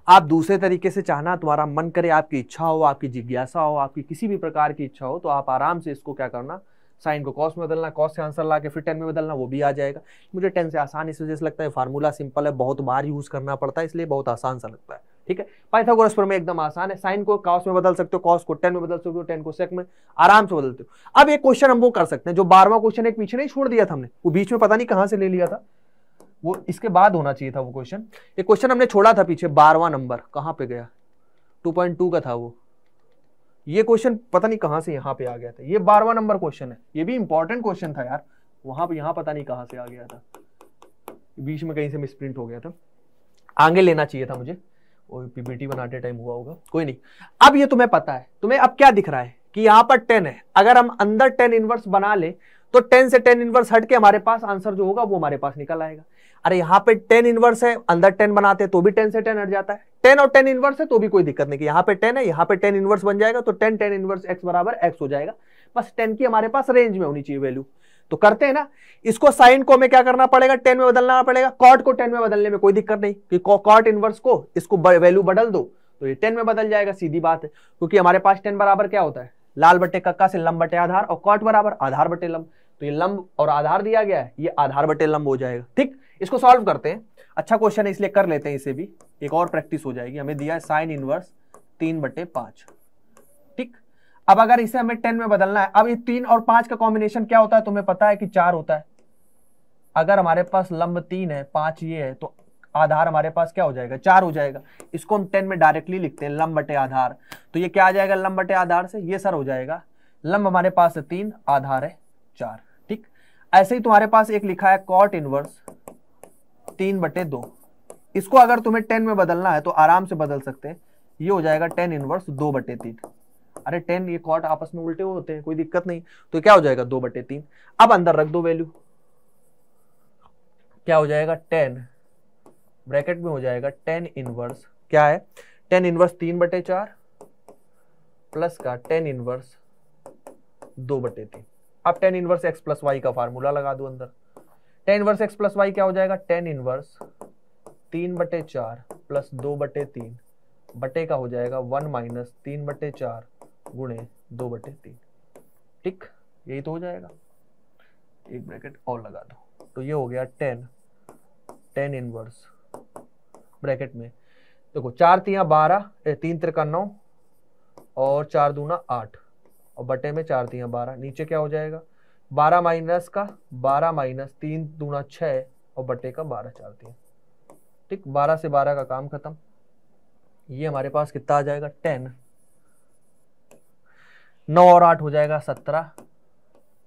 S1: आप दूसरे तरीके से चाहना तुम्हारा मन करे आपकी इच्छा हो आपकी जिज्ञासा हो आपकी किसी भी प्रकार की इच्छा हो तो आप आराम से इसको क्या करना साइन को कॉस में बदलना कॉस से आंसर ला के फिर टेन में बदलना वो भी आ जाएगा मुझे टेन से आसान इस वजह से लगता है फार्मूला सिंपल है बहुत बार यूज़ करना पड़ता है इसलिए बहुत आसान सा लगता है ठीक है पाइथागोरस प्रमेय एकदम आसान है साइन को कॉस में बदल सकते हो कॉस को टेन में बदल सकते हो टेन को सेक में आराम से बदलते हो अब एक क्वेश्चन हम वो कर सकते हैं जो बारवा क्वेश्चन एक पीछे नहीं छोड़ दिया था हमने वो बीच में पता नहीं कहां से ले लिया था वो इसके बाद होना चाहिए था वो क्वेश्चन एक क्वेश्चन हमने छोड़ा था पीछे बारवा नंबर कहां पे गया 2.2 का था वो ये क्वेश्चन पता नहीं कहां से यहां पे आ गया था ये बारवा नंबर क्वेश्चन है ये भी इंपॉर्टेंट क्वेश्चन था यार वहां पर यहां पता नहीं कहां से आ गया था बीच में कहीं से मिसप्रिंट हो गया था आगे लेना चाहिए था मुझे वो पीपीटी बनाते टाइम हुआ होगा कोई नहीं अब ये तुम्हें पता है तुम्हें अब क्या दिख रहा है कि यहाँ पर टेन है अगर हम अंदर टेन इनवर्स बना ले तो टेन से टेन इनवर्स हट के हमारे पास आंसर जो होगा वो हमारे पास निकल आएगा अरे यहाँ पे टेन इनवर्स है अंदर टेन बनाते हैं तो भी टेन से टेन हट जाता है टेन और टेन इनवर्स है तो भी कोई दिक्कत नहीं कि यहाँ पे टेन है यहाँ पे टेन इनवर्स बन जाएगा तो टेन टेन इनवर्स एक्स बराबर एक्स हो जाएगा बस टेन की हमारे पास रेंज में होनी चाहिए वैल्यू तो करते हैं ना इसको साइन को हमें क्या करना पड़ेगा टेन में बदलना पड़ेगा कॉट को टेन में बदलने में कोई दिक्कत नहीं क्योंकि कॉट इनवर्स को इसको वैल्यू बदल दो तो ये टेन में बदल जाएगा सीधी बात है क्योंकि हमारे पास टेन बराबर क्या होता है लाल बटे कक्का से लंब बटे आधार और कॉट बराबर आधार बटे लंब तो ये लंब और आधार दिया गया है ये आधार बटे लंब हो जाएगा ठीक इसको सॉल्व करते हैं अच्छा क्वेश्चन है इसलिए कर लेते हैं इसे भी एक और प्रैक्टिस हो जाएगी हमें दिया है साइन इनवर्स तीन बटे पांच अब अगर इसे हमें टेन में बदलना है अब ये तीन और पांच का कॉम्बिनेशन क्या होता है तुम्हें पता है कि चार होता है अगर हमारे पास लंब तीन है पांच ये है तो आधार हमारे पास क्या हो जाएगा चार हो जाएगा इसको हम टेन में डायरेक्टली लिखते हैं लंब बटे आधार तो ये क्या आ जाएगा लंब बटे आधार से ये सर हो जाएगा लंब हमारे पास है तीन आधार है चार ठीक ऐसे ही तुम्हारे पास एक लिखा है कॉट इनवर्स तीन बटे दो इसको अगर तुम्हें टेन में बदलना है तो आराम से बदल सकते हैं ये हो जाएगा टेन इनवर्स दो बटे तीन अरे टेन ये कॉट आपस में उल्टे होते हैं कोई दिक्कत नहीं तो क्या हो जाएगा दो बटे तीन अब अंदर रख दो वैल्यू क्या हो जाएगा टेन ब्रैकेट में हो जाएगा टेन इनवर्स क्या है टेन इनवर्स तीन बटे चार प्लस का टेन इनवर्स दो बटे तीन अब tan inverse x plus y का फार्मूला लगा दो अंदर tan inverse x plus y क्या हो जाएगा टेन इनवर्स तीन बटे चार प्लस दो बटे तीन बटे का हो जाएगा वन माइनस तीन बटे चार गुणे दो बटे तीन ठीक यही तो हो जाएगा एक ब्रैकेट और लगा दो तो ये हो गया टेन टेन इनवर्स ब्रैकेट में देखो चार तिया बारह तीन त्रिका नौ और चार दूना आठ और बटे में चार तिया बारह नीचे क्या हो जाएगा बारह माइनस का बारह माइनस तीन दूना छः और बटे का बारह चार तिया ठीक बारह से बारह का काम खत्म ये हमारे पास कितना आ जाएगा टेन नौ और आठ हो जाएगा सत्रह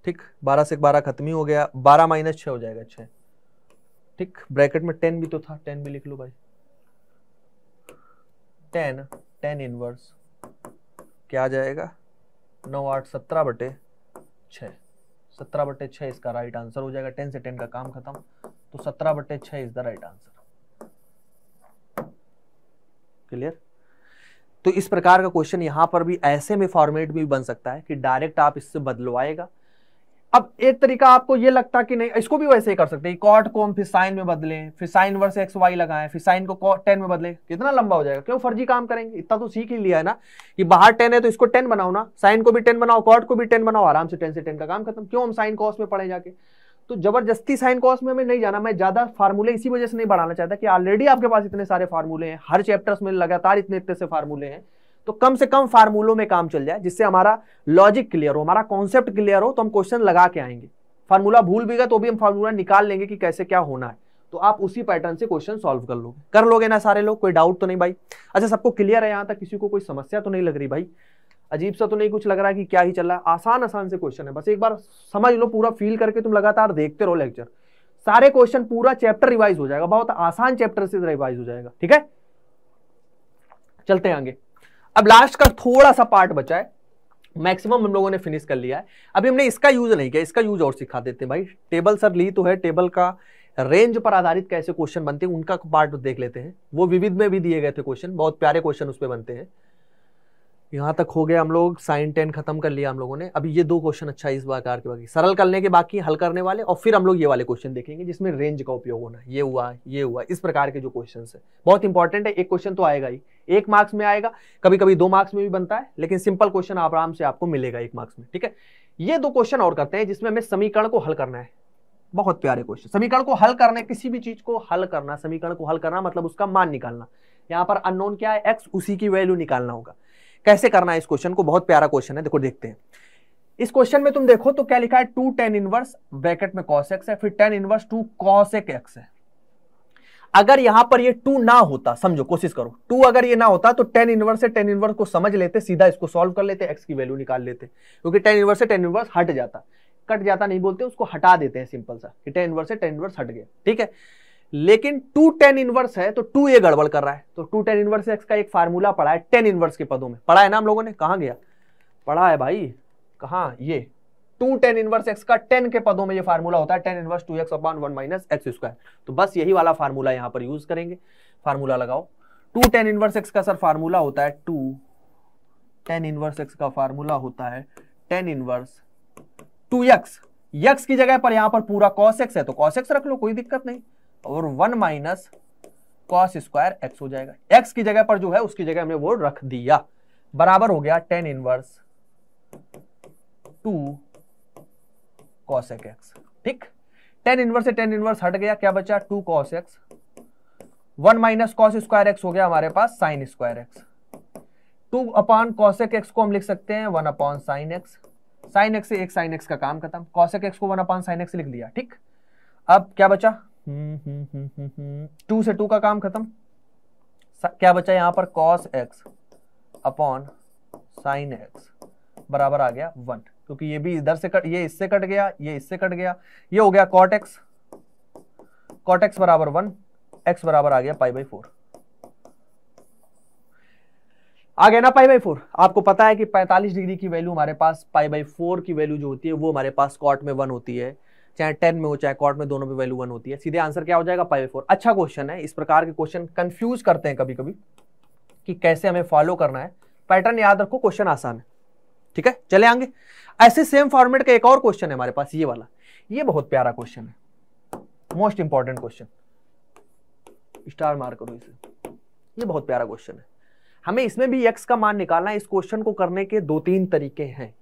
S1: ठीक बारह से बारह खत्म ही हो गया बारह माइनस छ हो जाएगा छः ठीक ब्रैकेट में टेन भी तो था टेन भी लिख लो भाई टेन टेन इनवर्स क्या आ जाएगा नौ आठ सत्रह बटे छः सत्रह बटे छ इसका राइट आंसर हो जाएगा टेन से टेन का काम खत्म तो सत्रह बटे छः is the right answer clear तो इस प्रकार का क्वेश्चन यहाँ पर भी ऐसे में फॉर्मेट भी बन सकता है कि डायरेक्ट आप इससे बदलवाएगा अब एक तरीका आपको ये लगता कि नहीं इसको भी वैसे ही कर सकते हैं कॉट को हम फिर साइन में बदलें फिर साइन वर्स एक्स वाई लगाएं फिर साइन को टेन में बदलें कितना लंबा हो जाएगा क्यों फर्जी काम करेंगे इतना तो सीख ही लिया है ना कि बाहर टेन है तो इसको टेन बनाओ ना साइन को भी टेन बनाओ कॉट को भी टेन बनाओ आराम से टेन से टेन का काम खत्म क्यों हम साइन कॉस में पढ़े जाके तो जबरदस्ती साइन कॉस में हमें नहीं जाना मैं ज़्यादा फार्मूले इसी वजह से नहीं बढ़ाना चाहता कि ऑलरेडी आपके पास इतने सारे फार्मूले हैं हर चैप्टर्स में लगातार इतने इतने से फार्मूले हैं तो कम से कम फार्मूलों में काम चल जाए जिससे हमारा लॉजिक क्लियर हो हमारा कॉन्सेप्ट क्लियर हो तो हम क्वेश्चन लगा के आएंगे फार्मूला भूल भी गए तो भी हम फार्मूला निकाल लेंगे कि कैसे क्या होना है तो आप उसी पैटर्न से क्वेश्चन सॉल्व कर लोगे कर लोगे ना सारे लोग कोई डाउट तो नहीं भाई अच्छा सबको क्लियर है यहाँ तक किसी को कोई समस्या तो नहीं लग रही भाई अजीब सा तो नहीं कुछ लग रहा है कि क्या ही चल रहा है आसान आसान से क्वेश्चन है बस एक बार समझ लो पूरा फील करके तुम लगातार देखते रहो लेक्चर सारे क्वेश्चन पूरा चैप्टर रिवाइज हो जाएगा बहुत आसान चैप्टर से रिवाइज हो जाएगा ठीक है चलते हैं आगे अब लास्ट का थोड़ा सा पार्ट बचा है मैक्सिमम हम लोगों ने फिनिश कर लिया है अभी हमने इसका यूज नहीं किया इसका यूज और सिखा देते हैं भाई टेबल सर ली तो है टेबल का रेंज पर आधारित कैसे क्वेश्चन बनते हैं उनका पार्ट देख लेते हैं वो विविध में भी दिए गए थे क्वेश्चन बहुत प्यारे क्वेश्चन उस पर बनते हैं यहाँ तक हो गया हम लोग साइन टेन खत्म कर लिया हम लोगों ने अभी ये दो क्वेश्चन अच्छा इस बार के बाकी सरल करने के बाकी हल करने वाले और फिर हम लोग ये वाले क्वेश्चन देखेंगे जिसमें रेंज का उपयोग होना ये हुआ ये हुआ इस प्रकार के जो क्वेश्चन है बहुत इंपॉर्टेंट है एक क्वेश्चन तो आएगा ही एक मार्क्स में आएगा कभी कभी दो मार्क्स में भी बनता है लेकिन सिंपल क्वेश्चन आराम से आपको मिलेगा एक मार्क्स में ठीक है ये दो क्वेश्चन और करते हैं जिसमें हमें समीकरण को हल करना है बहुत प्यारे क्वेश्चन समीकरण को हल करना किसी भी चीज को हल करना समीकरण को हल करना मतलब उसका मान निकालना यहाँ पर अननोन क्या है एक्स उसी की वैल्यू निकालना होगा कैसे करना है इस क्वेश्चन को बहुत प्यारा क्वेश्चन है देखो देखते हैं इस क्वेश्चन में तुम देखो तो क्या लिखा है टू टेन इनवर्स ब्रैकेट में कॉस एक्स है फिर टेन इनवर्स टू कॉस एक एक्स है अगर यहां पर ये टू ना होता समझो कोशिश करो टू अगर ये ना होता तो टेन इनवर्स से टेन इनवर्स को समझ लेते सीधा इसको सॉल्व कर लेते एक्स की वैल्यू निकाल लेते क्योंकि टेन इनवर्स से टेन इनवर्स हट जाता कट जाता नहीं बोलते उसको हटा देते हैं सिंपल सा कि टेन इनवर्स से टेन इनवर्स हट गया ठीक है लेकिन टू टेन इनवर्स है तो टू ए गड़बड़ कर रहा है तो टू टेन इनवर्स एक्स का एक फार्मूला पढ़ा है टेन इनवर्स के पदों में पढ़ा है ना हम लोगों ने कहा गया पढ़ा है भाई कहा ये टू टेन इनवर्स एक्स का टेन के पदों में ये फार्मूला होता है tan inverse two x upon one minus x square तो बस यही वाला फार्मूला यहां पर यूज करेंगे फार्मूला लगाओ टू टेन इनवर्स एक्स का सर फार्मूला होता है टू टेन इनवर्स एक्स का फार्मूला होता है tan inverse two x x की जगह पर यहां पर पूरा कॉस एक्स है तो कॉस एक्स रख लो कोई दिक्कत नहीं और one minus cos square x हो जाएगा एक्स की जगह पर जो है उसकी जगह हमने वो रख दिया बराबर हो गया tan inverse two cos x ठीक टेन इनवर्स से टेन इनवर्स हट गया क्या बचा two cos x one minus cos square x हो गया हमारे पास sine square x two upon cosec x को हम लिख सकते हैं one upon sine x sine x से एक साइन एक्स का काम खत्म कॉसेक एक्स को वन अपॉन साइन एक्स लिख दिया ठीक अब क्या बचा टू से टू का काम खत्म क्या बचा यहां पर cos x upon sine x बराबर आ गया वन क्योंकि ये भी इधर से कट ये इससे कट गया ये इससे कट गया ये हो गया कॉट एक्स कॉट एक्स बराबर वन एक्स बराबर आ गया पाई बाई फोर आ गया ना पाई बाई फोर आपको पता है कि 45 डिग्री की वैल्यू हमारे पास पाई बाई फोर की वैल्यू जो होती है वो हमारे पास कॉट में वन होती है चाहे टेन में हो चाहे कॉट में दोनों पे वैल्यू वन होती है सीधे आंसर क्या हो जाएगा पाई फोर अच्छा क्वेश्चन है इस प्रकार के क्वेश्चन कंफ्यूज करते हैं कभी कभी कि कैसे हमें फॉलो करना है पैटर्न याद रखो क्वेश्चन आसान है ठीक है चले आगे ऐसे सेम फॉर्मेट का एक और क्वेश्चन है हमारे पास ये वाला ये बहुत प्यारा क्वेश्चन है मोस्ट इंपॉर्टेंट क्वेश्चन स्टार मार करो इसे ये बहुत प्यारा क्वेश्चन है हमें इसमें भी एक्स का मान निकालना है इस क्वेश्चन को करने के दो तीन तरीके हैं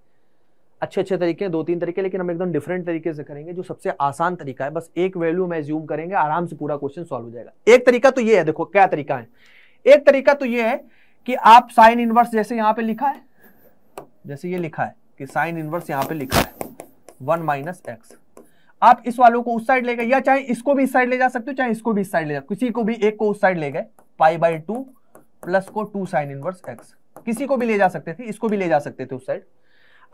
S1: अच्छे अच्छे तरीके हैं दो तीन तरीके लेकिन हम एकदम डिफरेंट तरीके से करेंगे जो सबसे आसान तरीका है बस एक वैल्यू में ज्यूम करेंगे आराम से पूरा क्वेश्चन सॉल्व हो जाएगा एक तरीका तो ये है देखो क्या तरीका है एक तरीका तो ये है कि आप साइन इनवर्स जैसे यहां पर लिखा है जैसे ये लिखा है कि साइन इनवर्स यहां पर लिखा है वन माइनस एक्स आप इस वालों को उस साइड ले गए या चाहे इसको भी इस साइड ले जा सकते हो चाहे इसको भी इस साइड ले जा किसी को भी एक को उस साइड ले गए पाई बाई टू प्लस को टू साइन इनवर्स एक्स किसी को भी ले जा सकते थे इसको भी ले जा सकते थे उस साइड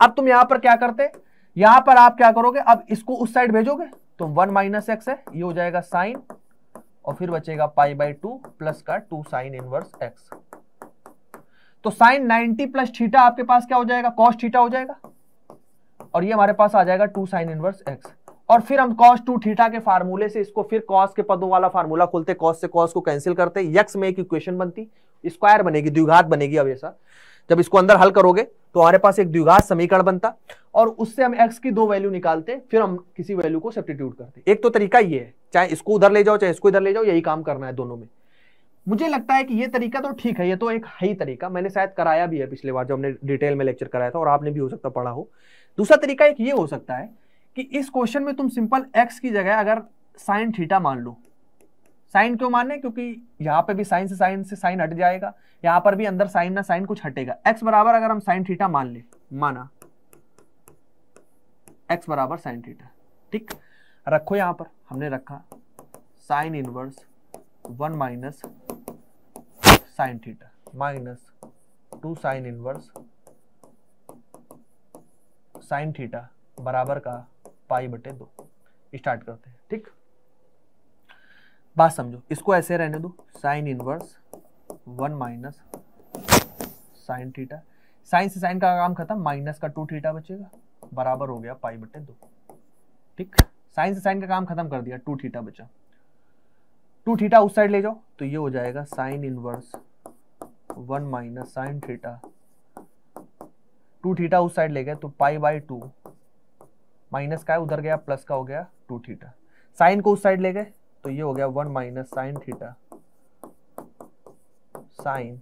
S1: अब तुम यहां पर क्या करते यहां पर आप क्या करोगे अब इसको उस साइड भेजोगे तो वन माइनस एक्स है ये हो जाएगा साइन और फिर बचेगा पाई बाई टू प्लस का टू साइन इनवर्स एक्स तो साइन नाइनटी प्लस थीटा आपके पास क्या हो जाएगा कॉस थीटा हो जाएगा और ये हमारे पास आ जाएगा टू साइन इनवर्स एक्स और फिर हम कॉस टू थीटा के फार्मूले से इसको फिर कॉस के पदों वाला फार्मूला खोलते कॉस से कॉस को कैंसिल करते यक्स में एक इक्वेशन बनती स्क्वायर बनेगी द्विघात बनेगी अब ऐसा जब इसको अंदर हल करोगे तो हमारे पास एक द्विघात समीकरण बनता और उससे हम x की दो वैल्यू निकालते फिर हम किसी वैल्यू को सब्सटीट्यूट करते एक तो तरीका ये है चाहे इसको उधर ले जाओ चाहे इसको इधर ले जाओ यही काम करना है दोनों में मुझे लगता है कि ये तरीका तो ठीक है ये तो एक है तरीका मैंने शायद कराया भी है पिछले बार जो हमने डिटेल में लेक्चर कराया था और आपने भी हो सकता पढ़ा हो दूसरा तरीका एक ये हो सकता है कि इस क्वेश्चन में तुम सिंपल एक्स की जगह अगर साइन थीटा मान लो साइन क्यों माने क्योंकि यहाँ पे भी साइन से साइन से साइन हट जाएगा यहाँ पर भी अंदर साइन ना साइन कुछ हटेगा एक्स बराबर अगर हम साइन थीटा मान ले माना एक्स बराबर साइन थीटा ठीक रखो यहाँ पर हमने रखा sine inverse one minus sine theta minus two sign inverse sine theta बराबर का पाई बटे दो स्टार्ट करते हैं ठीक बात समझो इसको ऐसे रहने दो sine inverse one minus sine theta sine से साइन का काम खत्म माइनस का टू थीटा बचेगा बराबर हो गया पाई बटे दो ठीक साइन से साइन का काम खत्म कर दिया टू थीटा बचा टू थीटा उस साइड ले जाओ तो ये हो जाएगा sine inverse one minus sine theta two theta उस साइड ले गए तो पाई बाई टू माइनस का उधर गया प्लस का हो गया टू थीटा साइन को उस साइड ले गए तो ये हो गया one minus sine theta sine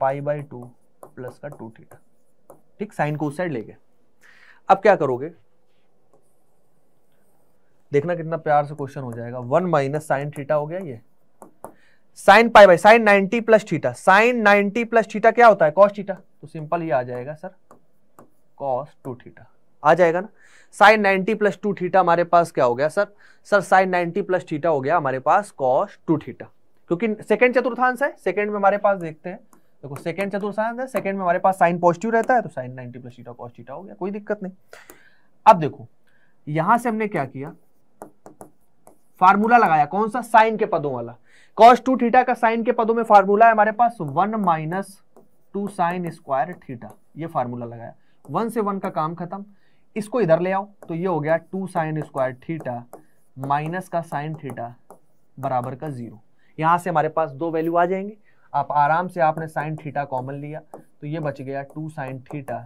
S1: pi by two plus का टू थीटा ठीक साइन को उस साइड लेके अब क्या करोगे देखना कितना प्यार से क्वेश्चन हो जाएगा वन माइनस साइन थीटा हो गया ये sine pi by sine ninety plus theta sine ninety plus theta क्या होता है कॉस्ट थीटा तो सिंपल ये आ जाएगा सर कॉस टू थीटा आ जाएगा ना साइन 90 प्लस टू थीटा हमारे पास क्या हो गया sir sir sine 90 plus theta हो गया हमारे पास कॉस टू थीटा क्योंकि सेकेंड चतुर्थांश है सेकेंड में हमारे पास देखते हैं देखो सेकेंड चतुर्थांश है सेकेंड में हमारे पास साइन पॉजिटिव रहता है तो sine ninety plus theta cos theta हो गया कोई दिक्कत नहीं अब देखो यहां से हमने क्या किया फार्मूला लगाया कौन सा साइन के पदों वाला कॉस टू थीटा का साइन के पदों में फार्मूला है हमारे पास one minus two sine square theta ये फार्मूला लगाया वन से वन का काम खत्म इसको इधर ले आओ तो ये हो गया two sine square theta minus का साइन थीटा बराबर का जीरो यहां से हमारे पास दो वैल्यू आ जाएंगे आप आराम से आपने साइन थीटा कॉमन लिया तो ये बच गया टू साइन थीटा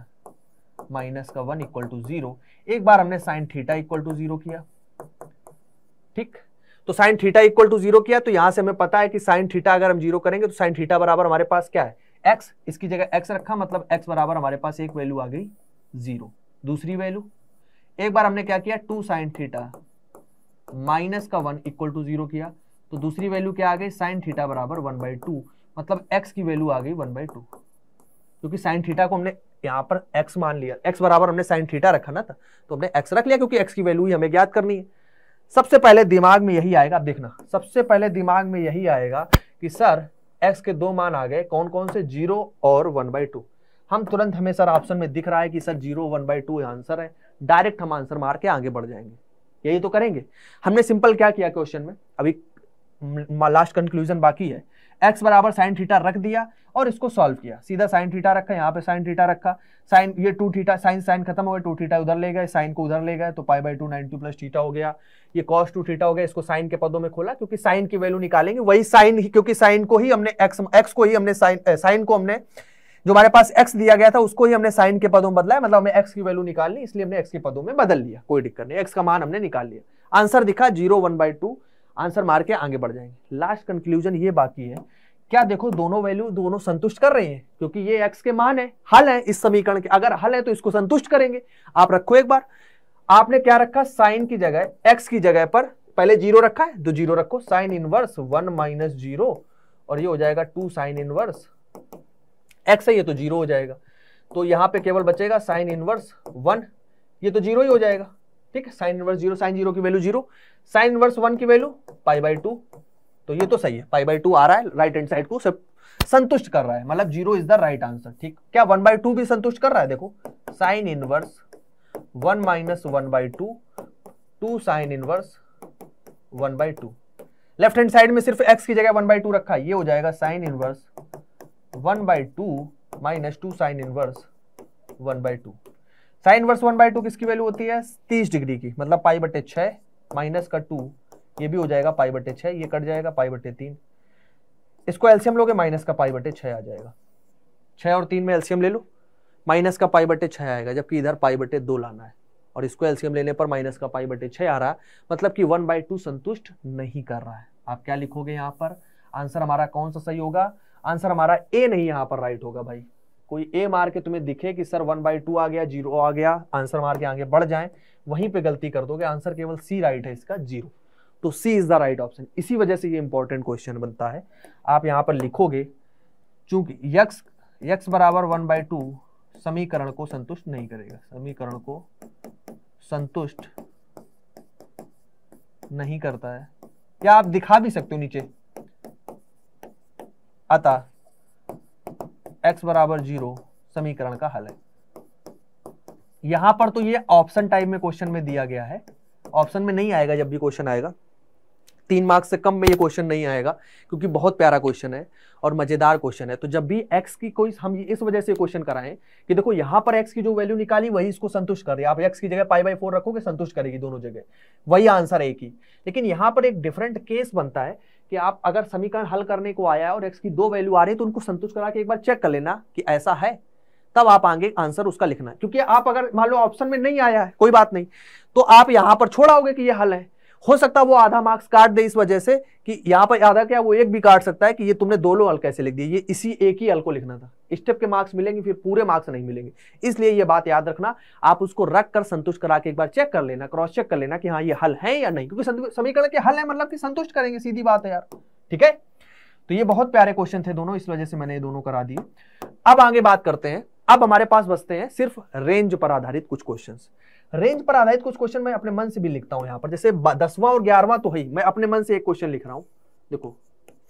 S1: माइनस का वन इक्वल टू जीरो एक बार हमने sine theta equal to zero किया ठीक तो sine theta equal to zero किया तो यहां से हमें पता है कि साइन थीटा अगर हम जीरो करेंगे तो साइन थीटा बराबर हमारे पास क्या है एक्स इसकी जगह एक्स रखा मतलब एक्स बराबर हमारे पास एक वैल्यू आ गई जीरो दूसरी वैल्यू एक बार हमने क्या किया टू साइन थीटा माइनस का वन इक्वल टू जीरो किया तो दूसरी वैल्यू क्या आ गई साइन थीटा बराबर वन बाई टू मतलब एक्स की वैल्यू आ गई वन बाई टू क्योंकि साइन थीटा को हमने यहाँ पर एक्स मान लिया एक्स बराबर हमने साइन थीटा रखा ना था तो हमने एक्स रख लिया क्योंकि एक्स की वैल्यू ही हमें याद करनी है सबसे पहले दिमाग में यही आएगा आप देखना सबसे पहले दिमाग में यही आएगा कि सर एक्स के दो मान आ गए कौन कौन से जीरो और वन बाई टू हम तुरंत हमें सर ऑप्शन में दिख रहा है कि sir zero one by two answer है डायरेक्ट हम आंसर मार के आगे बढ़ जाएंगे यही तो करेंगे हमने सिंपल क्या किया क्वेश्चन में अभी लास्ट कंक्लूजन बाकी है एक्स बराबर साइन थीटा रख दिया और इसको सॉल्व किया सीधा साइन थीटा रखा यहाँ पे साइन थीटा रखा साइन ये टू थीटा साइन साइन खत्म हो गया टू थीटा उधर ले गए साइन को उधर ले गए तो pi by two ninety plus theta हो गया ये कॉस टू थीटा हो गया इसको साइन के पदों में खोला क्योंकि साइन की वैल्यू निकालेंगे वही साइन क्योंकि साइन को ही हमने एक्स एक्स को ही हमने साइन साइन को हमने जो हमारे पास एक्स दिया गया था उसको ही हमने साइन के पदों में बदला है मतलब हमें एक्स की वैल्यू निकालनी इसलिए हमने एक्स के पदों में बदल लिया कोई दिक्कत नहीं एक्स का मान हमने निकाल लिया आंसर दिखा zero one by two answer मार के आगे बढ़ जाएंगे लास्ट कंक्लूजन ये बाकी है क्या देखो दोनों वैल्यू दोनों संतुष्ट कर रहे हैं क्योंकि ये एक्स के मान है हल है इस समीकरण के अगर हल है तो इसको संतुष्ट करेंगे आप रखो एक बार आपने क्या रखा साइन की जगह एक्स की जगह पर पहले जीरो रखा है तो जीरो रखो sine inverse one minus zero और ये हो जाएगा टू साइन इनवर्स एक्स है ये तो जीरो हो जाएगा तो यहाँ पे केवल बचेगा साइन इनवर्स वन ये तो जीरो ही हो जाएगा ठीक है sign inverse zero sine zero की value zero sine inverse one की वैल्यू पाई बाई टू तो ये तो सही है पाई बाई टू आ रहा है राइट हैंड साइड को सब संतुष्ट कर रहा है मतलब zero is the right answer ठीक क्या वन बाई टू भी संतुष्ट कर रहा है देखो sine inverse one minus one by two two sign inverse one by two left hand side में सिर्फ एक्स की जगह वन बाई टू रखा है ये हो जाएगा sine inverse one by two minus two sign inverse one by two sign inverse one by two किसकी वैल्यू होती है तीस डिग्री की मतलब पाई बटे छ माइनस का टू ये भी हो जाएगा पाई बटे छ ये कट जाएगा पाई बटे तीन इसको एल्सियम लोगे माइनस का पाई बटे छ आ जाएगा छ और तीन में एल्सियम ले लो माइनस का पाई बटे छः आएगा जबकि इधर पाई बटे दो लाना है और इसको एल्सियम लेने पर माइनस का पाई बटे छः आ रहा है मतलब कि वन बाई टू संतुष्ट नहीं कर रहा है आप क्या लिखोगे यहाँ पर आंसर हमारा कौन सा सही होगा आंसर हमारा ए नहीं यहाँ पर राइट होगा भाई कोई ए मार के तुम्हें दिखे कि सर वन बाई टू आ गया जीरो आ गया आंसर मार के आगे बढ़ जाए वहीं पे गलती कर दोगे आंसर केवल सी राइट है इसका जीरो तो C is the right option इसी वजह से ये इंपॉर्टेंट क्वेश्चन बनता है आप यहाँ पर लिखोगे चूंकि यक्स यक्स बराबर वन बाई टू समीकरण को संतुष्ट नहीं करेगा समीकरण को संतुष्ट नहीं करता है या आप दिखा भी सकते हो नीचे अतः x बराबर जीरो समीकरण का हल है यहां पर तो ये ऑप्शन टाइप में क्वेश्चन में दिया गया है ऑप्शन में नहीं आएगा जब भी क्वेश्चन आएगा तीन मार्क्स से कम में ये क्वेश्चन नहीं आएगा क्योंकि बहुत प्यारा क्वेश्चन है और मजेदार क्वेश्चन है तो जब भी एक्स की कोई हम इस वजह से क्वेश्चन कराएं कि देखो यहाँ पर एक्स की जो वैल्यू निकाली वही इसको संतुष्ट कर रही है आप एक्स की जगह पाई बाई फोर रखोगे संतुष्ट करेगी दोनों जगह वही आंसर एक ही लेकिन यहाँ पर एक डिफरेंट केस बनता है कि आप अगर समीकरण हल करने को आया है और एक्स की दो वैल्यू आ रही है तो उनको संतुष्ट करा के एक बार चेक कर लेना कि ऐसा है तब आप आगे आंसर उसका लिखना क्योंकि आप अगर मान लो ऑप्शन में नहीं आया है कोई बात नहीं तो आप यहां पर छोड़ाओगे कि ये हल है हो सकता है वो आधा मार्क्स काट दे इस वजह से कि यहाँ पर आधा क्या वो एक भी काट सकता है कि ये तुमने दोनों अल कैसे लिख दिए ये इसी एक ही अल को लिखना था स्टेप के मार्क्स मिलेंगे फिर पूरे मार्क्स नहीं मिलेंगे इसलिए ये बात याद रखना आप उसको रख कर संतुष्ट करा के एक बार चेक कर लेना क्रॉस चेक कर लेना कि हाँ ये हल है या नहीं क्योंकि समीकरण के हल है मतलब कि संतुष्ट करेंगे सीधी बात है यार ठीक है तो ये बहुत प्यारे क्वेश्चन थे दोनों इस वजह से मैंने ये दोनों करा दिए अब आगे बात करते हैं अब हमारे पास बचते हैं सिर्फ रेंज पर आधारित कुछ क्वेश्चन रेंज पर आधारित कुछ क्वेश्चन मैं अपने मन से भी लिखता हूं यहां पर जैसे दसवां और ग्यारहवां तो ही मैं अपने मन से एक क्वेश्चन लिख रहा हूं देखो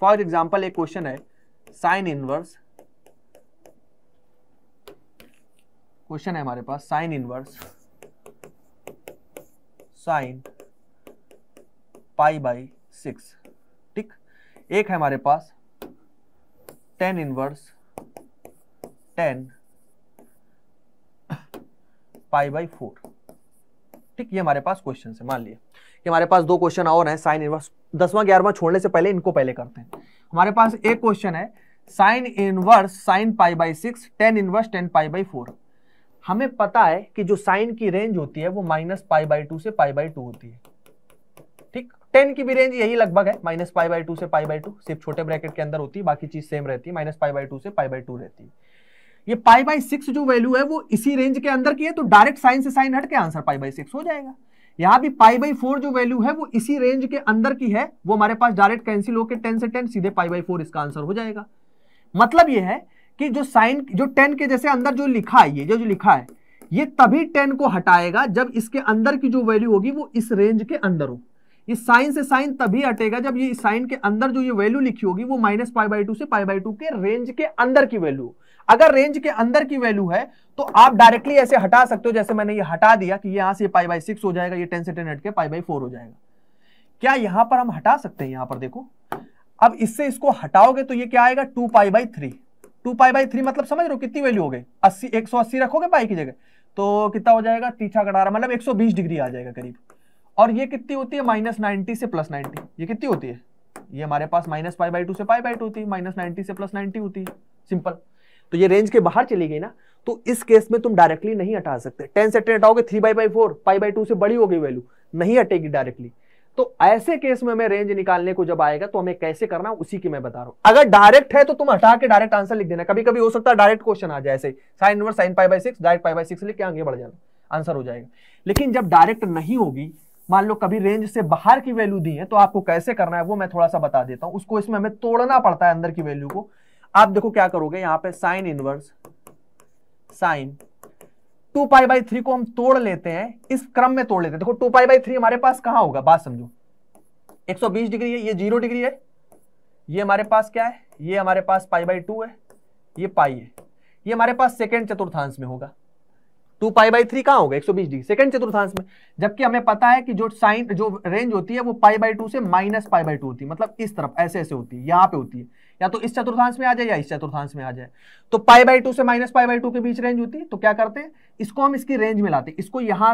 S1: फॉर एग्जाम्पल एक क्वेश्चन है साइन इनवर्स क्वेश्चन है हमारे पास sine inverse sine pi by six ठीक एक है हमारे पास tan inverse tan pi by four ठीक ये हमारे पास क्वेश्चन है मान लिया कि हमारे पास दो क्वेश्चन और हैं साइन इनवर्स दसवां ग्यारहवां छोड़ने से पहले इनको पहले करते हैं हमारे पास एक क्वेश्चन है sign inverse sine pi by six tan inverse tan pi by four हमें पता है कि जो साइन की रेंज होती है वो माइनस पाई बाई टू से पाई बाई टू होती है ठीक टेन की भी रेंज यही लगभग है माइनस पाई बाई टू से पाई बाई टू सिर्फ छोटे ब्रैकेट के अंदर होती है बाकी चीज सेम रहती है माइनस पाई बाई टू से पाई बाई टू रहती है ये पाई बाई सिक्स जो वैल्यू है वो इसी रेंज के अंदर की है तो डायरेक्ट साइन से साइन हट के आंसर पाई बाई सिक्स हो जाएगा यहाँ भी पाई बाई फोर जो वैल्यू है वो इसी रेंज के अंदर की है वो हमारे पास डायरेक्ट कैंसिल होकर टेन से टेन सीधे पाई बाई फोर इसका आंसर हो जाएगा मतलब ये है कि जो साइन जो टेन के जैसे अंदर जो लिखा है ये जो जो लिखा है ये तभी टेन को हटाएगा जब इसके अंदर की जो वैल्यू होगी वो इस रेंज के अंदर हो ये साइन से साइन तभी हटेगा जब ये साइन के अंदर जो ये वैल्यू लिखी होगी वो माइनस पाई बाई टू से पाई बाई टू के रेंज के अंदर की वैल्यू हो अगर रेंज के अंदर की वैल्यू है तो आप डायरेक्टली ऐसे हटा सकते हो जैसे मैंने ये हटा दिया कि यहां से पाई बाई सिक्स हो जाएगा ये टेन से टेन हट के पाई बाई फोर हो जाएगा क्या यहां पर हम हटा सकते हैं यहां पर देखो अब इससे इसको हटाओगे तो ये क्या आएगा two pi by three two pi by three मतलब समझ रहे हो कितनी वैल्यू हो गई अस्सी एक सौ अस्सी रखोगे पाई की जगह तो कितना हो जाएगा तीछा कटारा मतलब एक सौ बीस डिग्री आ जाएगा करीब और ये कितनी होती है माइनस नाइनटी से प्लस नाइनटी ये कितनी होती है ये हमारे पास माइनस पाई बाई टू से पाई बाई टू होती है माइनस नाइनटी से प्लस नाइनटी होती है सिंपल तो ये रेंज के बाहर चली गई ना तो इस केस में तुम डायरेक्टली नहीं हटा सकते टेन से टेन हटाओगे three by by four five by two से बड़ी हो गई वैल्यू नहीं हटेगी डायरेक्टली तो ऐसे केस में हमें रेंज निकालने को जब आएगा तो हमें कैसे करना उसी की मैं बता रहा हूं अगर डायरेक्ट है तो तुम हटा के डायरेक्ट आंसर लिख देना कभी कभी हो सकता है डायरेक्ट क्वेश्चन आ जाए ऐसे sine inverse sine pi by six direct pi by six लिख के आगे बढ़ जाना आंसर हो जाएगा लेकिन जब डायरेक्ट नहीं होगी मान लो कभी रेंज से बाहर की वैल्यू दी है तो आपको कैसे करना है वो मैं थोड़ा सा बता देता हूँ उसको इसमें हमें तोड़ना पड़ता है अंदर की वैल्यू को आप देखो क्या करोगे यहां पे sine inverse sine two pi by three को हम तोड़ लेते हैं इस क्रम में तोड़ लेते हैं देखो टू पाई बाई थ्री हमारे पास कहां होगा बात समझो 120 डिग्री है ये जीरो डिग्री है ये हमारे पास क्या है ये हमारे पास पाई बाई टू है ये पाई है ये हमारे पास सेकेंड चतुर्थांश में होगा टू पाई बाई थ्री कहां होगा 120 डिग्री सेकेंड चतुर्थांश में जबकि हमें पता है कि जो साइन जो रेंज होती है वो पाई बाई टू से माइनस पाई बाई टू होती है मतलब इस तरफ ऐसे ऐसे होती है यहाँ पे होती है या तो इस चतुर्थांश में आ जाए या इस चतुर्थांश में आ जाए तो पाई बाई टू से माइनस पाई बाई टू के बीच रेंज होती है तो क्या करते हैं इसको हम इसकी रेंज में लाते इसको यहां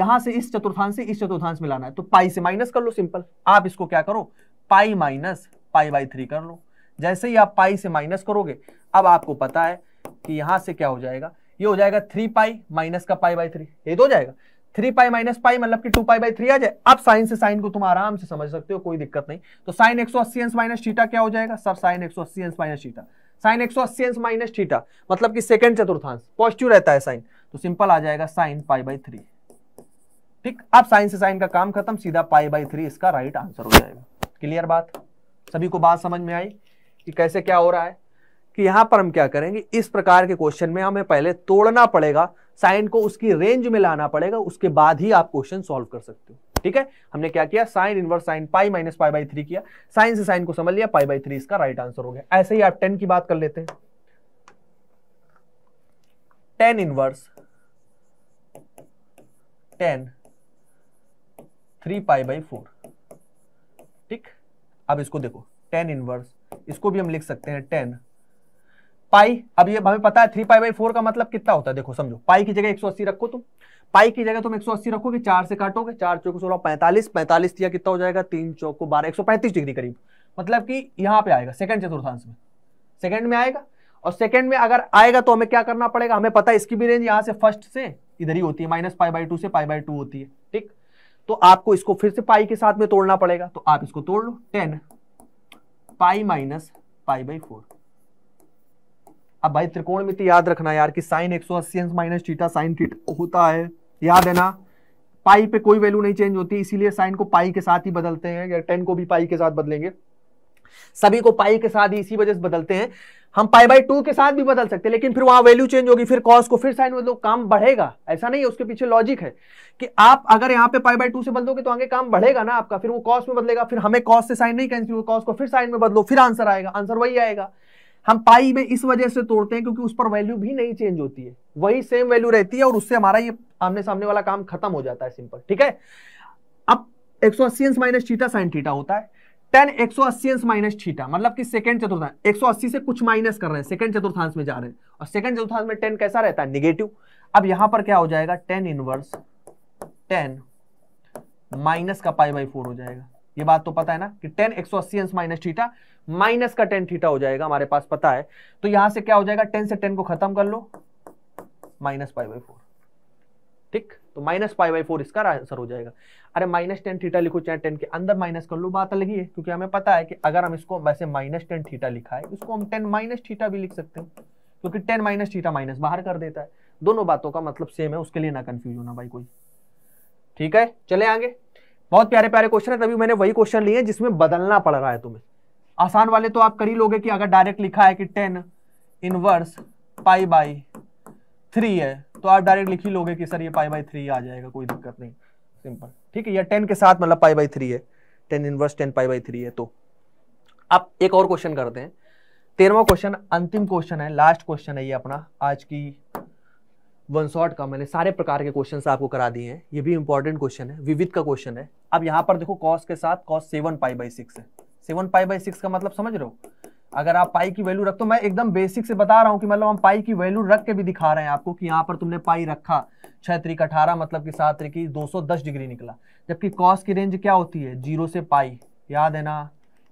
S1: यहां से इस चतुर्थांश से इस चतुर्थांश में लाना है तो पाई से माइनस कर लो सिंपल आप इसको क्या करो pi minus pi by three कर लो जैसे ही आप पाई से माइनस करोगे अब आपको पता है कि यहां से क्या हो जाएगा ये हो जाएगा थ्री पाई माइनस का पाई बाई थ्री ये तो हो जाएगा थ्री पाई माइनस पाई मतलब कि टू पाई बाई थ्री आ जाए अब साइन से साइन को तुम आराम से समझ सकते हो कोई दिक्कत नहीं तो साइन एक सौ अस्सी अंश माइनस थीटा क्या हो जाएगा सर साइन एक सौ अस्सी अंश माइनस थीटा साइन एक सौ अस्सी अंश माइनस थीटा मतलब कि सेकंड चतुर्थांश पॉजिटिव रहता है साइन तो सिंपल आ जाएगा साइन पाई बाई थ्री ठीक अब साइन से साइन का काम खत्म सीधा पाई बाई थ्री इसका राइट आंसर हो जाएगा क्लियर बात सभी को बात समझ में आई कि कैसे क्या हो रहा है कि यहां पर हम क्या करेंगे इस प्रकार के क्वेश्चन में हमें पहले तोड़ना पड़ेगा साइन को उसकी रेंज में लाना पड़ेगा उसके बाद ही आप क्वेश्चन सॉल्व कर सकते हो ठीक है हमने क्या किया sine inverse sine pi minus pi by three किया साइन से साइन को समझ लिया पाई बाई थ्री इसका राइट आंसर हो गया ऐसे ही आप टेन की बात कर लेते हैं tan inverse tan three pi by four ठीक अब इसको देखो टेन इनवर्स इसको भी हम लिख सकते हैं टेन पाई अब ये हमें पता है थ्री पाई बाई फोर का मतलब कितना होता है देखो समझो पाई की जगह एक सौ अस्सी रखो तुम पाई की जगह तुम एक सौ अस्सी रखोगे चार से काटोगे चार चौक सोलह पैंतालीस पैंतालीस दिया कितना हो जाएगा तीन को बारह एक सौ पैंतीस डिग्री करीब मतलब कि यहाँ पे आएगा सेकंड चतुर्थांश में सेकंड में आएगा और सेकंड में अगर आएगा तो हमें क्या करना पड़ेगा हमें पता है इसकी भी रेंज यहाँ से फर्स्ट से इधर ही होती है माइनस पाई बाई टू से पाई बाई टू होती है ठीक तो आपको इसको फिर से पाई के साथ में तोड़ना पड़ेगा तो आप इसको तोड़ लो tan pi minus pi by four अब भाई त्रिकोणमिति याद रखना यार कि साइन एक सौ अस्सी माइनस टीटा साइन टीटा होता है याद है ना पाई पे कोई वैल्यू नहीं चेंज होती इसीलिए साइन को पाई के साथ ही बदलते हैं या टेन को भी पाई के साथ बदलेंगे सभी को पाई के साथ ही इसी वजह से बदलते हैं हम पाई बाई टू के साथ भी बदल सकते हैं लेकिन फिर वहां वैल्यू चेंज होगी फिर कॉस को फिर साइन बदलो काम बढ़ेगा ऐसा नहीं है उसके पीछे लॉजिक है कि आप अगर यहाँ पे पाई बाई टू से बदलोगे तो आगे काम बढ़ेगा ना आपका फिर वो कॉस में बदलेगा फिर हमें कॉस से साइन नहीं कैंसिल कॉस को फिर साइन में बदलो फिर आंसर आएगा आंसर वही आएगा हम पाई में इस वजह से तोड़ते हैं क्योंकि उस पर वैल्यू भी नहीं चेंज होती है वही सेम वैल्यू रहती है और उससे हमारा ये आमने सामने वाला काम खत्म हो जाता है सिंपल ठीक है अब एक सौ अस्सी माइनस छीटा साइन थीटा होता है टेन एक सौ अस्सी माइनस छीटा मतलब कि सेकंड चतुर्थांश एक सौ अस्सी से कुछ माइनस कर रहे हैं सेकंड चतुर्थांश में जा रहे हैं और सेकंड चतुर्थांश में टेन कैसा रहता है निगेटिव अब यहां पर क्या हो जाएगा टेन इनवर्स टेन माइनस का पाई बाई फोर हो जाएगा ये बात तो पता है ना कि टेन एक सौ अस्सी माइनस थीटा माइनस का टेन थीटा हो जाएगा हमारे पास पता है तो यहां से क्या हो जाएगा टेन से टेन को खत्म कर लो माइनस पाई बाई फोर ठीक तो माइनस पाई बाई फोर इसका आंसर हो जाएगा अरे माइनस टेन थीटा लिखो चाहे टेन के अंदर माइनस कर लो बात अलग ही है क्योंकि हमें पता है कि अगर हम इसको वैसे माइनस टेन थीटा लिखा है इसको हम टेन माइनस थीटा भी लिख सकते हैं क्योंकि टेन माइनस थीटा माइनस बाहर कर देता है दोनों बातों का मतलब सेम है उसके लिए ना कंफ्यूज होना भाई कोई ठीक है चले आगे बहुत प्यारे प्यारे क्वेश्चन है तभी मैंने वही क्वेश्चन लिए जिसमें बदलना पड़ रहा है तुम्हें आसान वाले तो आप कर ही लोगे कि अगर डायरेक्ट लिखा है कि tan inverse pi by three है तो आप डायरेक्ट लिख ही लोगे कि सर ये पाई बाई थ्री आ जाएगा कोई दिक्कत नहीं सिंपल ठीक है या टेन के साथ मतलब पाई बाई थ्री है tan inverse tan pi by three है तो आप एक और क्वेश्चन करते हैं तेरहवा क्वेश्चन अंतिम क्वेश्चन है लास्ट क्वेश्चन है ये अपना आज की वन शॉट का मैंने सारे प्रकार के क्वेश्चन आपको करा दिए हैं ये भी इंपॉर्टेंट क्वेश्चन है विविध का क्वेश्चन है अब यहाँ पर देखो कॉस के साथ cos seven pi by six है सेवन पाई बाई सिक्स का मतलब समझ रहे हो अगर आप पाई की वैल्यू रख तो मैं एकदम बेसिक से बता रहा हूँ कि मतलब हम पाई की वैल्यू रख के भी दिखा रहे हैं आपको कि यहाँ पर तुमने पाई रखा छह त्रिक अठारह मतलब कि सात त्रिकी दो सौ दस डिग्री निकला जबकि कॉस की रेंज क्या होती है जीरो से पाई याद है ना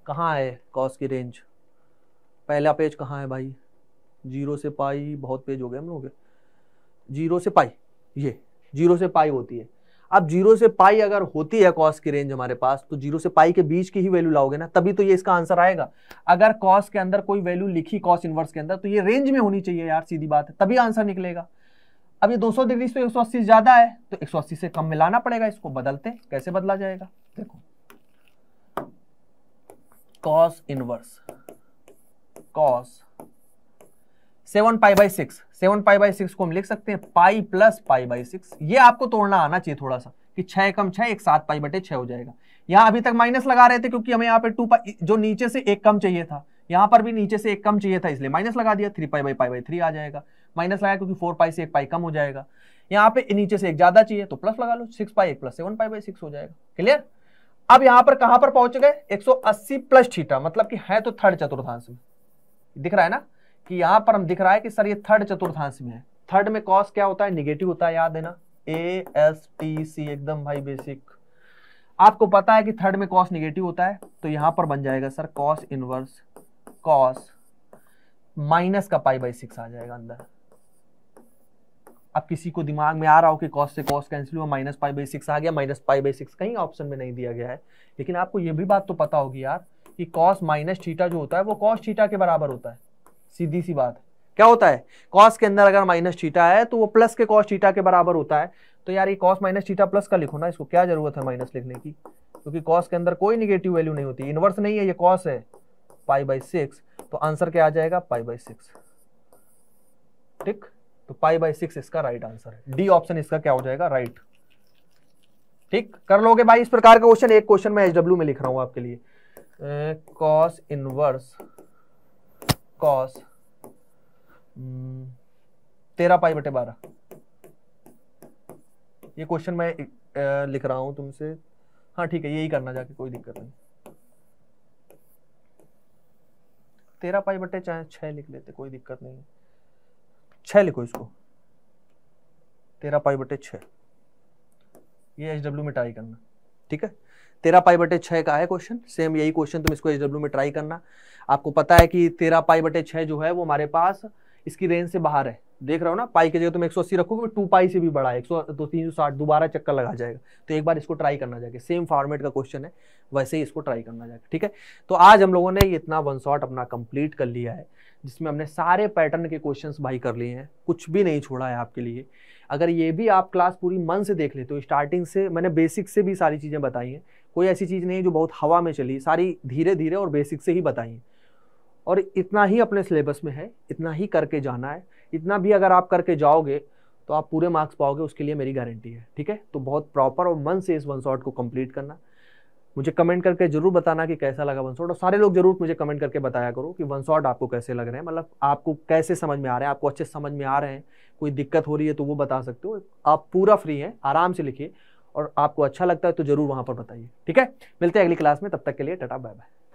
S1: कहाँ है कॉस की रेंज पहला पेज कहाँ है भाई जीरो से पाई बहुत पेज हो गए हम लोग जीरो से पाई ये जीरो से पाई होती है अब जीरो से पाई अगर होती है कॉस की रेंज हमारे पास तो जीरो से पाई के बीच की ही वैल्यू लाओगे ना तभी तो ये इसका आंसर आएगा अगर कॉस के अंदर कोई वैल्यू लिखी कॉस इनवर्स के अंदर तो ये रेंज में होनी चाहिए यार सीधी बात है तभी आंसर निकलेगा अब ये 200 डिग्री से 180 ज्यादा है तो 180 से कम मिलाना पड़ेगा इसको बदलते कैसे बदला जाएगा देखो cos inverse cos seven pi by six seven pi by six को हम लिख सकते हैं pi plus pi by six ये आपको तोड़ना आना चाहिए थोड़ा सा कि छह कम छह एक सात पाई बटे छह हो जाएगा यहाँ अभी तक माइनस लगा रहे थे क्योंकि हमें यहाँ पे टू पाई जो नीचे से एक कम चाहिए था यहाँ पर भी नीचे से एक कम चाहिए था इसलिए माइनस लगा दिया three pi by pi by three आ जाएगा माइनस लगाया क्योंकि फोर पाई से एक पाई कम हो जाएगा यहाँ पे नीचे से एक ज्यादा चाहिए तो प्लस लगा लो सिक्स पाई एक plus seven pi by six हो जाएगा क्लियर अब यहाँ पर कहां पर पहुंच गए अस्सी प्लस थीटा मतलब कि है तो थर्ड चतुर्थांश में दिख रहा है ना कि यहां पर हम दिख रहा है कि सर ये थर्ड चतुर्थांश में है थर्ड में कॉस क्या होता है निगेटिव होता है याद है ना ए एस टी सी एकदम भाई बेसिक आपको पता है कि थर्ड में कॉस निगेटिव होता है तो यहां पर बन जाएगा sir cos inverse cos minus का पाई बाई सिक्स आ जाएगा अंदर अब किसी को दिमाग में आ रहा हो कि कॉस से कॉस कैंसिल हुआ माइनस पाई बाई सिक्स आ गया माइनस पाई बाई सिक्स कहीं ऑप्शन में नहीं दिया गया है लेकिन आपको यह भी बात तो पता होगी यार कि कॉस माइनस थीटा जो होता है वो कॉस थीटा के बराबर होता है सीधी सी बात क्या होता है कॉस के अंदर अगर माइनस चीटा है तो वो प्लस के कॉस चीटा के बराबर होता है तो यार ये कॉस माइनस चीटा प्लस का लिखो ना इसको क्या जरूरत है माइनस लिखने की क्योंकि कॉस के अंदर कोई निगेटिव वैल्यू नहीं होती इनवर्स नहीं है ये कॉस है पाई बाई सिक्स तो आंसर क्या आ जाएगा पाई बाई सिक्स ठीक तो पाई बाई सिक्स इसका राइट आंसर है डी ऑप्शन इसका क्या हो जाएगा राइट ठीक कर लोगे भाई इस प्रकार का क्वेश्चन एक क्वेश्चन मैं एच डब्ल्यू में लिख रहा हूं आपके लिए कॉस इनवर्स कॉस तेरह पाई बटे बारह ये क्वेश्चन मैं लिख रहा हूं तुमसे हाँ ठीक है यही करना जाके कोई दिक्कत नहीं तेरह पाई बटे चाहे छह लिख लेते कोई दिक्कत नहीं छह लिखो इसको तेरह पाई बटे छह ये एच डब्ल्यू में ट्राई करना ठीक है तेरह पाई बटे छः का है क्वेश्चन सेम यही क्वेश्चन तुम इसको एच डब्ल्यू में ट्राई करना आपको पता है कि तेरह पाई बटे छः जो है वो हमारे पास इसकी रेंज से बाहर है देख रहे हो ना पाई की जगह तुम अस्सी रखोगे टू पाई से भी बड़ा है एक सौ तो तीन सौ साठ दोबारा चक्कर लगा जाएगा तो एक बार इसको ट्राई करना जाएगा सेम फॉर्मेट का क्वेश्चन है वैसे ही इसको ट्राई करना जाएगा ठीक है तो आज हम लोगों ने ये इतना वन शॉट अपना कंप्लीट कर लिया है जिसमें हमने सारे पैटर्न के क्वेश्चन भाई कर लिए हैं कुछ भी नहीं छोड़ा है आपके लिए अगर ये भी आप क्लास पूरी मन से देख ले तो स्टार्टिंग से मैंने बेसिक से भी सारी चीज़ें बताई हैं कोई ऐसी चीज़ नहीं है जो बहुत हवा में चली सारी धीरे धीरे और बेसिक से ही बताई हैं और इतना ही अपने सिलेबस में है इतना ही करके जाना है इतना भी अगर आप करके जाओगे तो आप पूरे मार्क्स पाओगे उसके लिए मेरी गारंटी है ठीक है तो बहुत प्रॉपर और मन से इस वन शॉट को कंप्लीट करना मुझे कमेंट करके जरूर बताना कि कैसा लगा वन शॉट और सारे लोग जरूर मुझे कमेंट करके बताया करो कि वन शॉट आपको कैसे लग रहे हैं मतलब आपको कैसे समझ में आ रहे हैं आपको अच्छे समझ में आ रहे हैं कोई दिक्कत हो रही है तो वो बता सकते हो आप पूरा फ्री हैं आराम से लिखिए और आपको अच्छा लगता है तो जरूर वहाँ पर बताइए ठीक है मिलते हैं अगली क्लास में तब तक के लिए टाटा बाय बाय